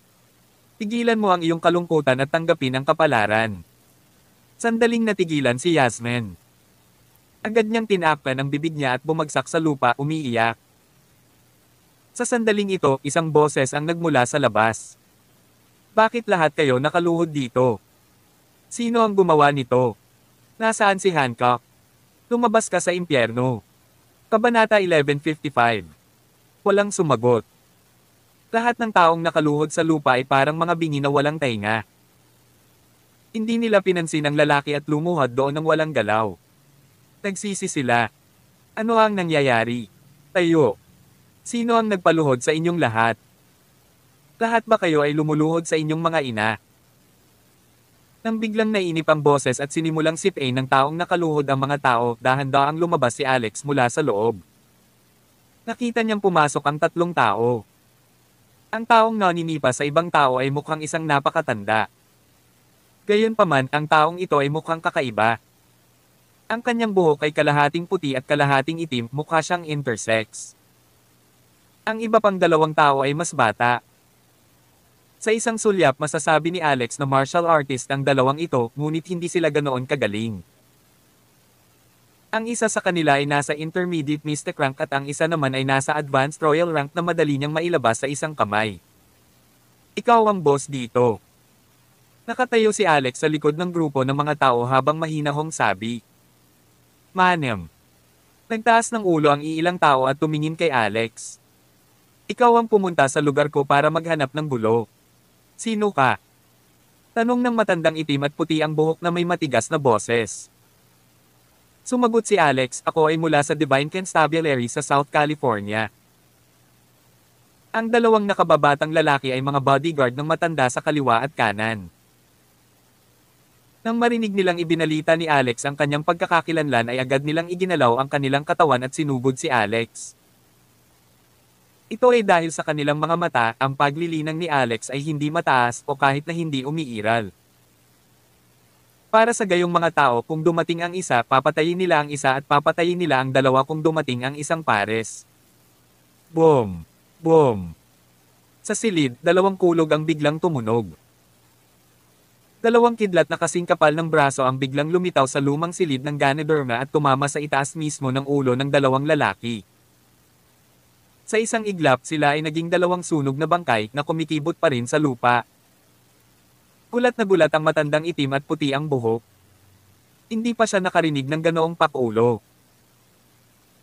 Tigilan mo ang iyong kalungkutan at tanggapin ang kapalaran. Sandaling natigilan si Yasmin. Agad niyang tinakpan ang bibig niya at bumagsak sa lupa umiiyak. Sa sandaling ito, isang boses ang nagmula sa labas. Bakit lahat kayo nakaluhod dito? Sino ang gumawa nito? Nasaan si Hancock? Lumabas ka sa impyerno. Kabanata 1155 Walang sumagot. Lahat ng taong nakaluhod sa lupa ay parang mga bingi na walang tainga. Hindi nila pinansin ang lalaki at lumuhod doon ng walang galaw. Nagsisi sila. Ano ang nangyayari? Tayo. Sino ang nagpaluhod sa inyong lahat? Lahat ba kayo ay lumuluhod sa inyong mga ina? Nang biglang nainip ang boses at sinimulang sipay ng taong nakaluhod ang mga tao, dahan-daang lumabas si Alex mula sa loob. Nakita niyang pumasok ang tatlong tao. Ang taong naninipa sa ibang tao ay mukhang isang napakatanda. Gayunpaman, ang taong ito ay mukhang kakaiba. Ang kanyang buhok ay kalahating puti at kalahating itim, mukha siyang intersex. Ang iba pang dalawang tao ay mas bata. Sa isang sulyap masasabi ni Alex na martial artist ang dalawang ito, ngunit hindi sila ganoon kagaling. Ang isa sa kanila ay nasa intermediate mystic rank at ang isa naman ay nasa advanced royal rank na madali niyang mailabas sa isang kamay. Ikaw ang boss dito. Nakatayo si Alex sa likod ng grupo ng mga tao habang mahinahong sabi. Manem. Nagtaas ng ulo ang iilang tao at tumingin kay Alex. Ikaw ang pumunta sa lugar ko para maghanap ng bulo. Sino ka? Tanong ng matandang itim at puti ang buhok na may matigas na boses. Sumagot si Alex, ako ay mula sa Divine Constabulary sa South California. Ang dalawang nakababatang lalaki ay mga bodyguard ng matanda sa kaliwa at kanan. Nang marinig nilang ibinalita ni Alex ang kanyang pagkakakilanlan ay agad nilang iginalaw ang kanilang katawan at sinugod si Alex. Ito ay dahil sa kanilang mga mata, ang paglilinang ni Alex ay hindi mataas o kahit na hindi umiiral. Para sa gayong mga tao kung dumating ang isa papatayin nila ang isa at papatayin nila ang dalawa kung dumating ang isang pares. Boom! Boom! Sa silid, dalawang kulog ang biglang tumunog. Dalawang kidlat na kasing kapal ng braso ang biglang lumitaw sa lumang silid ng Ganoderma at tumama sa itaas mismo ng ulo ng dalawang lalaki. Sa isang iglap sila ay naging dalawang sunog na bangkay na kumikibot pa rin sa lupa. Gulat na gulat ang matandang itim at puti ang buhok. Hindi pa siya nakarinig ng ganoong pakulo.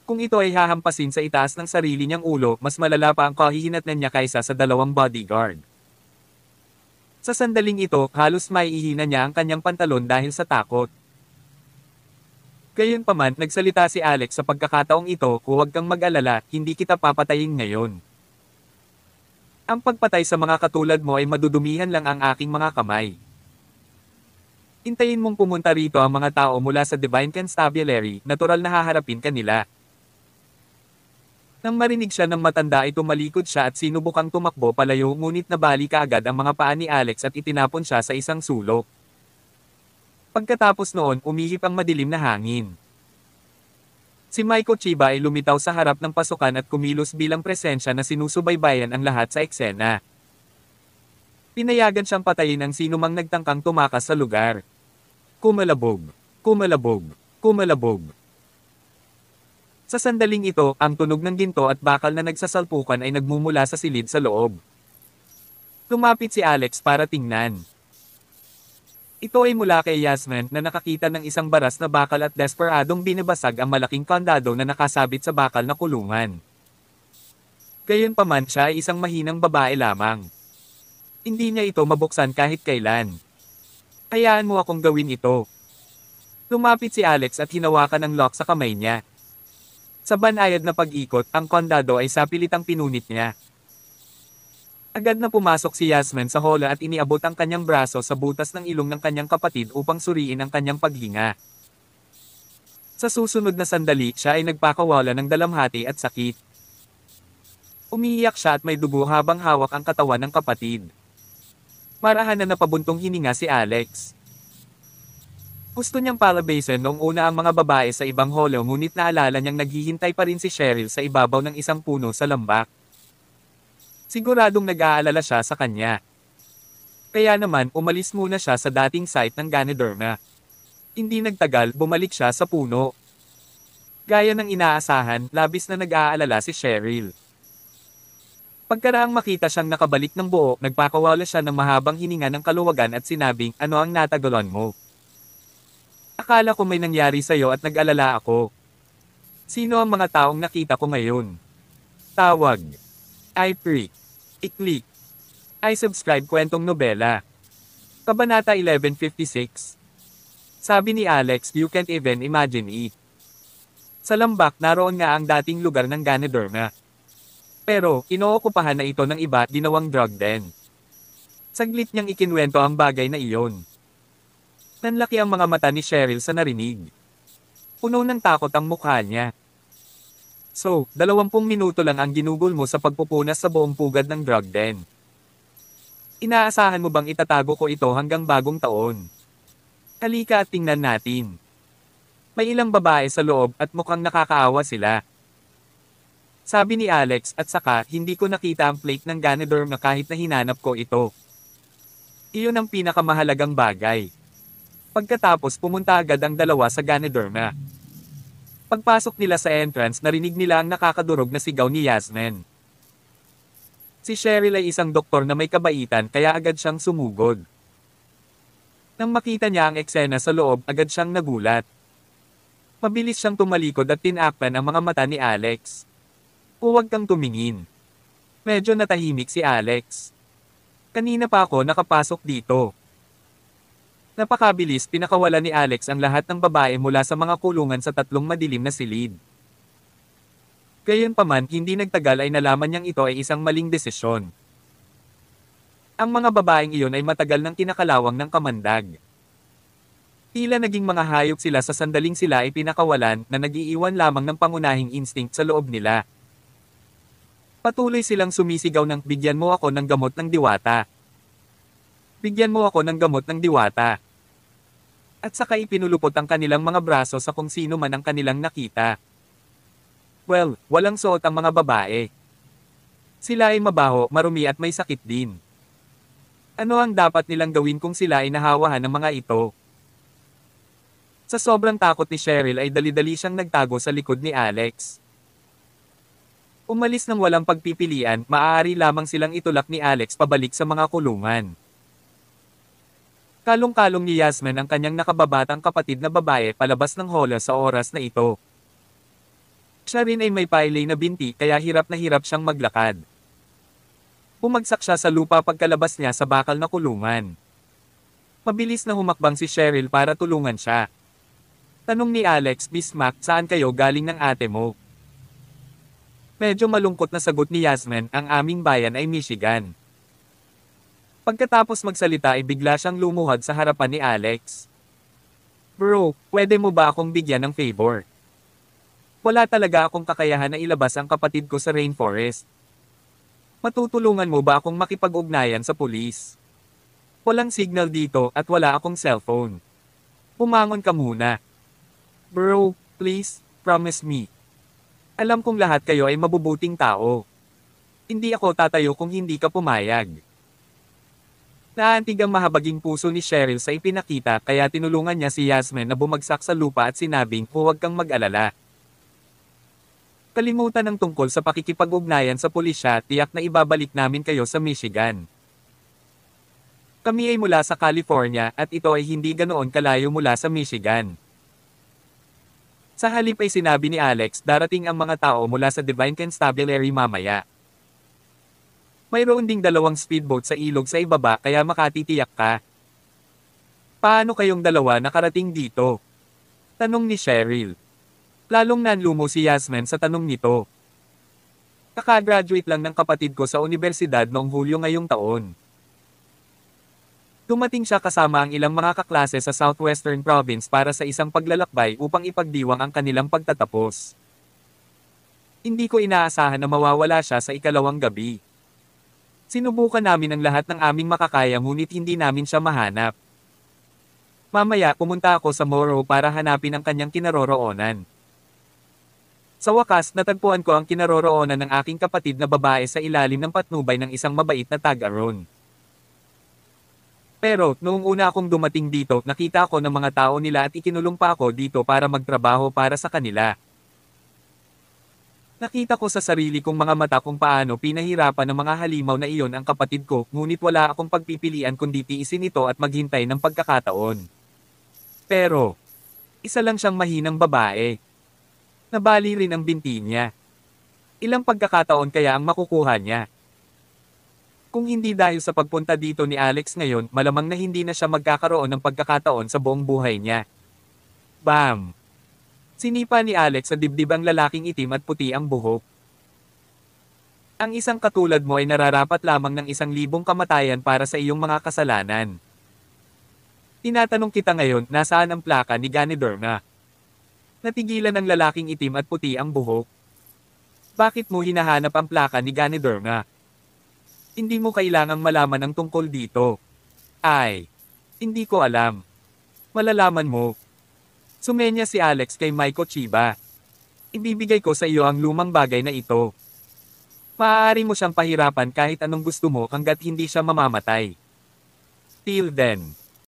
Kung ito ay hahampasin sa itaas ng sarili niyang ulo, mas malala pa ang kahihinatnan niya kaysa sa dalawang bodyguard. Sa sandaling ito, halos maiihina niya ang kanyang pantalon dahil sa takot. Gayunpaman, nagsalita si Alex sa pagkakataong ito, huwag kang mag-alala, hindi kita papatayin ngayon. Ang pagpatay sa mga katulad mo ay madudumihan lang ang aking mga kamay. Hintayin mong pumunta rito ang mga tao mula sa Divine Constabulary, natural na haharapin kanila. Nang marinig siya ng matanda ay tumalikod siya at sinubukang tumakbo palayo ngunit nabali kaagad ang mga paa ni Alex at itinapon siya sa isang sulok. Pagkatapos noon umihip ang madilim na hangin. Si Maiko Chiba ay lumitaw sa harap ng pasukan at kumilos bilang presensya na sinusubaybayan ang lahat sa eksena. Pinayagan siyang patayin ang sinumang nagtangkang tumakas sa lugar. Kumalabog, kumalabog, kumalabog. Sa sandaling ito, ang tunog ng ginto at bakal na nagsasalpukan ay nagmumula sa silid sa loob. Tumapit si Alex para tingnan. Ito ay mula kay Yasmin na nakakita ng isang baras na bakal at desperadong binabasag ang malaking kandado na nakasabit sa bakal na kulungan. Gayunpaman siya ay isang mahinang babae lamang. Hindi niya ito mabuksan kahit kailan. Hayaan mo akong gawin ito. Lumapit si Alex at hinawakan ang lock sa kamay niya. Sa banayad na pag-ikot, ang kondado ay sapilitang pinunit niya. Agad na pumasok si Yasmin sa hola at iniabot ang kanyang braso sa butas ng ilong ng kanyang kapatid upang suriin ang kanyang paghinga. Sa susunod na sandali siya ay nagpakawala ng dalamhati at sakit. Umiiyak siya at may dugo habang hawak ang katawan ng kapatid. Marahan na napabuntong hininga si Alex. Gusto niyang palabasin noong una ang mga babae sa ibang holo ngunit naalala niyang naghihintay pa rin si Cheryl sa ibabaw ng isang puno sa lambak. Siguradong nag-aalala siya sa kanya. Kaya naman umalis muna siya sa dating site ng Ganoderma. Hindi nagtagal bumalik siya sa puno. Gaya ng inaasahan, labis na nag-aalala si Cheryl. Pagkaraang makita siyang nakabalik ng buo, nagpakawala siya ng mahabang hininga ng kaluwagan at sinabing, ano ang natagolon mo? Akala ko may nangyari sa'yo at nag-alala ako. Sino ang mga taong nakita ko ngayon? Tawag. I-click. I-click. I-subscribe kwentong nobela. Kabanata 1156. Sabi ni Alex, you can't even imagine it. Sa lambak naroon nga ang dating lugar ng Ganoderma. Pero, inookupahan na ito ng iba at ginawang drug den. Saglit niyang ikinwento ang bagay na iyon. Nanlaki ang mga mata ni Cheryl sa narinig. Puno ng takot ang mukha niya. So, 20 minuto lang ang ginugol mo sa pagpupunas sa buong pugad ng drug den. Inaasahan mo bang itatago ko ito hanggang bagong taon? Halika at tingnan natin. May ilang babae sa loob at mukhang nakakaawa sila. Sabi ni Alex at saka, hindi ko nakita ang plate ng Ganoderm na kahit na hinanap ko ito. Iyon ang pinakamahalagang bagay. Pagkatapos pumunta agad ang dalawa sa na. Pagpasok nila sa entrance narinig nila ang nakakadurog na sigaw ni Yasmin. Si Cheryl ay isang doktor na may kabaitan kaya agad siyang sumugod. Nang makita niya ang eksena sa loob agad siyang nagulat. Mabilis siyang tumalikod at tinakpan ang mga mata ni Alex. Huwag kang tumingin. Medyo natahimik si Alex. Kanina pa ako nakapasok dito. Napakabilis pinakawala ni Alex ang lahat ng babae mula sa mga kulungan sa tatlong madilim na silid. Gayunpaman hindi nagtagal ay nalaman niyang ito ay isang maling desisyon. Ang mga babaeng iyon ay matagal nang kinakalawang ng kamandag. Tila naging mga hayop sila sa sandaling sila ay pinakawalan na nagiiwan lamang ng pangunahing instinct sa loob nila. Patuloy silang sumisigaw ng bigyan mo ako ng gamot ng diwata. Bigyan mo ako ng gamot ng diwata at saka ipinulupot ang kanilang mga braso sa kung sino man ang kanilang nakita. Well, walang suot ang mga babae. Sila ay mabaho, marumi at may sakit din. Ano ang dapat nilang gawin kung sila ay nahawahan ng mga ito? Sa sobrang takot ni Cheryl ay dalidali siyang nagtago sa likod ni Alex. Umalis ng walang pagpipilian, maaari lamang silang itulak ni Alex pabalik sa mga kulungan. Kalong-kalong ni Yasmin ang kanyang nakababatang kapatid na babae palabas ng hola sa oras na ito. Siya rin ay may pailay na binti kaya hirap na hirap siyang maglakad. Pumagsak siya sa lupa pagkalabas niya sa bakal na kulungan. Mabilis na humakbang si Cheryl para tulungan siya. Tanong ni Alex Bismack saan kayo galing ng ate mo? Medyo malungkot na sagot ni Yasmin ang aming bayan ay Michigan. Pagkatapos magsalita ay bigla siyang lumuhad sa harapan ni Alex. Bro, pwede mo ba akong bigyan ng favor? Wala talaga akong kakayahan na ilabas ang kapatid ko sa rainforest. Matutulungan mo ba akong makipag-ugnayan sa pulis? Walang signal dito at wala akong cellphone. Umangon ka muna. Bro, please, promise me. Alam kong lahat kayo ay mabubuting tao. Hindi ako tatayo kung hindi ka pumayag. Naantig ang mahabaging puso ni Cheryl sa ipinakita kaya tinulungan niya si Yasmin na bumagsak sa lupa at sinabing huwag kang mag-alala. Kalimutan ang tungkol sa pakikipag-ugnayan sa pulisya tiyak na ibabalik namin kayo sa Michigan. Kami ay mula sa California at ito ay hindi ganoon kalayo mula sa Michigan. Sa halip ay sinabi ni Alex darating ang mga tao mula sa Divine Constabulary mamaya. Mayroon ding dalawang speedboat sa ilog sa ibaba kaya makatitiyak ka. Paano kayong dalawa nakarating dito? Tanong ni Cheryl. Lalong nanlumo si Yasmin sa tanong nito. Kakagraduate lang ng kapatid ko sa universidad noong Hulyo ngayong taon. Dumating siya kasama ang ilang mga kaklase sa Southwestern Province para sa isang paglalakbay upang ipagdiwang ang kanilang pagtatapos. Hindi ko inaasahan na mawawala siya sa ikalawang gabi. Sinubukan namin ang lahat ng aming makakaya ngunit hindi namin siya mahanap. Mamaya pumunta ako sa Moro para hanapin ang kanyang kinaroroonan. Sa wakas, natagpuan ko ang kinaroroonan ng aking kapatid na babae sa ilalim ng patnubay ng isang mabait na tag-aron. Pero, noong una akong dumating dito, nakita ko ng mga tao nila at ikinulong pa ako dito para magtrabaho para sa kanila. Nakita ko sa sarili kong mga mata kung paano pinahirapan ng mga halimaw na iyon ang kapatid ko, ngunit wala akong pagpipilian kundi tiisin ito at maghintay ng pagkakataon. Pero, isa lang siyang mahinang babae. Nabali rin ang binti niya. Ilang pagkakataon kaya ang makukuha niya? Kung hindi dahil sa pagpunta dito ni Alex ngayon, malamang na hindi na siya magkakaroon ng pagkakataon sa buong buhay niya. Bam! Sinipa ni Alex sa dibdib ang lalaking itim at puti ang buhok. Ang isang katulad mo ay nararapat lamang ng isang libong kamatayan para sa iyong mga kasalanan. Tinatanong kita ngayon, nasaan ang plaka ni Ganidorna? Natigilan ng lalaking itim at puti ang buhok. Bakit mo hinahanap ang plaka ni Ganidorna? Hindi mo kailangang malaman ang tungkol dito. Ay, hindi ko alam. Malalaman mo, Sumenya si Alex kay Maiko Chiba. Ibibigay ko sa iyo ang lumang bagay na ito. Maaari mo siyang pahirapan kahit anong gusto mo hanggat hindi siya mamamatay. Till then.